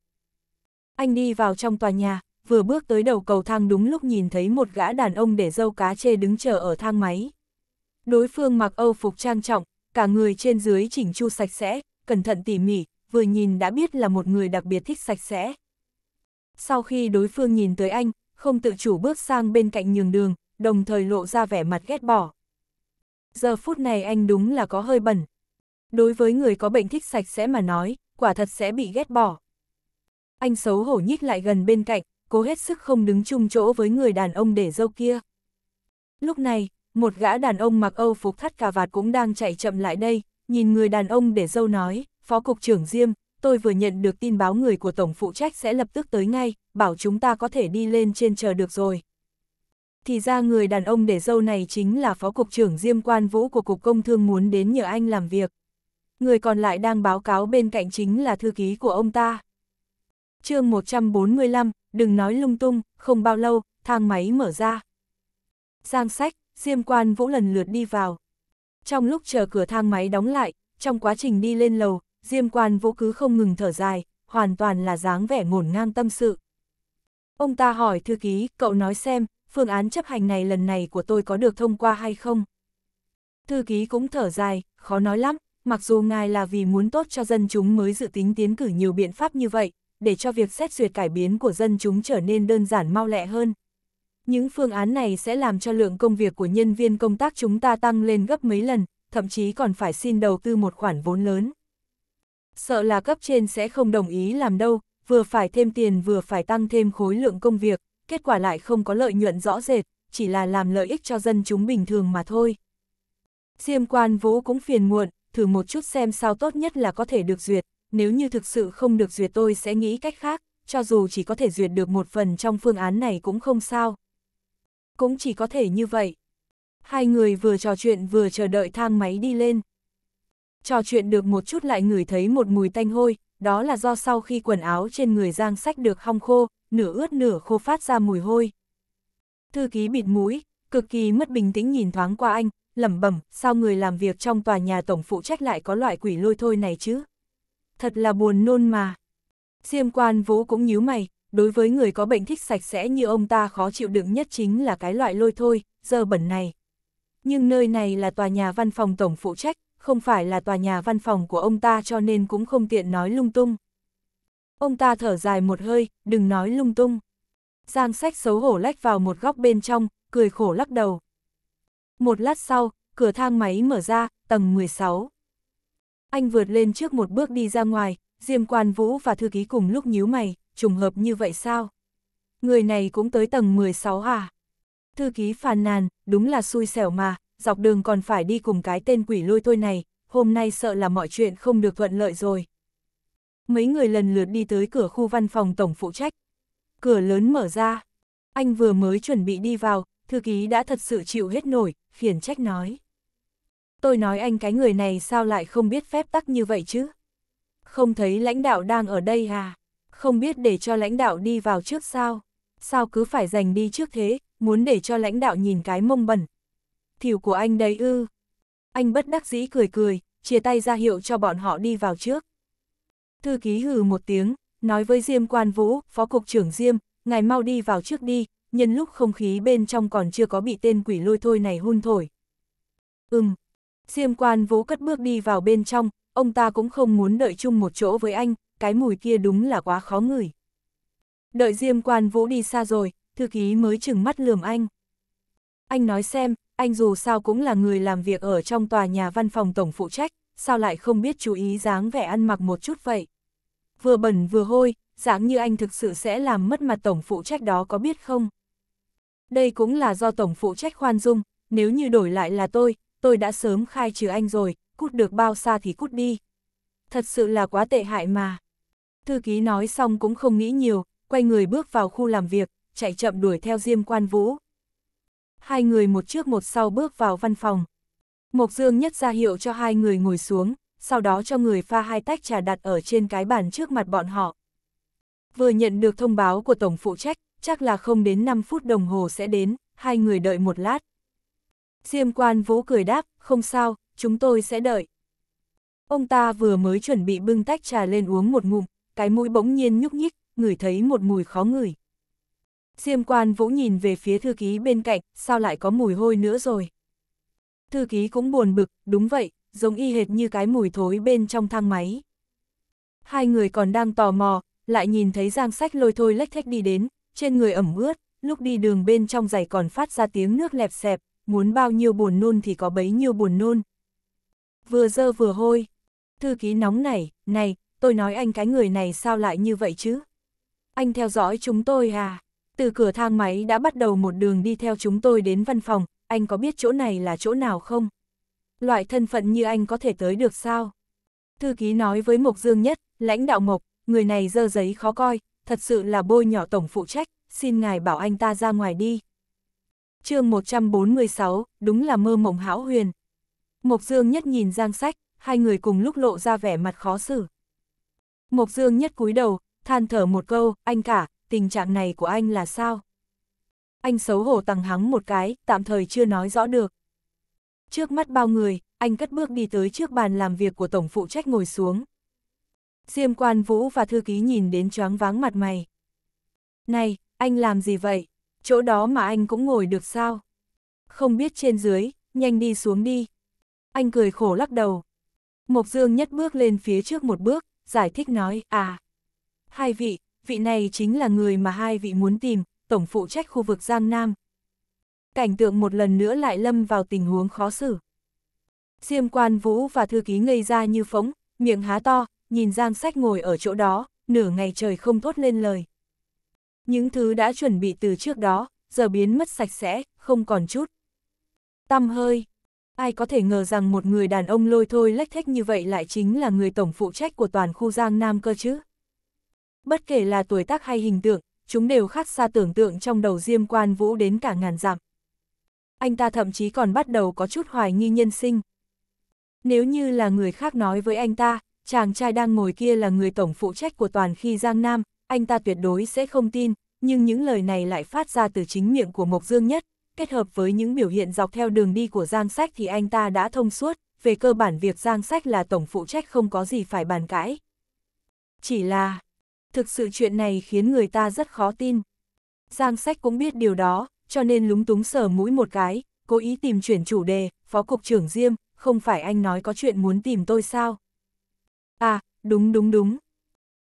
Anh đi vào trong tòa nhà, vừa bước tới đầu cầu thang đúng lúc nhìn thấy một gã đàn ông để dâu cá chê đứng chờ ở thang máy. Đối phương mặc âu phục trang trọng, cả người trên dưới chỉnh chu sạch sẽ, cẩn thận tỉ mỉ, vừa nhìn đã biết là một người đặc biệt thích sạch sẽ. Sau khi đối phương nhìn tới anh, không tự chủ bước sang bên cạnh nhường đường, đồng thời lộ ra vẻ mặt ghét bỏ. Giờ phút này anh đúng là có hơi bẩn. Đối với người có bệnh thích sạch sẽ mà nói, quả thật sẽ bị ghét bỏ. Anh xấu hổ nhích lại gần bên cạnh, cố hết sức không đứng chung chỗ với người đàn ông để dâu kia. Lúc này, một gã đàn ông mặc âu phục thắt cà vạt cũng đang chạy chậm lại đây, nhìn người đàn ông để dâu nói, Phó Cục trưởng Diêm, tôi vừa nhận được tin báo người của Tổng phụ trách sẽ lập tức tới ngay, bảo chúng ta có thể đi lên trên chờ được rồi. Thì ra người đàn ông để dâu này chính là Phó Cục trưởng Diêm Quan Vũ của Cục Công Thương muốn đến nhờ anh làm việc. Người còn lại đang báo cáo bên cạnh chính là thư ký của ông ta. chương 145, đừng nói lung tung, không bao lâu, thang máy mở ra. Giang sách, Diêm quan vũ lần lượt đi vào. Trong lúc chờ cửa thang máy đóng lại, trong quá trình đi lên lầu, Diêm quan vũ cứ không ngừng thở dài, hoàn toàn là dáng vẻ ngổn ngang tâm sự. Ông ta hỏi thư ký, cậu nói xem, phương án chấp hành này lần này của tôi có được thông qua hay không? Thư ký cũng thở dài, khó nói lắm, mặc dù ngài là vì muốn tốt cho dân chúng mới dự tính tiến cử nhiều biện pháp như vậy, để cho việc xét duyệt cải biến của dân chúng trở nên đơn giản mau lẹ hơn. Những phương án này sẽ làm cho lượng công việc của nhân viên công tác chúng ta tăng lên gấp mấy lần, thậm chí còn phải xin đầu tư một khoản vốn lớn. Sợ là cấp trên sẽ không đồng ý làm đâu, vừa phải thêm tiền vừa phải tăng thêm khối lượng công việc, kết quả lại không có lợi nhuận rõ rệt, chỉ là làm lợi ích cho dân chúng bình thường mà thôi. Diêm quan vũ cũng phiền muộn, thử một chút xem sao tốt nhất là có thể được duyệt, nếu như thực sự không được duyệt tôi sẽ nghĩ cách khác, cho dù chỉ có thể duyệt được một phần trong phương án này cũng không sao cũng chỉ có thể như vậy. Hai người vừa trò chuyện vừa chờ đợi thang máy đi lên. Trò chuyện được một chút lại ngửi thấy một mùi tanh hôi, đó là do sau khi quần áo trên người Giang Sách được hong khô, nửa ướt nửa khô phát ra mùi hôi. Thư ký bịt mũi, cực kỳ mất bình tĩnh nhìn thoáng qua anh, lẩm bẩm, sao người làm việc trong tòa nhà tổng phụ trách lại có loại quỷ lôi thôi này chứ? Thật là buồn nôn mà. Diêm quan vũ cũng nhíu mày, đối với người có bệnh thích sạch sẽ như ông ta khó chịu đựng nhất chính là cái loại lôi thôi, dơ bẩn này. Nhưng nơi này là tòa nhà văn phòng tổng phụ trách, không phải là tòa nhà văn phòng của ông ta cho nên cũng không tiện nói lung tung. Ông ta thở dài một hơi, đừng nói lung tung. Giang sách xấu hổ lách vào một góc bên trong, cười khổ lắc đầu. Một lát sau, cửa thang máy mở ra, tầng 16. Anh vượt lên trước một bước đi ra ngoài, Diêm Quan Vũ và thư ký cùng lúc nhíu mày, trùng hợp như vậy sao? Người này cũng tới tầng 16 à? Thư ký phàn nàn, đúng là xui xẻo mà, dọc đường còn phải đi cùng cái tên quỷ lôi thôi này, hôm nay sợ là mọi chuyện không được thuận lợi rồi. Mấy người lần lượt đi tới cửa khu văn phòng tổng phụ trách. Cửa lớn mở ra. Anh vừa mới chuẩn bị đi vào, thư ký đã thật sự chịu hết nổi, khiển trách nói. Tôi nói anh cái người này sao lại không biết phép tắc như vậy chứ? Không thấy lãnh đạo đang ở đây à? không biết để cho lãnh đạo đi vào trước sao, sao cứ phải giành đi trước thế, muốn để cho lãnh đạo nhìn cái mông bẩn. Thiểu của anh đấy ư. Anh bất đắc dĩ cười cười, chia tay ra hiệu cho bọn họ đi vào trước. Thư ký hừ một tiếng, nói với Diêm Quan Vũ, Phó Cục trưởng Diêm, ngài mau đi vào trước đi, nhân lúc không khí bên trong còn chưa có bị tên quỷ lôi thôi này hun thổi. Ừm, Diêm Quan Vũ cất bước đi vào bên trong, ông ta cũng không muốn đợi chung một chỗ với anh, cái mùi kia đúng là quá khó ngửi. Đợi Diêm Quan Vũ đi xa rồi, thư ký mới chừng mắt lườm anh. Anh nói xem, anh dù sao cũng là người làm việc ở trong tòa nhà văn phòng tổng phụ trách, sao lại không biết chú ý dáng vẻ ăn mặc một chút vậy. Vừa bẩn vừa hôi, dáng như anh thực sự sẽ làm mất mặt tổng phụ trách đó có biết không? Đây cũng là do tổng phụ trách khoan dung, nếu như đổi lại là tôi, tôi đã sớm khai trừ anh rồi, cút được bao xa thì cút đi. Thật sự là quá tệ hại mà. Thư ký nói xong cũng không nghĩ nhiều, quay người bước vào khu làm việc, chạy chậm đuổi theo Diêm Quan Vũ. Hai người một trước một sau bước vào văn phòng. Mộc Dương nhất ra hiệu cho hai người ngồi xuống, sau đó cho người pha hai tách trà đặt ở trên cái bàn trước mặt bọn họ. Vừa nhận được thông báo của Tổng phụ trách, chắc là không đến 5 phút đồng hồ sẽ đến, hai người đợi một lát. Diêm quan vũ cười đáp, không sao, chúng tôi sẽ đợi. Ông ta vừa mới chuẩn bị bưng tách trà lên uống một ngụm, cái mũi bỗng nhiên nhúc nhích, ngửi thấy một mùi khó ngửi. Diêm quan vũ nhìn về phía thư ký bên cạnh, sao lại có mùi hôi nữa rồi. Thư ký cũng buồn bực, đúng vậy, giống y hệt như cái mùi thối bên trong thang máy. Hai người còn đang tò mò, lại nhìn thấy giang sách lôi thôi lách thách đi đến, trên người ẩm ướt, lúc đi đường bên trong giày còn phát ra tiếng nước lẹp xẹp, muốn bao nhiêu buồn nôn thì có bấy nhiêu buồn nôn. Vừa dơ vừa hôi, thư ký nóng nảy, này, tôi nói anh cái người này sao lại như vậy chứ? Anh theo dõi chúng tôi à? Từ cửa thang máy đã bắt đầu một đường đi theo chúng tôi đến văn phòng, anh có biết chỗ này là chỗ nào không? Loại thân phận như anh có thể tới được sao? Thư ký nói với Mộc Dương Nhất, lãnh đạo Mộc, người này dơ giấy khó coi, thật sự là bôi nhỏ tổng phụ trách, xin ngài bảo anh ta ra ngoài đi. chương 146, đúng là mơ mộng hão huyền. Mộc Dương Nhất nhìn Giang Sách, hai người cùng lúc lộ ra vẻ mặt khó xử. Mộc Dương nhất cúi đầu, than thở một câu, anh cả, tình trạng này của anh là sao? Anh xấu hổ tăng hắng một cái, tạm thời chưa nói rõ được. Trước mắt bao người, anh cất bước đi tới trước bàn làm việc của tổng phụ trách ngồi xuống. Diêm quan vũ và thư ký nhìn đến choáng váng mặt mày. Này, anh làm gì vậy? Chỗ đó mà anh cũng ngồi được sao? Không biết trên dưới, nhanh đi xuống đi. Anh cười khổ lắc đầu. Mộc Dương nhất bước lên phía trước một bước, giải thích nói, à, hai vị, vị này chính là người mà hai vị muốn tìm, tổng phụ trách khu vực Giang Nam. Cảnh tượng một lần nữa lại lâm vào tình huống khó xử. Diêm quan vũ và thư ký ngây ra như phóng, miệng há to, nhìn Giang Sách ngồi ở chỗ đó, nửa ngày trời không thốt lên lời. Những thứ đã chuẩn bị từ trước đó, giờ biến mất sạch sẽ, không còn chút. Tăm hơi, Ai có thể ngờ rằng một người đàn ông lôi thôi lách thách như vậy lại chính là người tổng phụ trách của toàn khu Giang Nam cơ chứ? Bất kể là tuổi tác hay hình tượng, chúng đều khác xa tưởng tượng trong đầu Diêm Quan Vũ đến cả ngàn dặm. Anh ta thậm chí còn bắt đầu có chút hoài nghi nhân sinh. Nếu như là người khác nói với anh ta, chàng trai đang ngồi kia là người tổng phụ trách của toàn khi Giang Nam, anh ta tuyệt đối sẽ không tin, nhưng những lời này lại phát ra từ chính miệng của Mộc Dương Nhất, kết hợp với những biểu hiện dọc theo đường đi của Giang Sách thì anh ta đã thông suốt, về cơ bản việc Giang Sách là tổng phụ trách không có gì phải bàn cãi. Chỉ là, thực sự chuyện này khiến người ta rất khó tin. Giang Sách cũng biết điều đó, cho nên lúng túng sờ mũi một cái, cố ý tìm chuyển chủ đề, Phó Cục trưởng Diêm, không phải anh nói có chuyện muốn tìm tôi sao? À, đúng đúng đúng.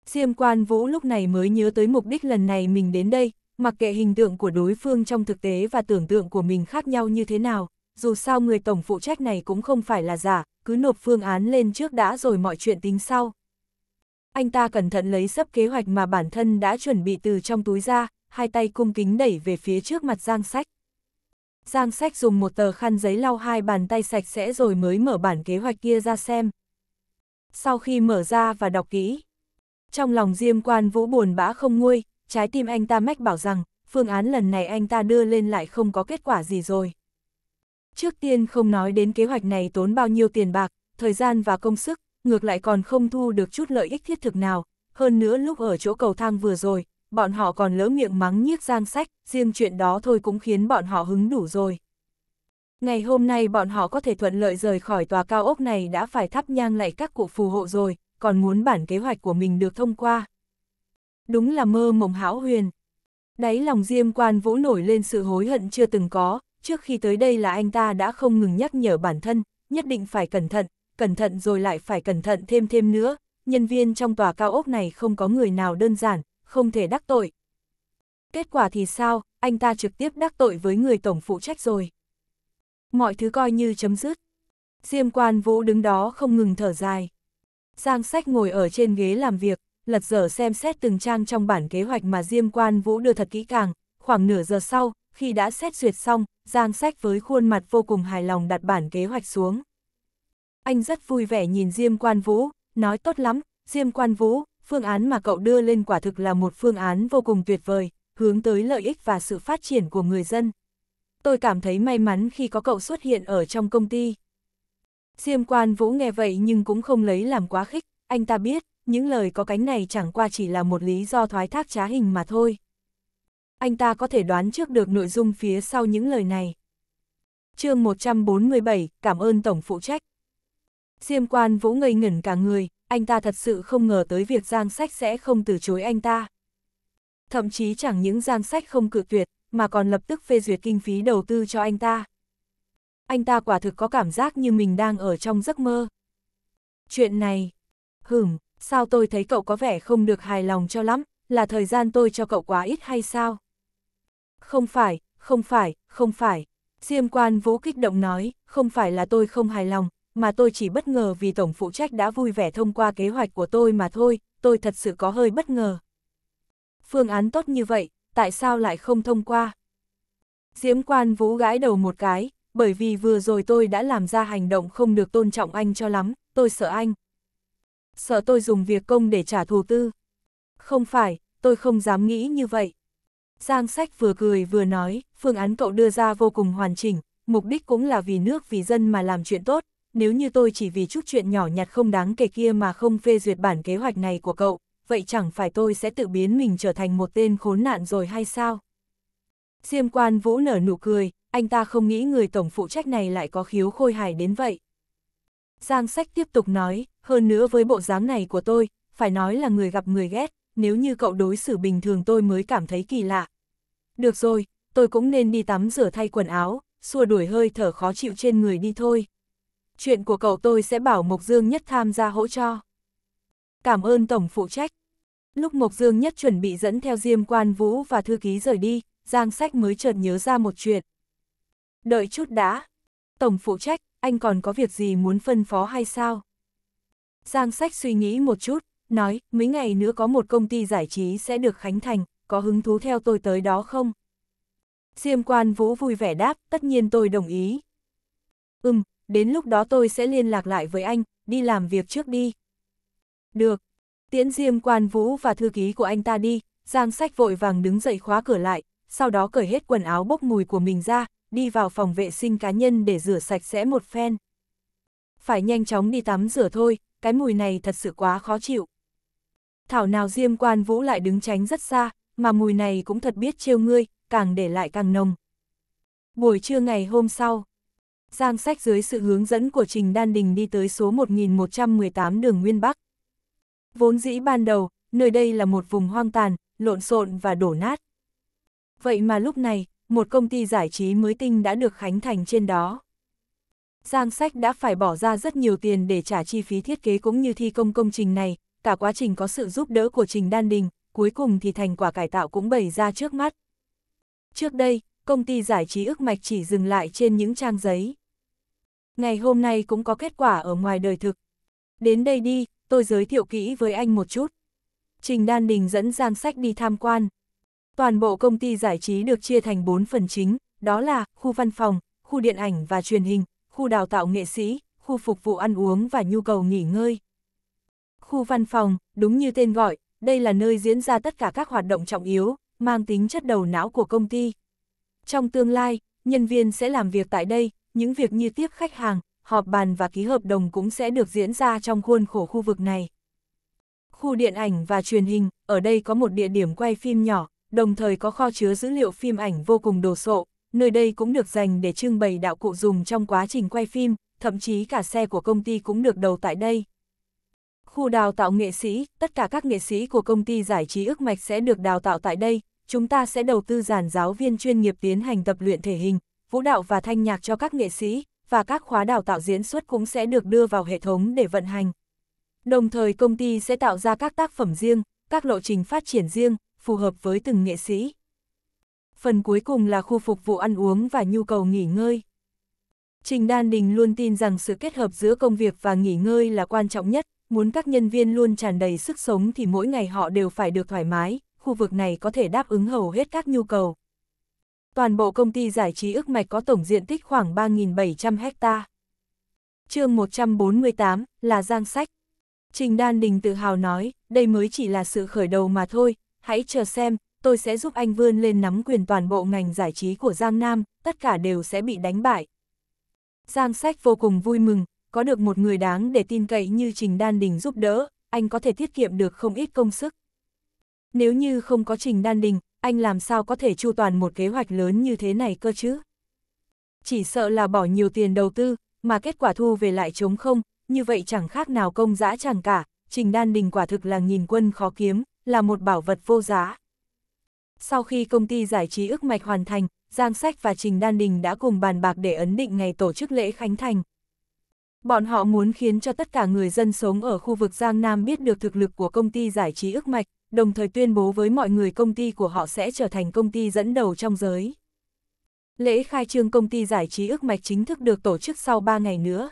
Diêm Quan Vũ lúc này mới nhớ tới mục đích lần này mình đến đây, Mặc kệ hình tượng của đối phương trong thực tế và tưởng tượng của mình khác nhau như thế nào, dù sao người tổng phụ trách này cũng không phải là giả, cứ nộp phương án lên trước đã rồi mọi chuyện tính sau. Anh ta cẩn thận lấy sấp kế hoạch mà bản thân đã chuẩn bị từ trong túi ra, hai tay cung kính đẩy về phía trước mặt Giang Sách. Giang Sách dùng một tờ khăn giấy lau hai bàn tay sạch sẽ rồi mới mở bản kế hoạch kia ra xem. Sau khi mở ra và đọc kỹ, trong lòng Diêm Quan Vũ buồn bã không nguôi, trái tim anh ta mách bảo rằng, phương án lần này anh ta đưa lên lại không có kết quả gì rồi. Trước tiên không nói đến kế hoạch này tốn bao nhiêu tiền bạc, thời gian và công sức, ngược lại còn không thu được chút lợi ích thiết thực nào, hơn nữa lúc ở chỗ cầu thang vừa rồi, bọn họ còn lỡ miệng mắng nhiếc giang sách, riêng chuyện đó thôi cũng khiến bọn họ hứng đủ rồi. Ngày hôm nay bọn họ có thể thuận lợi rời khỏi tòa cao ốc này đã phải thắp nhang lại các cụ phù hộ rồi, còn muốn bản kế hoạch của mình được thông qua đúng là mơ mộng hão huyền. Đáy lòng Diêm Quan Vũ nổi lên sự hối hận chưa từng có, trước khi tới đây là anh ta đã không ngừng nhắc nhở bản thân, nhất định phải cẩn thận, cẩn thận rồi lại phải cẩn thận thêm thêm nữa, nhân viên trong tòa cao ốc này không có người nào đơn giản, không thể đắc tội. Kết quả thì sao, anh ta trực tiếp đắc tội với người tổng phụ trách rồi. Mọi thứ coi như chấm dứt. Diêm quan vũ đứng đó không ngừng thở dài. Giang sách ngồi ở trên ghế làm việc, lật dở xem xét từng trang trong bản kế hoạch mà Diêm Quan Vũ đưa thật kỹ càng, khoảng nửa giờ sau, khi đã xét duyệt xong, Giang Sách với khuôn mặt vô cùng hài lòng đặt bản kế hoạch xuống. Anh rất vui vẻ nhìn Diêm Quan Vũ, nói tốt lắm, Diêm Quan Vũ, phương án mà cậu đưa lên quả thực là một phương án vô cùng tuyệt vời, hướng tới lợi ích và sự phát triển của người dân. Tôi cảm thấy may mắn khi có cậu xuất hiện ở trong công ty. Diêm Quan Vũ nghe vậy nhưng cũng không lấy làm quá khích, anh ta biết, những lời có cánh này chẳng qua chỉ là một lý do thoái thác trá hình mà thôi. Anh ta có thể đoán trước được nội dung phía sau những lời này. chương 147, cảm ơn Tổng phụ trách. Diêm quan vũ ngây ngẩn cả người, anh ta thật sự không ngờ tới việc Giang Sách sẽ không từ chối anh ta. Thậm chí chẳng những Giang Sách không cự tuyệt, mà còn lập tức phê duyệt kinh phí đầu tư cho anh ta. Anh ta quả thực có cảm giác như mình đang ở trong giấc mơ. Chuyện này, hửm, sao tôi thấy cậu có vẻ không được hài lòng cho lắm, là thời gian tôi cho cậu quá ít hay sao? Không phải, không phải, không phải. Diêm quan vũ kích động nói, không phải là tôi không hài lòng, mà tôi chỉ bất ngờ vì tổng phụ trách đã vui vẻ thông qua kế hoạch của tôi mà thôi, tôi thật sự có hơi bất ngờ. Phương án tốt như vậy, tại sao lại không thông qua? Diễm quan vũ gãi đầu một cái, bởi vì vừa rồi tôi đã làm ra hành động không được tôn trọng anh cho lắm, tôi sợ anh sợ tôi dùng việc công để trả thù tư. Không phải, tôi không dám nghĩ như vậy. Giang sách vừa cười vừa nói, phương án cậu đưa ra vô cùng hoàn chỉnh, mục đích cũng là vì nước vì dân mà làm chuyện tốt, nếu như tôi chỉ vì chút chuyện nhỏ nhặt không đáng kể kia mà không phê duyệt bản kế hoạch này của cậu, vậy chẳng phải tôi sẽ tự biến mình trở thành một tên khốn nạn rồi hay sao? Diêm quan vũ nở nụ cười, anh ta không nghĩ người tổng phụ trách này lại có khiếu khôi hài đến vậy. Giang sách tiếp tục nói, hơn nữa với bộ dáng này của tôi, phải nói là người gặp người ghét, nếu như cậu đối xử bình thường tôi mới cảm thấy kỳ lạ. Được rồi, tôi cũng nên đi tắm rửa thay quần áo, xua đuổi hơi thở khó chịu trên người đi thôi. Chuyện của cậu tôi sẽ bảo Mộc Dương Nhất tham gia hỗ cho. Cảm ơn Tổng phụ trách. Lúc Mộc Dương Nhất chuẩn bị dẫn theo Diêm Quan Vũ và Thư Ký rời đi, Giang Sách mới chợt nhớ ra một chuyện. Đợi chút đã. Tổng phụ trách, anh còn có việc gì muốn phân phó hay sao? Giang sách suy nghĩ một chút, nói, mấy ngày nữa có một công ty giải trí sẽ được khánh thành, có hứng thú theo tôi tới đó không? Diêm quan vũ vui vẻ đáp, tất nhiên tôi đồng ý. Ừm, đến lúc đó tôi sẽ liên lạc lại với anh, đi làm việc trước đi. Được, tiễn Diêm quan vũ và thư ký của anh ta đi, Giang sách vội vàng đứng dậy khóa cửa lại, sau đó cởi hết quần áo bốc mùi của mình ra, đi vào phòng vệ sinh cá nhân để rửa sạch sẽ một phen. Phải nhanh chóng đi tắm rửa thôi, cái mùi này thật sự quá khó chịu. Thảo nào Diêm Quan Vũ lại đứng tránh rất xa, mà mùi này cũng thật biết trêu ngươi, càng để lại càng nồng. Buổi trưa ngày hôm sau, Giang Sách dưới sự hướng dẫn của Trình Đan Đình đi tới số 1118 đường Nguyên Bắc. Vốn dĩ ban đầu, nơi đây là một vùng hoang tàn, lộn xộn và đổ nát. Vậy mà lúc này, một công ty giải trí mới tinh đã được khánh thành trên đó. Giang Sách đã phải bỏ ra rất nhiều tiền để trả chi phí thiết kế cũng như thi công công trình này, cả quá trình có sự giúp đỡ của Trình Đan Đình, cuối cùng thì thành quả cải tạo cũng bày ra trước mắt. Trước đây, công ty giải trí ức mạch chỉ dừng lại trên những trang giấy. Ngày hôm nay cũng có kết quả ở ngoài đời thực. Đến đây đi, tôi giới thiệu kỹ với anh một chút. Trình Đan Đình dẫn Giang Sách đi tham quan, Toàn bộ công ty giải trí được chia thành 4 phần chính, đó là khu văn phòng, khu điện ảnh và truyền hình, khu đào tạo nghệ sĩ, khu phục vụ ăn uống và nhu cầu nghỉ ngơi. Khu văn phòng, đúng như tên gọi, đây là nơi diễn ra tất cả các hoạt động trọng yếu, mang tính chất đầu não của công ty. Trong tương lai, nhân viên sẽ làm việc tại đây, những việc như tiếp khách hàng, họp bàn và ký hợp đồng cũng sẽ được diễn ra trong khuôn khổ khu vực này. Khu điện ảnh và truyền hình, ở đây có một địa điểm quay phim nhỏ, đồng thời có kho chứa dữ liệu phim ảnh vô cùng đồ sộ, nơi đây cũng được dành để trưng bày đạo cụ dùng trong quá trình quay phim, thậm chí cả xe của công ty cũng được đầu tại đây. Khu đào tạo nghệ sĩ, tất cả các nghệ sĩ của công ty giải trí ước mạch sẽ được đào tạo tại đây, chúng ta sẽ đầu tư giàn giáo viên chuyên nghiệp tiến hành tập luyện thể hình, vũ đạo và thanh nhạc cho các nghệ sĩ, và các khóa đào tạo diễn xuất cũng sẽ được đưa vào hệ thống để vận hành. Đồng thời công ty sẽ tạo ra các tác phẩm riêng, các lộ trình phát triển riêng, phù hợp với từng nghệ sĩ. Phần cuối cùng là khu phục vụ ăn uống và nhu cầu nghỉ ngơi. Trình Đan Đình luôn tin rằng sự kết hợp giữa công việc và nghỉ ngơi là quan trọng nhất, muốn các nhân viên luôn tràn đầy sức sống thì mỗi ngày họ đều phải được thoải mái, khu vực này có thể đáp ứng hầu hết các nhu cầu. Toàn bộ công ty giải trí ước mạch có tổng diện tích khoảng 3.700 hecta. chương 148 là Giang Sách. Trình Đan Đình tự hào nói, đây mới chỉ là sự khởi đầu mà thôi, hãy chờ xem, tôi sẽ giúp anh vươn lên nắm quyền toàn bộ ngành giải trí của Giang Nam, tất cả đều sẽ bị đánh bại. Giang Sách vô cùng vui mừng, có được một người đáng để tin cậy như Trình Đan Đình giúp đỡ, anh có thể tiết kiệm được không ít công sức. Nếu như không có Trình Đan Đình, anh làm sao có thể chu toàn một kế hoạch lớn như thế này cơ chứ? Chỉ sợ là bỏ nhiều tiền đầu tư, mà kết quả thu về lại trống không, như vậy chẳng khác nào công dã chẳng cả, Trình Đan Đình quả thực là nghìn quân khó kiếm, là một bảo vật vô giá. Sau khi công ty giải trí ước mạch hoàn thành, Giang Sách và Trình Đan Đình đã cùng bàn bạc để ấn định ngày tổ chức lễ khánh thành. Bọn họ muốn khiến cho tất cả người dân sống ở khu vực Giang Nam biết được thực lực của công ty giải trí ước mạch, đồng thời tuyên bố với mọi người công ty của họ sẽ trở thành công ty dẫn đầu trong giới. Lễ khai trương công ty giải trí ước mạch chính thức được tổ chức sau 3 ngày nữa.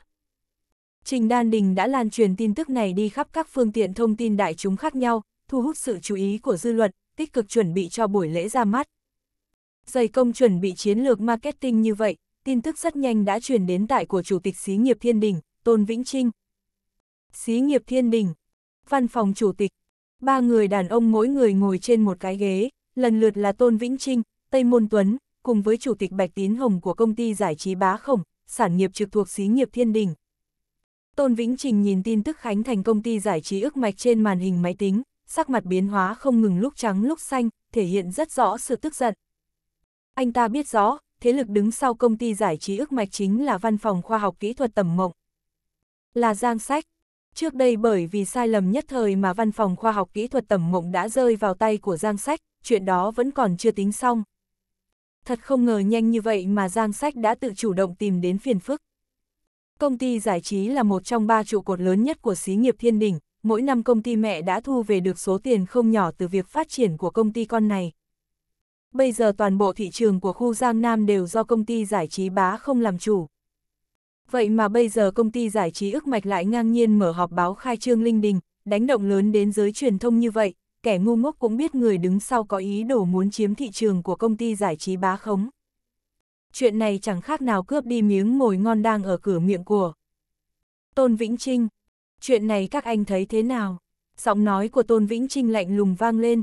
Trình Đan Đình đã lan truyền tin tức này đi khắp các phương tiện thông tin đại chúng khác nhau, thu hút sự chú ý của dư luận, tích cực chuẩn bị cho buổi lễ ra mắt. Dày công chuẩn bị chiến lược marketing như vậy, tin tức rất nhanh đã truyền đến tại của Chủ tịch Xí nghiệp Thiên Đình, Tôn Vĩnh Trinh. Xí nghiệp Thiên Đình, văn phòng Chủ tịch, ba người đàn ông mỗi người ngồi trên một cái ghế, lần lượt là Tôn Vĩnh Trinh, Tây Môn Tuấn, cùng với Chủ tịch Bạch Tín Hồng của công ty giải trí Bá Khổng, sản nghiệp trực thuộc Xí nghiệp Thiên Đình. Tôn Vĩnh Trình nhìn tin tức khánh thành công ty giải trí ước mạch trên màn hình máy tính, sắc mặt biến hóa không ngừng lúc trắng lúc xanh, thể hiện rất rõ sự tức giận. Anh ta biết rõ, thế lực đứng sau công ty giải trí ước mạch chính là văn phòng khoa học kỹ thuật tầm mộng. Là Giang Sách. Trước đây bởi vì sai lầm nhất thời mà văn phòng khoa học kỹ thuật tầm mộng đã rơi vào tay của Giang Sách, chuyện đó vẫn còn chưa tính xong. Thật không ngờ nhanh như vậy mà Giang Sách đã tự chủ động tìm đến phiền phức. Công ty giải trí là một trong ba trụ cột lớn nhất của xí nghiệp thiên đỉnh, mỗi năm công ty mẹ đã thu về được số tiền không nhỏ từ việc phát triển của công ty con này. Bây giờ toàn bộ thị trường của khu Giang Nam đều do công ty giải trí bá không làm chủ. Vậy mà bây giờ công ty giải trí ức mạch lại ngang nhiên mở họp báo khai trương linh đình, đánh động lớn đến giới truyền thông như vậy, kẻ ngu ngốc cũng biết người đứng sau có ý đồ muốn chiếm thị trường của công ty giải trí bá khống. Chuyện này chẳng khác nào cướp đi miếng mồi ngon đang ở cửa miệng của. Tôn Vĩnh Trinh, Chuyện này các anh thấy thế nào? Giọng nói của Tôn Vĩnh Trinh lạnh lùng vang lên.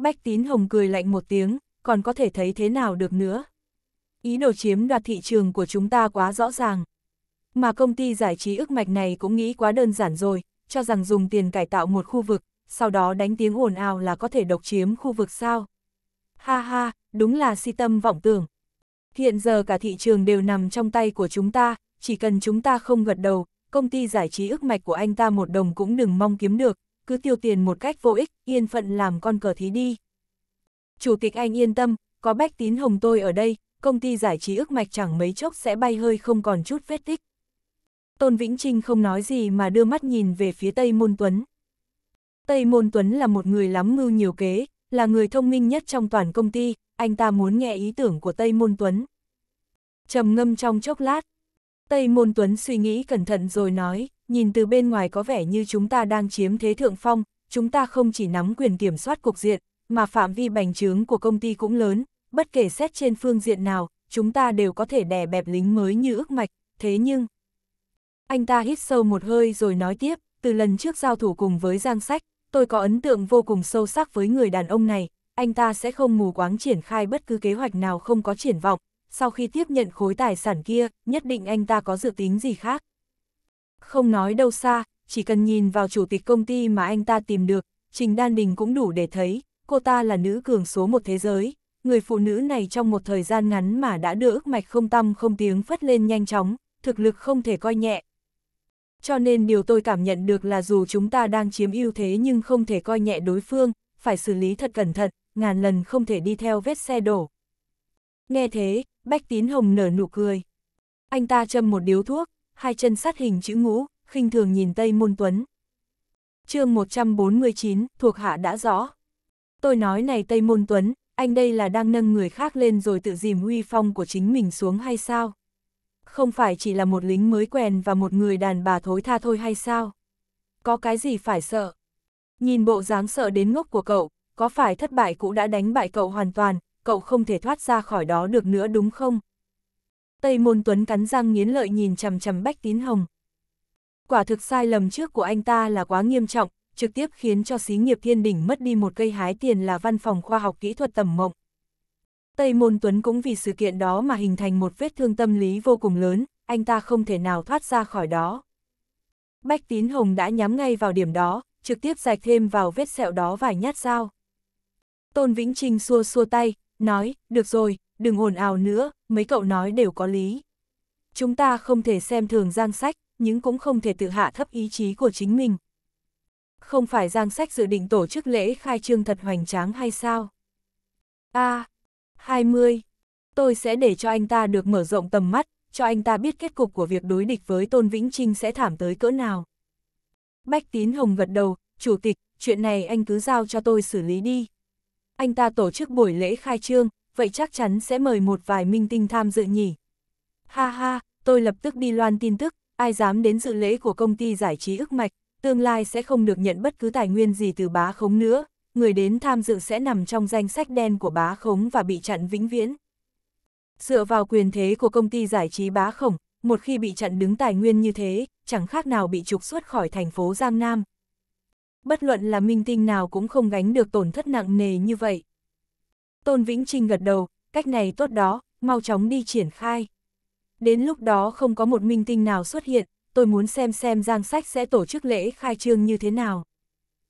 Bách Tín Hồng cười lạnh một tiếng, còn có thể thấy thế nào được nữa? Ý đồ chiếm đoạt thị trường của chúng ta quá rõ ràng. Mà công ty giải trí ức mạch này cũng nghĩ quá đơn giản rồi, cho rằng dùng tiền cải tạo một khu vực, sau đó đánh tiếng ồn ào là có thể độc chiếm khu vực sao. Ha ha, đúng là si tâm vọng tưởng. Hiện giờ cả thị trường đều nằm trong tay của chúng ta, chỉ cần chúng ta không gật đầu, công ty giải trí ước mạch của anh ta một đồng cũng đừng mong kiếm được, cứ tiêu tiền một cách vô ích, yên phận làm con cờ thí đi. Chủ tịch anh yên tâm, có bách tín hồng tôi ở đây, công ty giải trí ước mạch chẳng mấy chốc sẽ bay hơi không còn chút vết tích. Tôn Vĩnh Trinh không nói gì mà đưa mắt nhìn về phía Tây Môn Tuấn. Tây Môn Tuấn là một người lắm mưu nhiều kế, là người thông minh nhất trong toàn công ty, anh ta muốn nghe ý tưởng của Tây Môn Tuấn. trầm ngâm trong chốc lát, Tây Môn Tuấn suy nghĩ cẩn thận rồi nói, nhìn từ bên ngoài có vẻ như chúng ta đang chiếm thế thượng phong, chúng ta không chỉ nắm quyền kiểm soát cục diện, mà phạm vi bành trướng của công ty cũng lớn, bất kể xét trên phương diện nào, chúng ta đều có thể đè bẹp lính mới như ước mạch, thế nhưng... Anh ta hít sâu một hơi rồi nói tiếp, từ lần trước giao thủ cùng với Giang Sách, tôi có ấn tượng vô cùng sâu sắc với người đàn ông này, anh ta sẽ không mù quáng triển khai bất cứ kế hoạch nào không có triển vọng, sau khi tiếp nhận khối tài sản kia, nhất định anh ta có dự tính gì khác. Không nói đâu xa, chỉ cần nhìn vào chủ tịch công ty mà anh ta tìm được, Trình Đan Đình cũng đủ để thấy, cô ta là nữ cường số một thế giới. Người phụ nữ này trong một thời gian ngắn mà đã đưa ức mạch không tâm không tiếng phất lên nhanh chóng, thực lực không thể coi nhẹ. Cho nên điều tôi cảm nhận được là dù chúng ta đang chiếm ưu thế nhưng không thể coi nhẹ đối phương, phải xử lý thật cẩn thận, ngàn lần không thể đi theo vết xe đổ. Nghe thế, Bách Tín Hồng nở nụ cười. Anh ta châm một điếu thuốc, hai chân sát hình chữ ngũ, khinh thường nhìn Tây Môn Tuấn. chương 149, thuộc hạ đã rõ. Tôi nói này Tây Môn Tuấn, anh đây là đang nâng người khác lên rồi tự dìm uy phong của chính mình xuống hay sao? Không phải chỉ là một lính mới quen và một người đàn bà thối tha thôi hay sao? Có cái gì phải sợ? Nhìn bộ dáng sợ đến ngốc của cậu, có phải thất bại cũng đã đánh bại cậu hoàn toàn, cậu không thể thoát ra khỏi đó được nữa đúng không? Tây Môn Tuấn cắn răng nghiến lợi nhìn chằm chằm Bách Tín Hồng. Quả thực sai lầm trước của anh ta là quá nghiêm trọng, trực tiếp khiến cho xí nghiệp thiên đỉnh mất đi một cây hái tiền là văn phòng khoa học kỹ thuật tầm mộng. Tây Môn Tuấn cũng vì sự kiện đó mà hình thành một vết thương tâm lý vô cùng lớn, anh ta không thể nào thoát ra khỏi đó. Bách Tín Hồng đã nhắm ngay vào điểm đó, trực tiếp dạch thêm vào vết sẹo đó vài nhát dao. Tôn Vĩnh Trinh xua xua tay, nói, được rồi, đừng ồn ào nữa, mấy cậu nói đều có lý. Chúng ta không thể xem thường Giang Sách, nhưng cũng không thể tự hạ thấp ý chí của chính mình. Không phải Giang Sách dự định tổ chức lễ khai trương thật hoành tráng hay sao? A, à, 20. Tôi sẽ để cho anh ta được mở rộng tầm mắt, cho anh ta biết kết cục của việc đối địch với Tôn Vĩnh Trinh sẽ thảm tới cỡ nào. Bách Tín Hồng gật đầu, Chủ tịch, chuyện này anh cứ giao cho tôi xử lý đi anh ta tổ chức buổi lễ khai trương, vậy chắc chắn sẽ mời một vài minh tinh tham dự nhỉ. Ha ha, tôi lập tức đi loan tin tức, ai dám đến dự lễ của công ty giải trí ức mạch, tương lai sẽ không được nhận bất cứ tài nguyên gì từ bá khống nữa, người đến tham dự sẽ nằm trong danh sách đen của bá khống và bị chặn vĩnh viễn. Dựa vào quyền thế của công ty giải trí bá khổng, một khi bị chặn đứng tài nguyên như thế, chẳng khác nào bị trục xuất khỏi thành phố Giang Nam, bất luận là minh tinh nào cũng không gánh được tổn thất nặng nề như vậy. Tôn Vĩnh Trinh gật đầu, cách này tốt đó, mau chóng đi triển khai. Đến lúc đó không có một minh tinh nào xuất hiện, tôi muốn xem xem Giang Sách sẽ tổ chức lễ khai trương như thế nào.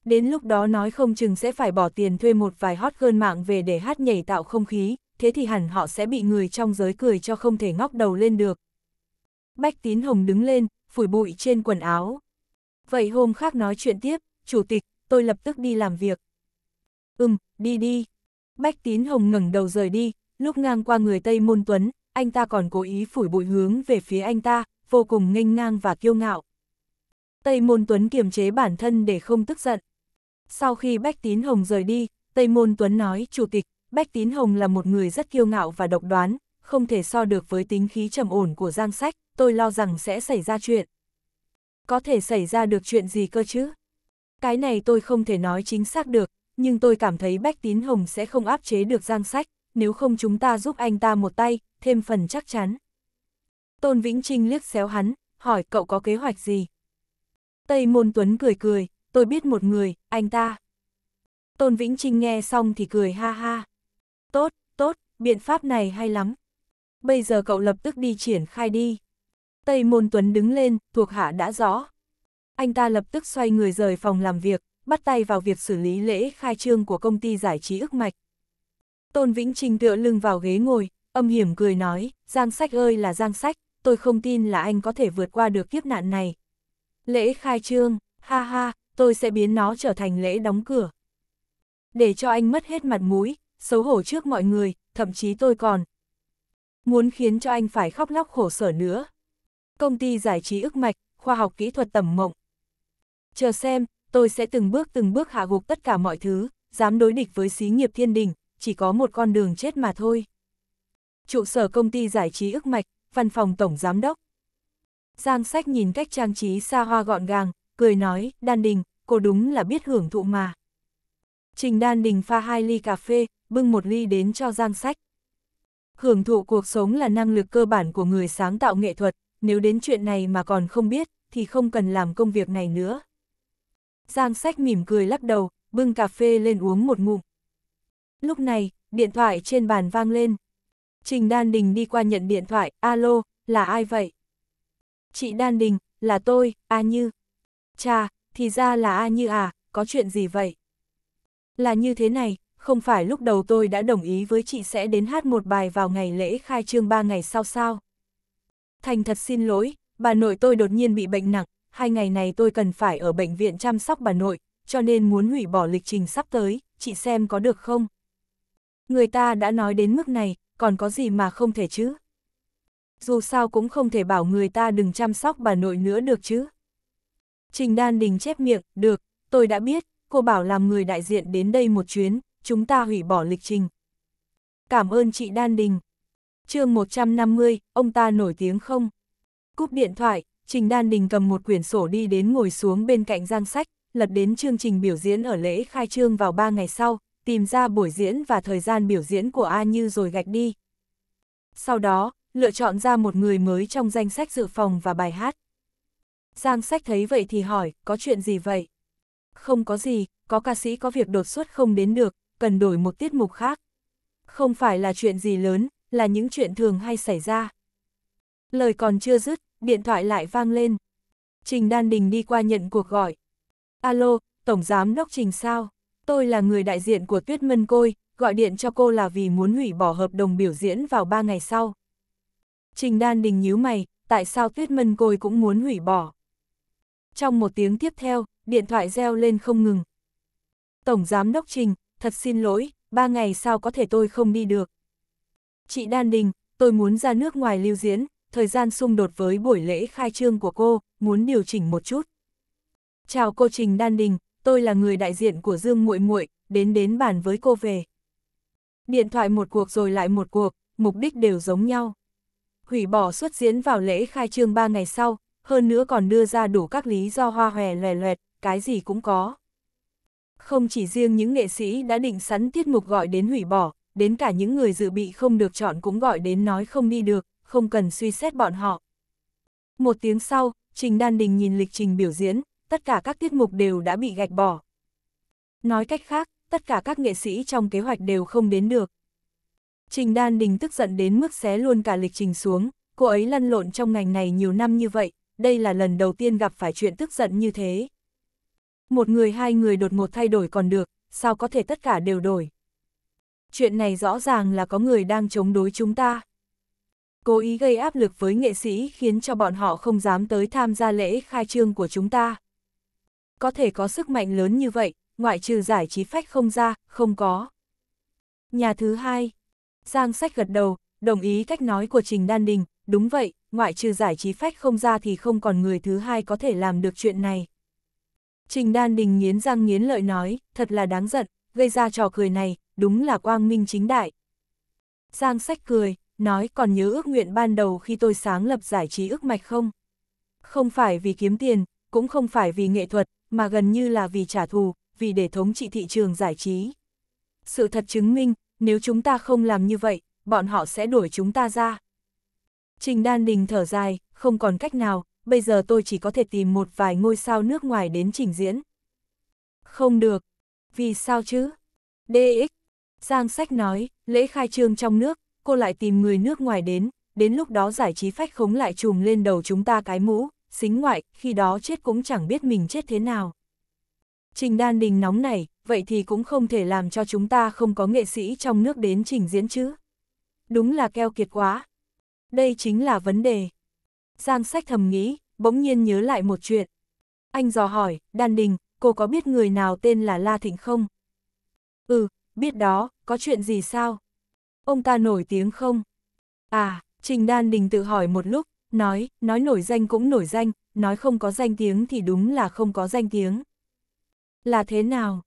Đến lúc đó nói không chừng sẽ phải bỏ tiền thuê một vài hot girl mạng về để hát nhảy tạo không khí, thế thì hẳn họ sẽ bị người trong giới cười cho không thể ngóc đầu lên được. Bách Tín Hồng đứng lên, phủi bụi trên quần áo. Vậy hôm khác nói chuyện tiếp, Chủ tịch, tôi lập tức đi làm việc. Ừm, đi đi. Bách Tín Hồng ngẩng đầu rời đi, lúc ngang qua người Tây Môn Tuấn, anh ta còn cố ý phủi bụi hướng về phía anh ta, vô cùng nghênh ngang và kiêu ngạo. Tây Môn Tuấn kiềm chế bản thân để không tức giận. Sau khi Bách Tín Hồng rời đi, Tây Môn Tuấn nói, Chủ tịch, Bách Tín Hồng là một người rất kiêu ngạo và độc đoán, không thể so được với tính khí trầm ổn của Giang Sách, tôi lo rằng sẽ xảy ra chuyện. Có thể xảy ra được chuyện gì cơ chứ? Cái này tôi không thể nói chính xác được, nhưng tôi cảm thấy Bách Tín Hồng sẽ không áp chế được Giang Sách, nếu không chúng ta giúp anh ta một tay, thêm phần chắc chắn. Tôn Vĩnh Trinh liếc xéo hắn, hỏi cậu có kế hoạch gì? Tây Môn Tuấn cười cười, tôi biết một người, anh ta. Tôn Vĩnh Trinh nghe xong thì cười ha ha. Tốt, tốt, biện pháp này hay lắm. Bây giờ cậu lập tức đi triển khai đi. Tây Môn Tuấn đứng lên, thuộc hạ đã rõ, anh ta lập tức xoay người rời phòng làm việc, bắt tay vào việc xử lý lễ khai trương của công ty giải trí ức mạch. Tôn Vĩnh trình tựa lưng vào ghế ngồi, âm hiểm cười nói, Giang Sách ơi là Giang Sách, tôi không tin là anh có thể vượt qua được kiếp nạn này. Lễ khai trương, ha ha, tôi sẽ biến nó trở thành lễ đóng cửa. Để cho anh mất hết mặt mũi, xấu hổ trước mọi người, thậm chí tôi còn. Muốn khiến cho anh phải khóc lóc khổ sở nữa. Công ty giải trí ức mạch, khoa học kỹ thuật tầm mộng, chờ xem, tôi sẽ từng bước từng bước hạ gục tất cả mọi thứ, dám đối địch với xí nghiệp thiên đình, chỉ có một con đường chết mà thôi. Trụ sở công ty giải trí ức mạch, văn phòng tổng giám đốc. Giang sách nhìn cách trang trí xa hoa gọn gàng, cười nói, đan đình, cô đúng là biết hưởng thụ mà. Trình đan đình pha hai ly cà phê, bưng một ly đến cho giang sách. Hưởng thụ cuộc sống là năng lực cơ bản của người sáng tạo nghệ thuật, nếu đến chuyện này mà còn không biết, thì không cần làm công việc này nữa. Giang sách mỉm cười lắc đầu, bưng cà phê lên uống một ngụm. Lúc này, điện thoại trên bàn vang lên. Trình Đan Đình đi qua nhận điện thoại, alo, là ai vậy? Chị Đan Đình, là tôi, A Như. Cha, thì ra là A Như à, có chuyện gì vậy? Là như thế này, không phải lúc đầu tôi đã đồng ý với chị sẽ đến hát một bài vào ngày lễ khai trương ba ngày sau sao? Thành thật xin lỗi, bà nội tôi đột nhiên bị bệnh nặng, hai ngày này tôi cần phải ở bệnh viện chăm sóc bà nội, cho nên muốn hủy bỏ lịch trình sắp tới, chị xem có được không? Người ta đã nói đến mức này, còn có gì mà không thể chứ? Dù sao cũng không thể bảo người ta đừng chăm sóc bà nội nữa được chứ. Trình Đan Đình chép miệng, được, tôi đã biết, cô bảo làm người đại diện đến đây một chuyến, chúng ta hủy bỏ lịch trình. Cảm ơn chị Đan Đình. chương 150, ông ta nổi tiếng không? Cúp điện thoại, Trình Đan Đình cầm một quyển sổ đi đến ngồi xuống bên cạnh Giang Sách, lật đến chương trình biểu diễn ở lễ khai trương vào 3 ngày sau, tìm ra buổi diễn và thời gian biểu diễn của A Như rồi gạch đi. Sau đó, lựa chọn ra một người mới trong danh sách dự phòng và bài hát. Giang Sách thấy vậy thì hỏi, có chuyện gì vậy? Không có gì, có ca sĩ có việc đột xuất không đến được, cần đổi một tiết mục khác. Không phải là chuyện gì lớn, là những chuyện thường hay xảy ra. Lời còn chưa dứt, điện thoại lại vang lên. Trình Đan Đình đi qua nhận cuộc gọi. Alo, Tổng Giám Đốc Trình sao? Tôi là người đại diện của Tuyết Mân Côi, gọi điện cho cô là vì muốn hủy bỏ hợp đồng biểu diễn vào ba ngày sau. Trình Đan Đình nhíu mày, tại sao Tuyết Mân Côi cũng muốn hủy bỏ? Trong một tiếng tiếp theo, điện thoại reo lên không ngừng. Tổng Giám Đốc Trình, thật xin lỗi, ba ngày sau có thể tôi không đi được. Chị Đan Đình, tôi muốn ra nước ngoài lưu diễn, thời gian xung đột với buổi lễ khai trương của cô, muốn điều chỉnh một chút. Chào cô Trình Đan Đình, tôi là người đại diện của Dương Muội Muội, đến đến bàn với cô về. Điện thoại một cuộc rồi lại một cuộc, mục đích đều giống nhau. Hủy bỏ xuất diễn vào lễ khai trương ba ngày sau, hơn nữa còn đưa ra đủ các lý do hoa hòe loè loẹt, cái gì cũng có. Không chỉ riêng những nghệ sĩ đã định sẵn tiết mục gọi đến hủy bỏ, đến cả những người dự bị không được chọn cũng gọi đến nói không đi được, không cần suy xét bọn họ. Một tiếng sau, Trình Đan Đình nhìn lịch trình biểu diễn, tất cả các tiết mục đều đã bị gạch bỏ. Nói cách khác, tất cả các nghệ sĩ trong kế hoạch đều không đến được. Trình Đan Đình tức giận đến mức xé luôn cả lịch trình xuống, cô ấy lăn lộn trong ngành này nhiều năm như vậy, đây là lần đầu tiên gặp phải chuyện tức giận như thế. Một người hai người đột ngột thay đổi còn được, sao có thể tất cả đều đổi. Chuyện này rõ ràng là có người đang chống đối chúng ta cố ý gây áp lực với nghệ sĩ khiến cho bọn họ không dám tới tham gia lễ khai trương của chúng ta. Có thể có sức mạnh lớn như vậy, ngoại trừ giải trí phách không ra, không có. Nhà thứ hai, Giang Sách gật đầu, đồng ý cách nói của Trình Đan Đình, đúng vậy, ngoại trừ giải trí phách không ra thì không còn người thứ hai có thể làm được chuyện này. Trình Đan Đình nghiến răng nghiến lợi nói, thật là đáng giận, gây ra trò cười này, đúng là quang minh chính đại. Giang Sách cười, nói còn nhớ ước nguyện ban đầu khi tôi sáng lập giải trí ước mạch không? Không phải vì kiếm tiền, cũng không phải vì nghệ thuật, mà gần như là vì trả thù, vì để thống trị thị trường giải trí. Sự thật chứng minh, nếu chúng ta không làm như vậy, bọn họ sẽ đuổi chúng ta ra. Trình Đan Đình thở dài, không còn cách nào, bây giờ tôi chỉ có thể tìm một vài ngôi sao nước ngoài đến trình diễn. Không được. Vì sao chứ? DX. Giang Sách nói, lễ khai trương trong nước, cô lại tìm người nước ngoài đến, đến lúc đó giải trí phách khống lại trùm lên đầu chúng ta cái mũ, xính ngoại, khi đó chết cũng chẳng biết mình chết thế nào. Trình Đan Đình nóng này, vậy thì cũng không thể làm cho chúng ta không có nghệ sĩ trong nước đến trình diễn chứ. Đúng là keo kiệt quá. Đây chính là vấn đề. Giang sách thầm nghĩ, bỗng nhiên nhớ lại một chuyện. Anh dò hỏi, Đan Đình, cô có biết người nào tên là La Thịnh không? Ừ, biết đó, có chuyện gì sao? ông ta nổi tiếng không? À, Trình Đan Đình tự hỏi một lúc, nói, nói nổi danh cũng nổi danh, nói không có danh tiếng thì đúng là không có danh tiếng. Là thế nào?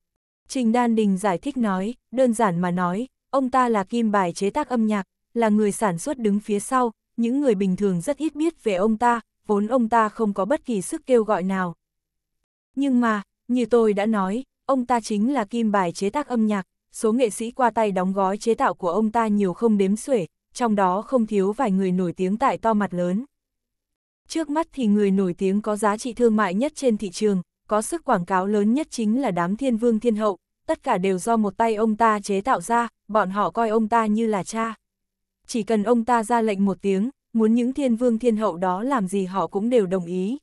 Trình Đan Đình giải thích nói, đơn giản mà nói, ông ta là kim bài chế tác âm nhạc, là người sản xuất đứng phía sau, những người bình thường rất ít biết về ông ta, vốn ông ta không có bất kỳ sức kêu gọi nào. Nhưng mà, như tôi đã nói, ông ta chính là kim bài chế tác âm nhạc, số nghệ sĩ qua tay đóng gói chế tạo của ông ta nhiều không đếm xuể, trong đó không thiếu vài người nổi tiếng tại to mặt lớn. Trước mắt thì người nổi tiếng có giá trị thương mại nhất trên thị trường, có sức quảng cáo lớn nhất chính là đám thiên vương thiên hậu, tất cả đều do một tay ông ta chế tạo ra, bọn họ coi ông ta như là cha. Chỉ cần ông ta ra lệnh một tiếng, muốn những thiên vương thiên hậu đó làm gì họ cũng đều đồng ý.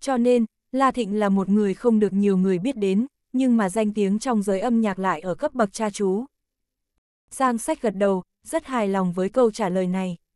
Cho nên, La Thịnh là một người không được nhiều người biết đến, nhưng mà danh tiếng trong giới âm nhạc lại ở cấp bậc cha chú. Giang sách gật đầu, rất hài lòng với câu trả lời này.